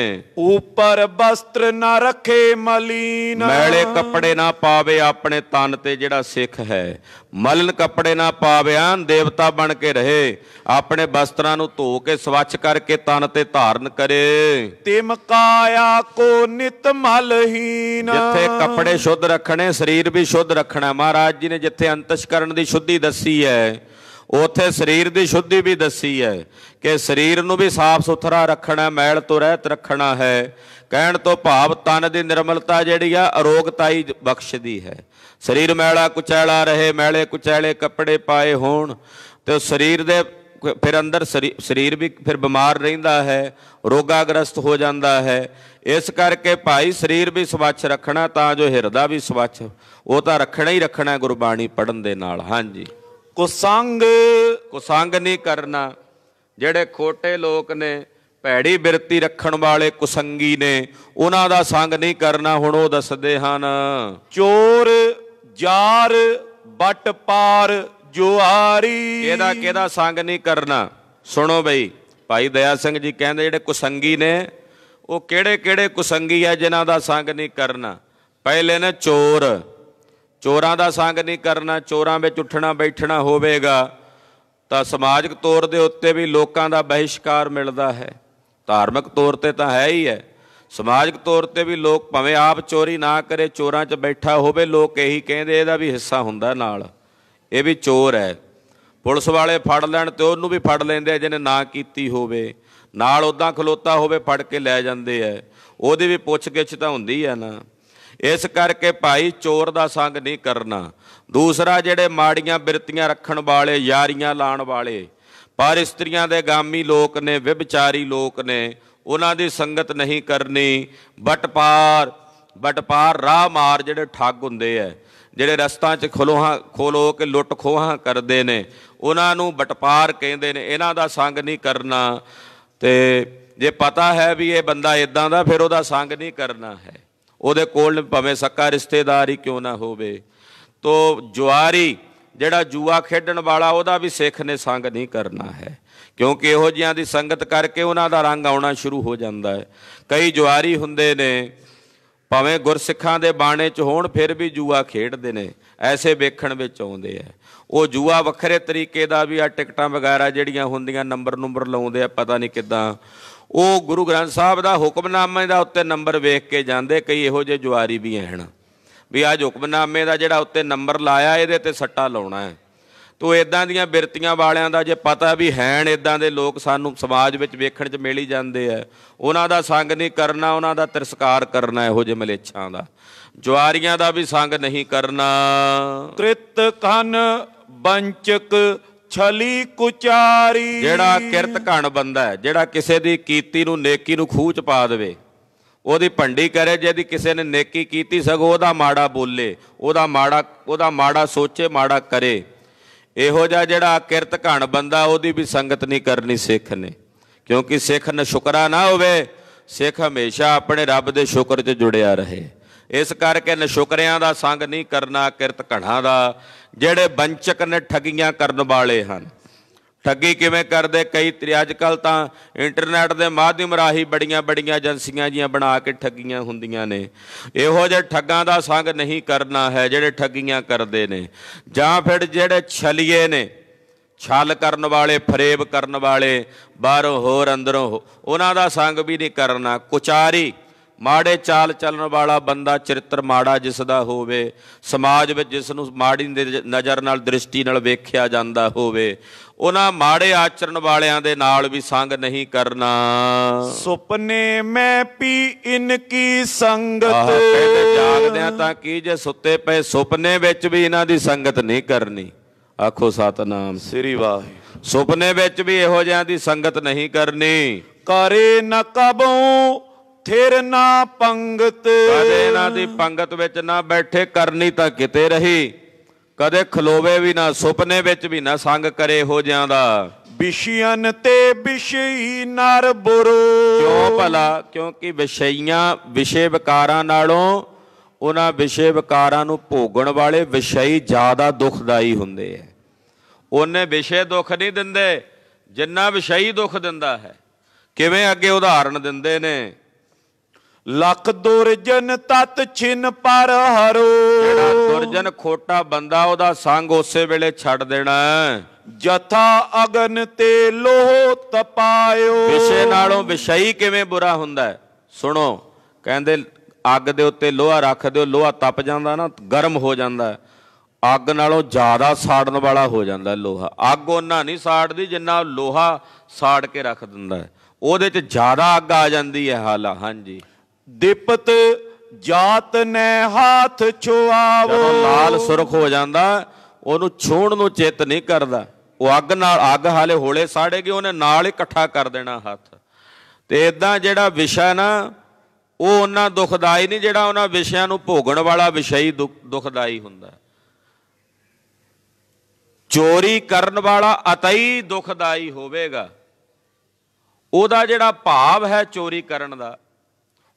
ਉਪਰ ਵਸਤਰ ਨਾ ਰੱਖੇ ਮਲੀਨ ਮੈਲੇ ਕੱਪੜੇ ਨਾ ਪਾਵੇ ਆਪਣੇ ਤਨ ਤੇ ਜਿਹੜਾ ਸਿੱਖ ਹੈ ਮਲਨ ਕੱਪੜੇ ਨਾ ਪਾਵਿਆਂ ਦੇਵਤਾ ਬਣ ਕੇ ਰਹੇ ਆਪਣੇ ਵਸਤਰਾਂ ਨੂੰ ਧੋ ਕੇ ਸਵੱਛ ਕਰਕੇ ਤਨ ਤੇ ਧਾਰਨ ਕਰੇ ਤਿਮ ਕਾਇਆ ਕੋ ਨਿਤ ਮਲਹੀਨ ਜਿੱਥੇ ਕੱਪੜੇ ਸ਼ੁੱਧ ਰੱਖਣੇ ਸਰੀਰ ਵੀ ਸ਼ੁੱਧ ਰੱਖਣਾ ਮਹਾਰਾਜ ਜੀ ਨੇ ਜਿੱਥੇ ਅੰਤਸ਼ਕਰਨ ਦੀ ਸ਼ੁੱਧੀ ਦੱਸੀ ਹੈ ਉਥੇ ਸਰੀਰ ਦੀ ਸ਼ੁੱਧੀ ਵੀ ਦੱਸੀ ਹੈ ਕਿ ਸਰੀਰ ਨੂੰ ਵੀ ਸਾਫ਼ ਸੁਥਰਾ ਰੱਖਣਾ ਮੈਲ ਤੋਂ ਰਹਿਤ ਰੱਖਣਾ ਹੈ ਕਹਿਣ ਤੋਂ ਭਾਵ ਤਨ ਦੀ ਨਿਰਮਲਤਾ ਜਿਹੜੀ ਆ ਅਰੋਗਤਾਈ ਬਖਸ਼ਦੀ ਹੈ ਸਰੀਰ ਮੈਲਾ ਕੁਚੈਲਾ ਰਹੇ ਮੈਲੇ ਕੁਚੈਲੇ ਕੱਪੜੇ ਪਾਏ ਹੋਣ ਤੇ ਸਰੀਰ ਦੇ ਫਿਰ ਅੰਦਰ ਸਰੀਰ ਵੀ ਫਿਰ ਬਿਮਾਰ ਰਹਿੰਦਾ ਹੈ ਰੋਗਾਗ੍ਰਸਤ ਹੋ ਜਾਂਦਾ ਹੈ ਇਸ ਕਰਕੇ ਭਾਈ ਸਰੀਰ ਵੀ ਸਵੱਛ ਰੱਖਣਾ ਤਾਂ ਜੋ ਹਿਰਦਾ ਵੀ ਸਵੱਛ ਉਹ ਤਾਂ ਰੱਖਣਾ ਹੀ ਰੱਖਣਾ ਗੁਰਬਾਣੀ ਪੜਨ ਦੇ ਨਾਲ ਹਾਂਜੀ ਕੁਸੰਗ ਕੁਸੰਗ ਨਹੀਂ ਕਰਨਾ ਜਿਹੜੇ ਖੋਟੇ ਲੋਕ ਨੇ ਭੈੜੀ ਬਿਰਤੀ ਰੱਖਣ ਵਾਲੇ ਕੁਸੰਗੀ ਨੇ ਉਹਨਾਂ ਦਾ ਸੰਗ ਨਹੀਂ ਕਰਨਾ ਹੁਣ ਉਹ ਦੱਸਦੇ ਹਨ ਚੋਰ ਜਾਰ ਬਟ ਪਾਰ ਜੁਆਰੀ ਇਹਦਾ ਕਿਹਦਾ ਸੰਗ ਨਹੀਂ ਕਰਨਾ ਸੁਣੋ ਬਈ ਭਾਈ ਦਇਆ ਸਿੰਘ ਜੀ ਕਹਿੰਦੇ ਜਿਹੜੇ ਕੁਸੰਗੀ ਨੇ ਉਹ ਕਿਹੜੇ ਕਿਹੜੇ ਕੁਸੰਗੀ ਆ ਜਿਨ੍ਹਾਂ ਦਾ ਸੰਗ ਨਹੀਂ ਕਰਨਾ ਪਹਿਲੇ ਨੇ ਚੋਰ ਚੋਰਾਂ ਦਾ ਸੰਗ ਨਹੀਂ ਕਰਨਾ ਚੋਰਾਂ ਵਿੱਚ ਉੱਠਣਾ ਬੈਠਣਾ ਹੋਵੇਗਾ ਤਾਂ ਸਮਾਜਿਕ ਤੌਰ ਦੇ ਉੱਤੇ ਵੀ ਲੋਕਾਂ ਦਾ ਬਹਿਸ਼ਕਾਰ ਮਿਲਦਾ ਹੈ ਧਾਰਮਿਕ ਤੌਰ ਤੇ ਤਾਂ ਹੈ ਹੀ ਹੈ ਸਮਾਜਿਕ ਤੌਰ ਤੇ ਵੀ ਲੋਕ ਭਵੇਂ ਆਪ ਚੋਰੀ ਨਾ ਕਰੇ ਚੋਰਾਂ 'ਚ ਬੈਠਾ ਹੋਵੇ ਲੋਕ ਇਹੀ ਕਹਿੰਦੇ ਇਹਦਾ ਵੀ ਹਿੱਸਾ ਹੁੰਦਾ ਨਾਲ ਇਹ ਵੀ ਚੋਰ ਹੈ ਪੁਲਿਸ ਵਾਲੇ ਫੜ ਲੈਣ ਤੇ ਉਹਨੂੰ ਵੀ ਫੜ ਲੈਂਦੇ ਜਿਹਨੇ ਨਾ ਕੀਤੀ ਹੋਵੇ ਨਾਲ ਉਦਾਂ ਖਲੋਤਾ ਹੋਵੇ ਫੜ ਕੇ ਲੈ ਜਾਂਦੇ ਐ ਉਹਦੇ ਵੀ ਪੁੱਛ ਗਿੱਛ ਤਾਂ ਹੁੰਦੀ ਐ ਨਾ ਇਸ ਕਰਕੇ ਭਾਈ ਚੋਰ ਦਾ ਸੰਗ ਨਹੀਂ ਕਰਨਾ ਦੂਸਰਾ ਜਿਹੜੇ ਮਾੜੀਆਂ ਬਿਰਤੀਆਂ ਰੱਖਣ ਵਾਲੇ ਯਾਰੀਆਂ ਲਾਣ ਵਾਲੇ ਪਰ ਇਸਤਰੀਆਂ ਦੇ ਗਾਮੀ ਲੋਕ ਨੇ ਵਿਭਚਾਰੀ ਲੋਕ ਨੇ ਉਹਨਾਂ ਦੀ ਸੰਗਤ ਨਹੀਂ ਕਰਨੀ ਬਟਪਾਰ ਬਟਪਾਰ ਰਾਹ ਮਾਰ ਜਿਹੜੇ ਠੱਗ ਹੁੰਦੇ ਐ ਜਿਹੜੇ ਰਸਤਾ 'ਚ ਖਲੋਹਾਂ ਖੋਲੋ ਕੇ ਲੁੱਟ ਖੋਹਾਂ ਕਰਦੇ ਨੇ ਉਹਨਾਂ ਨੂੰ ਬਟਪਾਰ ਕਹਿੰਦੇ ਨੇ ਇਹਨਾਂ ਦਾ ਸੰਗ ਨਹੀਂ ਕਰਨਾ ਤੇ ਜੇ ਪਤਾ ਹੈ ਵੀ ਇਹ ਬੰਦਾ ਇਦਾਂ ਦਾ ਫਿਰ ਉਹਦਾ ਸੰਗ ਨਹੀਂ ਕਰਨਾ ਹੈ ਉਹਦੇ ਕੋਲ ਭਵੇਂ ਸੱਕਾ ਰਿਸ਼ਤੇਦਾਰੀ ਕਿਉਂ ਨਾ ਹੋਵੇ ਤੋ ਜੁਆਰੀ ਜਿਹੜਾ ਜੂਆ ਖੇਡਣ ਵਾਲਾ ਉਹਦਾ ਵੀ ਸਿੱਖ ਨੇ ਸੰਗ ਨਹੀਂ ਕਰਨਾ ਹੈ ਕਿਉਂਕਿ ਇਹੋ ਜਿਹਾਂ ਦੀ ਸੰਗਤ ਕਰਕੇ ਉਹਨਾਂ ਦਾ ਰੰਗ ਆਉਣਾ ਸ਼ੁਰੂ ਹੋ ਜਾਂਦਾ ਹੈ ਕਈ ਜੁਆਰੀ ਹੁੰਦੇ ਨੇ ਭਾਵੇਂ ਗੁਰਸਿੱਖਾਂ ਦੇ ਬਾਣੇ 'ਚ ਹੋਣ ਫਿਰ ਵੀ ਜੂਆ ਖੇਡਦੇ ਨੇ ਐਸੇ ਵੇਖਣ ਵਿੱਚ ਆਉਂਦੇ ਆ ਉਹ ਜੂਆ ਵੱਖਰੇ ਤਰੀਕੇ ਦਾ ਵੀ ਆ ਟਿਕਟਾਂ ਵਗੈਰਾ ਜਿਹੜੀਆਂ ਹੁੰਦੀਆਂ ਨੰਬਰ ਨੰਬਰ ਲਾਉਂਦੇ ਆ ਪਤਾ ਨਹੀਂ ਕਿਦਾਂ ਉਹ ਗੁਰੂ ਗ੍ਰੰਥ ਸਾਹਿਬ ਦਾ ਹੁਕਮਨਾਮੇ ਦਾ ਉੱਤੇ ਨੰਬਰ ਵੇਖ ਕੇ ਜਾਂਦੇ ਕਈ ਇਹੋ ਜਿਹੇ ਜੁਆਰੀ ਵੀ ਹਨ ਵੀ ਅੱਜ ਹੁਕਮਨਾਮੇ ਦਾ ਜਿਹੜਾ ਉੱਤੇ ਨੰਬਰ ਲਾਇਆ ਇਹਦੇ ਤੇ ਸੱਟਾ ਲਾਉਣਾ ਹੈ ਤੋ ਇਦਾਂ ਦੀਆਂ ਬਿਰਤੀਆਂ ਵਾਲਿਆਂ ਦਾ ਜੇ ਪਤਾ ਵੀ ਹੈਣ ਇਦਾਂ ਦੇ ਲੋਕ ਸਾਨੂੰ ਸਮਾਜ ਵਿੱਚ ਵੇਖਣ 'ਚ ਮਿਲ ਹੀ ਜਾਂਦੇ ਆ ਉਹਨਾਂ ਦਾ ਸੰਗ ਨਹੀਂ ਕਰਨਾ ਉਹਨਾਂ ਦਾ ਤਿਰਸਕਾਰ ਕਰਨਾ ਇਹੋ ਜਿਹੇ ਮਲੇਛਾਂ ਦਾ ਜਵਾਰੀਆਂ ਦਾ ਵੀ ਸੰਗ ਨਹੀਂ ਕਰਨਾ ਕ੍ਰਿਤ ਕਨ ਬੰਚਕ ਛਲੀ ਕੁਚਾਰੀ ਜਿਹੜਾ ਕਿਰਤ ਕਣ ਬੰਦਾ ਹੈ ਜਿਹੜਾ ਕਿਸੇ ਦੀ ਕੀਤੀ ਨੂੰ ਨੇਕੀ ਨੂੰ ਖੂਚ ਪਾ ਦੇਵੇ ਉਹਦੀ ਭੰਡੀ ਕਰੇ ਜੇ ਦੀ ਕਿਸੇ ਨੇ ਨੇਕੀ ਕੀਤੀ ਸਗੋ ਉਹਦਾ ਮਾੜਾ ਬੋਲੇ ਉਹਦਾ ਮਾੜਾ ਉਹਦਾ ਮਾੜਾ ਸੋਚੇ ਮਾੜਾ ਕਰੇ ਇਹੋ ਜਿਹਾ ਜਿਹੜਾ ਕਿਰਤ ਘਣ ਬੰਦਾ ਉਹਦੀ ਵੀ ਸੰਗਤ ਨਹੀਂ ਕਰਨੀ ਸਿੱਖ ਨੇ ਕਿਉਂਕਿ ਸਿੱਖ ਨ ਸ਼ੁਕਰਾ ਨਾ ਹੋਵੇ ਸਿੱਖ ਹਮੇਸ਼ਾ ਆਪਣੇ ਰੱਬ ਦੇ ਸ਼ੁਕਰ 'ਚ ਜੁੜਿਆ ਰਹੇ ਇਸ ਕਰਕੇ ਨਸ਼ੁਕਰਿਆਂ ਦਾ ਸੰਗ ਨਹੀਂ ਕਰਨਾ ਕਿਰਤ ਘਣਾ ਦਾ ਜਿਹੜੇ ਬੰਚਕ ਨੇ ਠਗੀਆਂ ਕਰਨ ਵਾਲੇ ਹਨ ਠੱਗੀ ਕਿਵੇਂ ਕਰਦੇ ਕਈ ਤਰੀ ਅੱਜ ਕੱਲ ਤਾਂ ਇੰਟਰਨੈਟ ਦੇ ਮਾਧਿਅਮ ਰਾਹੀਂ ਬੜੀਆਂ ਬੜੀਆਂ ਏਜੰਸੀਆਂ ਜੀਆਂ ਬਣਾ ਕੇ ਠੱਗੀਆਂ ਹੁੰਦੀਆਂ ਨੇ ਇਹੋ ਜਿਹੇ ਠੱਗਾਂ ਦਾ ਸੰਗ ਨਹੀਂ ਕਰਨਾ ਹੈ ਜਿਹੜੇ ਠੱਗੀਆਂ ਕਰਦੇ ਨੇ ਜਾਂ ਫਿਰ ਜਿਹੜੇ ਛਲੀਏ ਨੇ ਛਲ ਕਰਨ ਵਾਲੇ ਫਰੇਬ ਕਰਨ ਵਾਲੇ ਬਾਹਰੋਂ ਹੋਰ ਅੰਦਰੋਂ ਉਹਨਾਂ ਦਾ ਸੰਗ ਵੀ ਨਹੀਂ ਕਰਨਾ ਕੁਚਾਰੀ ਮਾੜੇ ਚਾਲ ਚੱਲਣ ਵਾਲਾ ਬੰਦਾ ਚਰਿੱਤਰ ਮਾੜਾ ਜਿਸ ਦਾ ਹੋਵੇ ਸਮਾਜ ਵਿੱਚ ਜਿਸ ਨੂੰ ਮਾੜੀ ਨਜ਼ਰ ਨਾਲ ਦ੍ਰਿਸ਼ਟੀ ਨਾਲ ਵੇਖਿਆ ਜਾਂਦਾ ਹੋਵੇ ਉਹਨਾਂ ਮਾੜੇ ਆਚਰਣ ਵਾਲਿਆਂ ਦੇ ਨਾਲ ਵੀ ਸੰਗ ਨਹੀਂ ਕਰਨਾ ਸੁਪਨੇ ਮੈਂ ਪੀ ਇਨ ਕੀ ਸੰਗਤ ਜਾਗਦਿਆਂ ਤਾਂ ਕੀ ਜੇ ਸੁੱਤੇ ਪਏ ਸੁਪਨੇ ਵਿੱਚ ਵੀ ਇਹਨਾਂ ਦੀ ਸੰਗਤ ਨਹੀਂ ਕਰਨੀ ਆਖੋ ਸਤਨਾਮ ਸ੍ਰੀ ਵਾਹਿ ਸੁਪਨੇ ਵਿੱਚ ਵੀ ਇਹੋ ਜਿਹਾਂ ਦੀ ਸੰਗਤ ਨਹੀਂ ਕਰਨੀ ਕਰੇ ਨਾ ਕਬਉ ਥਿਰ ਨਾ ਪੰਗਤ ਕਦੇ ਇਹਨਾਂ ਦੀ ਪੰਗਤ ਵਿੱਚ ਨਾ ਬੈਠੇ ਕਰਨੀ ਤਾਂ ਕਿਤੇ ਰਹੀ ਕਦੇ ਖਲੋਵੇ ਵੀ ਨਾ ਸੁਪਨੇ ਵਿੱਚ ਵੀ ਨਾ ਸੰਗ ਕਰੇ ਹੋ ਜਿਆਂ ਦਾ ਵਿਸ਼ਿਆਨ ਤੇ ਵਿਸ਼ਈ ਨਰ ਬੁਰੋ ਕਿਉਂ ਭਲਾ ਕਿਉਂਕਿ ਵਿਸ਼ਈਆਂ ਵਿਸ਼ੇ ਵਿਕਾਰਾਂ ਨਾਲੋਂ ਉਹਨਾਂ ਵਿਸ਼ੇ ਵਿਕਾਰਾਂ ਨੂੰ ਭੋਗਣ ਵਾਲੇ ਵਿਸ਼ਈ ਜ਼ਿਆਦਾ ਦੁਖਦਾਈ ਹੁੰਦੇ ਐ ਉਹਨੇ ਵਿਸ਼ੇ ਦੁੱਖ ਨਹੀਂ ਦਿੰਦੇ ਜਿੰਨਾ ਵਿਸ਼ਈ ਦੁੱਖ ਦਿੰਦਾ ਹੈ ਕਿਵੇਂ ਅੱਗੇ ਉਦਾਹਰਣ ਦਿੰਦੇ ਨੇ ਲੱਖ ਦੁਰਜਨ ਤਤ ਛਿਨ ਪਰ ਹਰੋ ਜਿਹੜਾ ਦੁਰਜਨ ਖੋਟਾ ਬੰਦਾ ਉਹਦਾ ਸੰਗ ਉਸੇ ਵੇਲੇ ਛੱਡ ਦੇਣਾ ਜਥਾ ਅਗਨ ਤੇ ਲੋਹ ਤਪਾਇਓ ਵਿਸ਼ੇ ਨਾਲੋਂ ਵਿਸ਼ਈ ਕਿਵੇਂ ਬੁਰਾ ਹੁੰਦਾ ਹੈ ਸੁਣੋ ਕਹਿੰਦੇ ਅੱਗ ਦੇ ਉੱਤੇ ਲੋਹਾ ਰੱਖ ਦਿਓ ਲੋਹਾ ਤਪ ਜਾਂਦਾ ਨਾ ਗਰਮ ਹੋ ਜਾਂਦਾ ਅੱਗ ਨਾਲੋਂ ਜ਼ਿਆਦਾ ਸਾੜਨ ਵਾਲਾ ਹੋ ਜਾਂਦਾ ਲੋਹਾ ਅੱਗ ਉਹਨਾਂ ਨਹੀਂ ਸਾੜਦੀ ਜਿੰਨਾ ਲੋਹਾ ਸਾੜ ਕੇ ਰੱਖ ਦਿੰਦਾ ਉਹਦੇ 'ਚ ਜ਼ਿਆਦਾ ਅੱਗ ਆ ਜਾਂਦੀ ਹੈ ਹਾਲਾ ਹਾਂਜੀ ਦੀਪਤ ਜਾਤ ਨੇ ਹੱਥ ਛੁਆਵੋ ਜਦੋਂ ਲਾਲ ਸੁਰਖ ਹੋ ਜਾਂਦਾ ਉਹਨੂੰ ਛੋਣ ਨੂੰ ਚਿੱਤ ਨਹੀਂ ਕਰਦਾ ਉਹ ਅੱਗ ਨਾਲ ਅੱਗ ਹਾਲੇ ਹੋਲੇ ਸਾੜੇਗੇ ਉਹਨੇ ਨਾਲ ਇਕੱਠਾ ਕਰ ਦੇਣਾ ਹੱਥ ਤੇ ਇਦਾਂ ਜਿਹੜਾ ਵਿਸ਼ਾ ਨਾ ਉਹ ਉਹਨਾਂ ਦੁਖਦਾਈ ਨਹੀਂ ਜਿਹੜਾ ਉਹਨਾਂ ਵਿਸ਼ਿਆਂ ਨੂੰ ਭੋਗਣ ਵਾਲਾ ਵਿਸ਼ਾ ਹੀ ਦੁਖਦਾਈ ਹੁੰਦਾ ਚੋਰੀ ਕਰਨ ਵਾਲਾ ਅਤਈ ਦੁਖਦਾਈ ਹੋਵੇਗਾ ਉਹਦਾ ਜਿਹੜਾ ਭਾਵ ਹੈ ਚੋਰੀ ਕਰਨ ਦਾ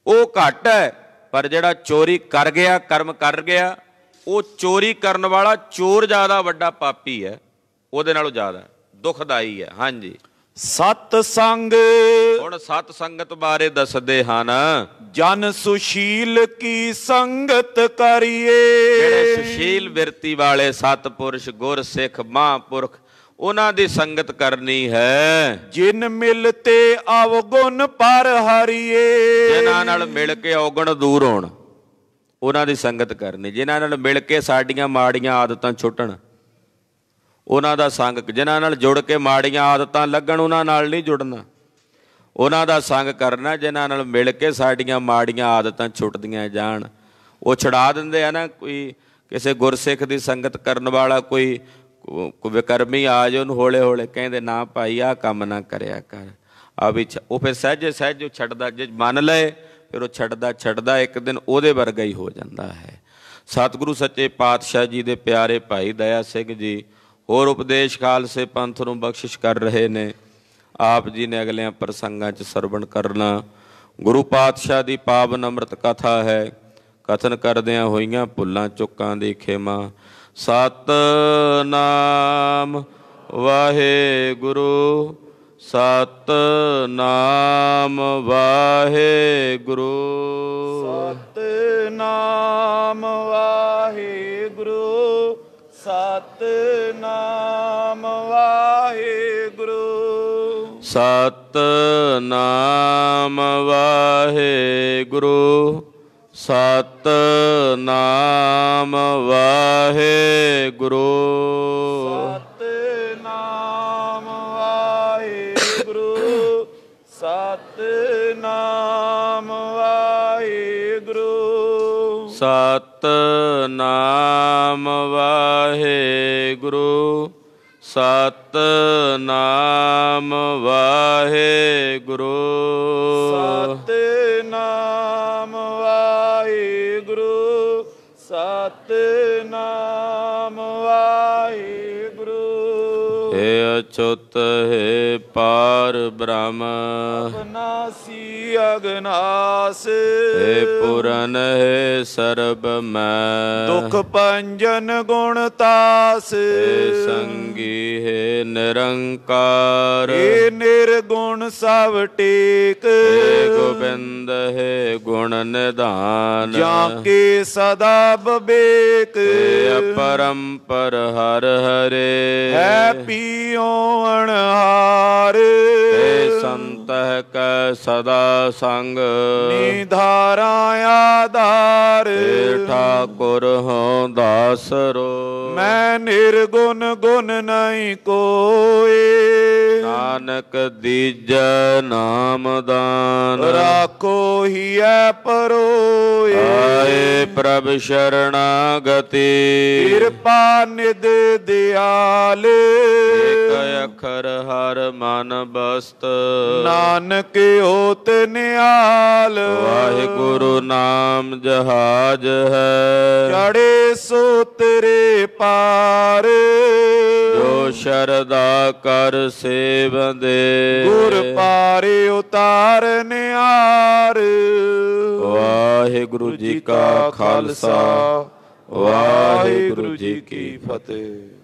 ਉਹ ਘੱਟ ਹੈ ਪਰ ਜਿਹੜਾ ਚੋਰੀ ਕਰ ਗਿਆ ਕਰਮ ਕਰ ਗਿਆ ਉਹ ਚੋਰੀ ਕਰਨ ਵਾਲਾ ਚੋਰ ਜ਼ਿਆਦਾ ਵੱਡਾ ਪਾਪੀ ਹੈ ਉਹਦੇ ਨਾਲੋਂ ਜ਼ਿਆਦਾ ਦੁਖਦਾਈ ਹੈ ਹਾਂਜੀ ਸਤ ਸੰਗ ਹੁਣ ਸਤ ਸੰਗਤ ਬਾਰੇ ਦੱਸਦੇ ਹਨ ਜਨ ਸੁਸ਼ੀਲ ਕੀ ਸੰਗਤ ਕਰੀਏ ਜਿਹੜੇ ਸੁਸ਼ੀਲ ਵਰਤੀ ਵਾਲੇ ਸਤਪੁਰਸ਼ ਗੁਰ ਸਿੱਖ ਮਹਾਂਪੁਰਖ ਉਹਨਾਂ ਦੀ ਸੰਗਤ ਕਰਨੀ ਹੈ ਜਿਨ ਮਿਲ ਤੇ ਅਵਗੁਣ ਪਰ ਹਰੀਏ ਜਿਨ੍ਹਾਂ ਨਾਲ ਮਿਲ ਕੇ ਔਗਣ ਦੂਰ ਹੋਣ ਉਹਨਾਂ ਦੀ ਸੰਗਤ ਕਰਨੀ ਜਿਨ੍ਹਾਂ ਨਾਲ ਮਿਲ ਕੇ ਸਾਡੀਆਂ ਮਾੜੀਆਂ ਆਦਤਾਂ ਛੁੱਟਣ ਉਹਨਾਂ ਦਾ ਸੰਗ ਜਿਨ੍ਹਾਂ ਨਾਲ ਜੁੜ ਕੇ ਮਾੜੀਆਂ ਆਦਤਾਂ ਲੱਗਣ ਉਹਨਾਂ ਨਾਲ ਨਹੀਂ ਜੁੜਨਾ ਉਹਨਾਂ ਦਾ ਸੰਗ ਕਰਨਾ ਜਿਨ੍ਹਾਂ ਨਾਲ ਮਿਲ ਕੇ ਸਾਡੀਆਂ ਮਾੜੀਆਂ ਆਦਤਾਂ ਛੁੱਟਦੀਆਂ ਜਾਣ ਉਹ ਛੁਡਾ ਦਿੰਦੇ ਆ ਨਾ ਕੋਈ ਕਿਸੇ ਗੁਰਸਿੱਖ ਦੀ ਸੰਗਤ ਕਰਨ ਵਾਲਾ ਕੋਈ ਵਿਕਰਮੀ ਆ ਜਾ ਹੋਲੇ ਹੌਲੇ ਹੌਲੇ ਕਹਿੰਦੇ ਨਾ ਭਾਈ ਆ ਕੰਮ ਨਾ ਕਰਿਆ ਕਰ ਆ ਵਿੱਚ ਉਹ ਫਿਰ ਸਹਿਜੇ ਸਹਿਜ ਜੋ ਛੱਡਦਾ ਜੇ ਮੰਨ ਲਏ ਫਿਰ ਉਹ ਛੱਡਦਾ ਛੱਡਦਾ ਇੱਕ ਦਿਨ ਉਹਦੇ ਵਰਗਾ ਹੀ ਹੋ ਜਾਂਦਾ ਹੈ ਸਤਿਗੁਰੂ ਸੱਚੇ ਪਾਤਸ਼ਾਹ ਜੀ ਦੇ ਪਿਆਰੇ ਭਾਈ ਦਇਆ ਸਿੰਘ ਜੀ ਹੋਰ ਉਪਦੇਸ਼ ਖਾਲਸੇ ਪੰਥ ਨੂੰ ਬਖਸ਼ਿਸ਼ ਕਰ ਰਹੇ ਨੇ ਆਪ ਜੀ ਨੇ ਅਗਲਿਆਂ ਪ੍ਰਸੰਗਾਂ 'ਚ ਸਰਵਣ ਕਰਨਾ ਗੁਰੂ ਪਾਤਸ਼ਾਹ ਦੀ ਪਾਵਨ ਅੰਮ੍ਰਿਤ ਕਥਾ ਹੈ ਕਥਨ ਕਰਦਿਆਂ ਹੋਈਆਂ ਭੁੱਲਾਂ ਚੁੱਕਾਂ ਦੀ ਖੇਮਾ ਸਤਨਾਮ ਵਾਹਿਗੁਰੂ ਸਤਨਾਮ ਵਾਹਿਗੁਰੂ ਸਤਨਾਮ ਵਾਹਿਗੁਰੂ ਸਤਨਾਮ ਵਾਹਿਗੁਰੂ ਸਤਨਾਮ ਵਾਹਿਗੁਰੂ ਸਤ ਨਾਮ ਵਾਹੇ ਗੁਰੂ ਸਤ ਨਾਮ ਵਾਹੇ ਗੁਰੂ ਸਤ ਨਾਮ ਵਾਹੇ ਗੁਰੂ ਸਤ ਨਾਮ ਵਾਹੇ ਗੁਰੂ ਸਤ ਨਾਮ ਵਾਹੇ ਗੁਰੂ ਸਤ ਸਤਨਾਮ ਵਾਹਿਗੁਰੂ ਏ ਅਛੁਤ ਹੈ ਪਾਰ ਬ੍ਰਹਮ ਅਗਨਾਸੀ ਅਗਨਾਸ ਹੈ ਪੁਰਨ ਹੈ ਸਰਬ ਮੈਂ ਦੁਖ ਪੰਜਨ ਗੁਣ ਤਾਸ ਹੈ ਸੰਗੀ ਹੈ ਨਿਰੰਕਾਰ ਹੈ ਨਿਰਗੁਣ ਸਭ ਟੇਕ ਹੈ ਗੋਬਿੰਦ ਹੈ ਗੁਣ ਨਿਧਾਨ ਜਾਕੇ ਕੇ ਸਦਾ ਬਵੇਕ ਹੈ ਅਪਰੰਪਰ ਹਰ ਹਰੇ ਹੈ ਪੀਓ ਅਣਹਾਰੇ ਤੇ ਸੰਤ ਕੈ ਸਦਾ ਸੰਗ ਨਿਧਾਰਾ ਆਧਾਰ ਤੇ ਠਾਕੁਰ ਹਉ ਦਾਸਰੋ ਮੈਂ ਨਿਰਗੁਣ ਗੁਣ ਨਹੀਂ ਕੋਏ ਨਾਨਕ ਦੀਜ ਨਾਮ ਦਾਨ ਰਾਖ ਕੋਹੀਐ ਪਰੋਏ ਆਏ ਪ੍ਰਭ ਸ਼ਰਣਾਗਤੀ ਕਿਰਪਾ ਨਿਦ ਦਿਆਲੇ ਇਕ ਅਖਰ ਹਰ ਮਨ ਬਸਤ ਨਾਨਕ ਹੋਤ ਨਿਆਲ ਵਾਹਿਗੁਰੂ ਨਾਮ ਜਹਾਜ ਹੈ ਚੜੇ ਸੋ ਤੇਰੇ ਪਾਰ ਜੋ ਸ਼ਰਦਾ ਕਰ ਸੇਵੰਦੇ ਗੁਰ ਪਾਰ ਉਤਾਰਨਿਆ ਓੰਕਾਰ ਵਾਹਿਗੁਰੂ ਜੀ ਕਾ ਖਾਲਸਾ ਵਾਹਿਗੁਰੂ ਜੀ ਕੀ ਫਤਿਹ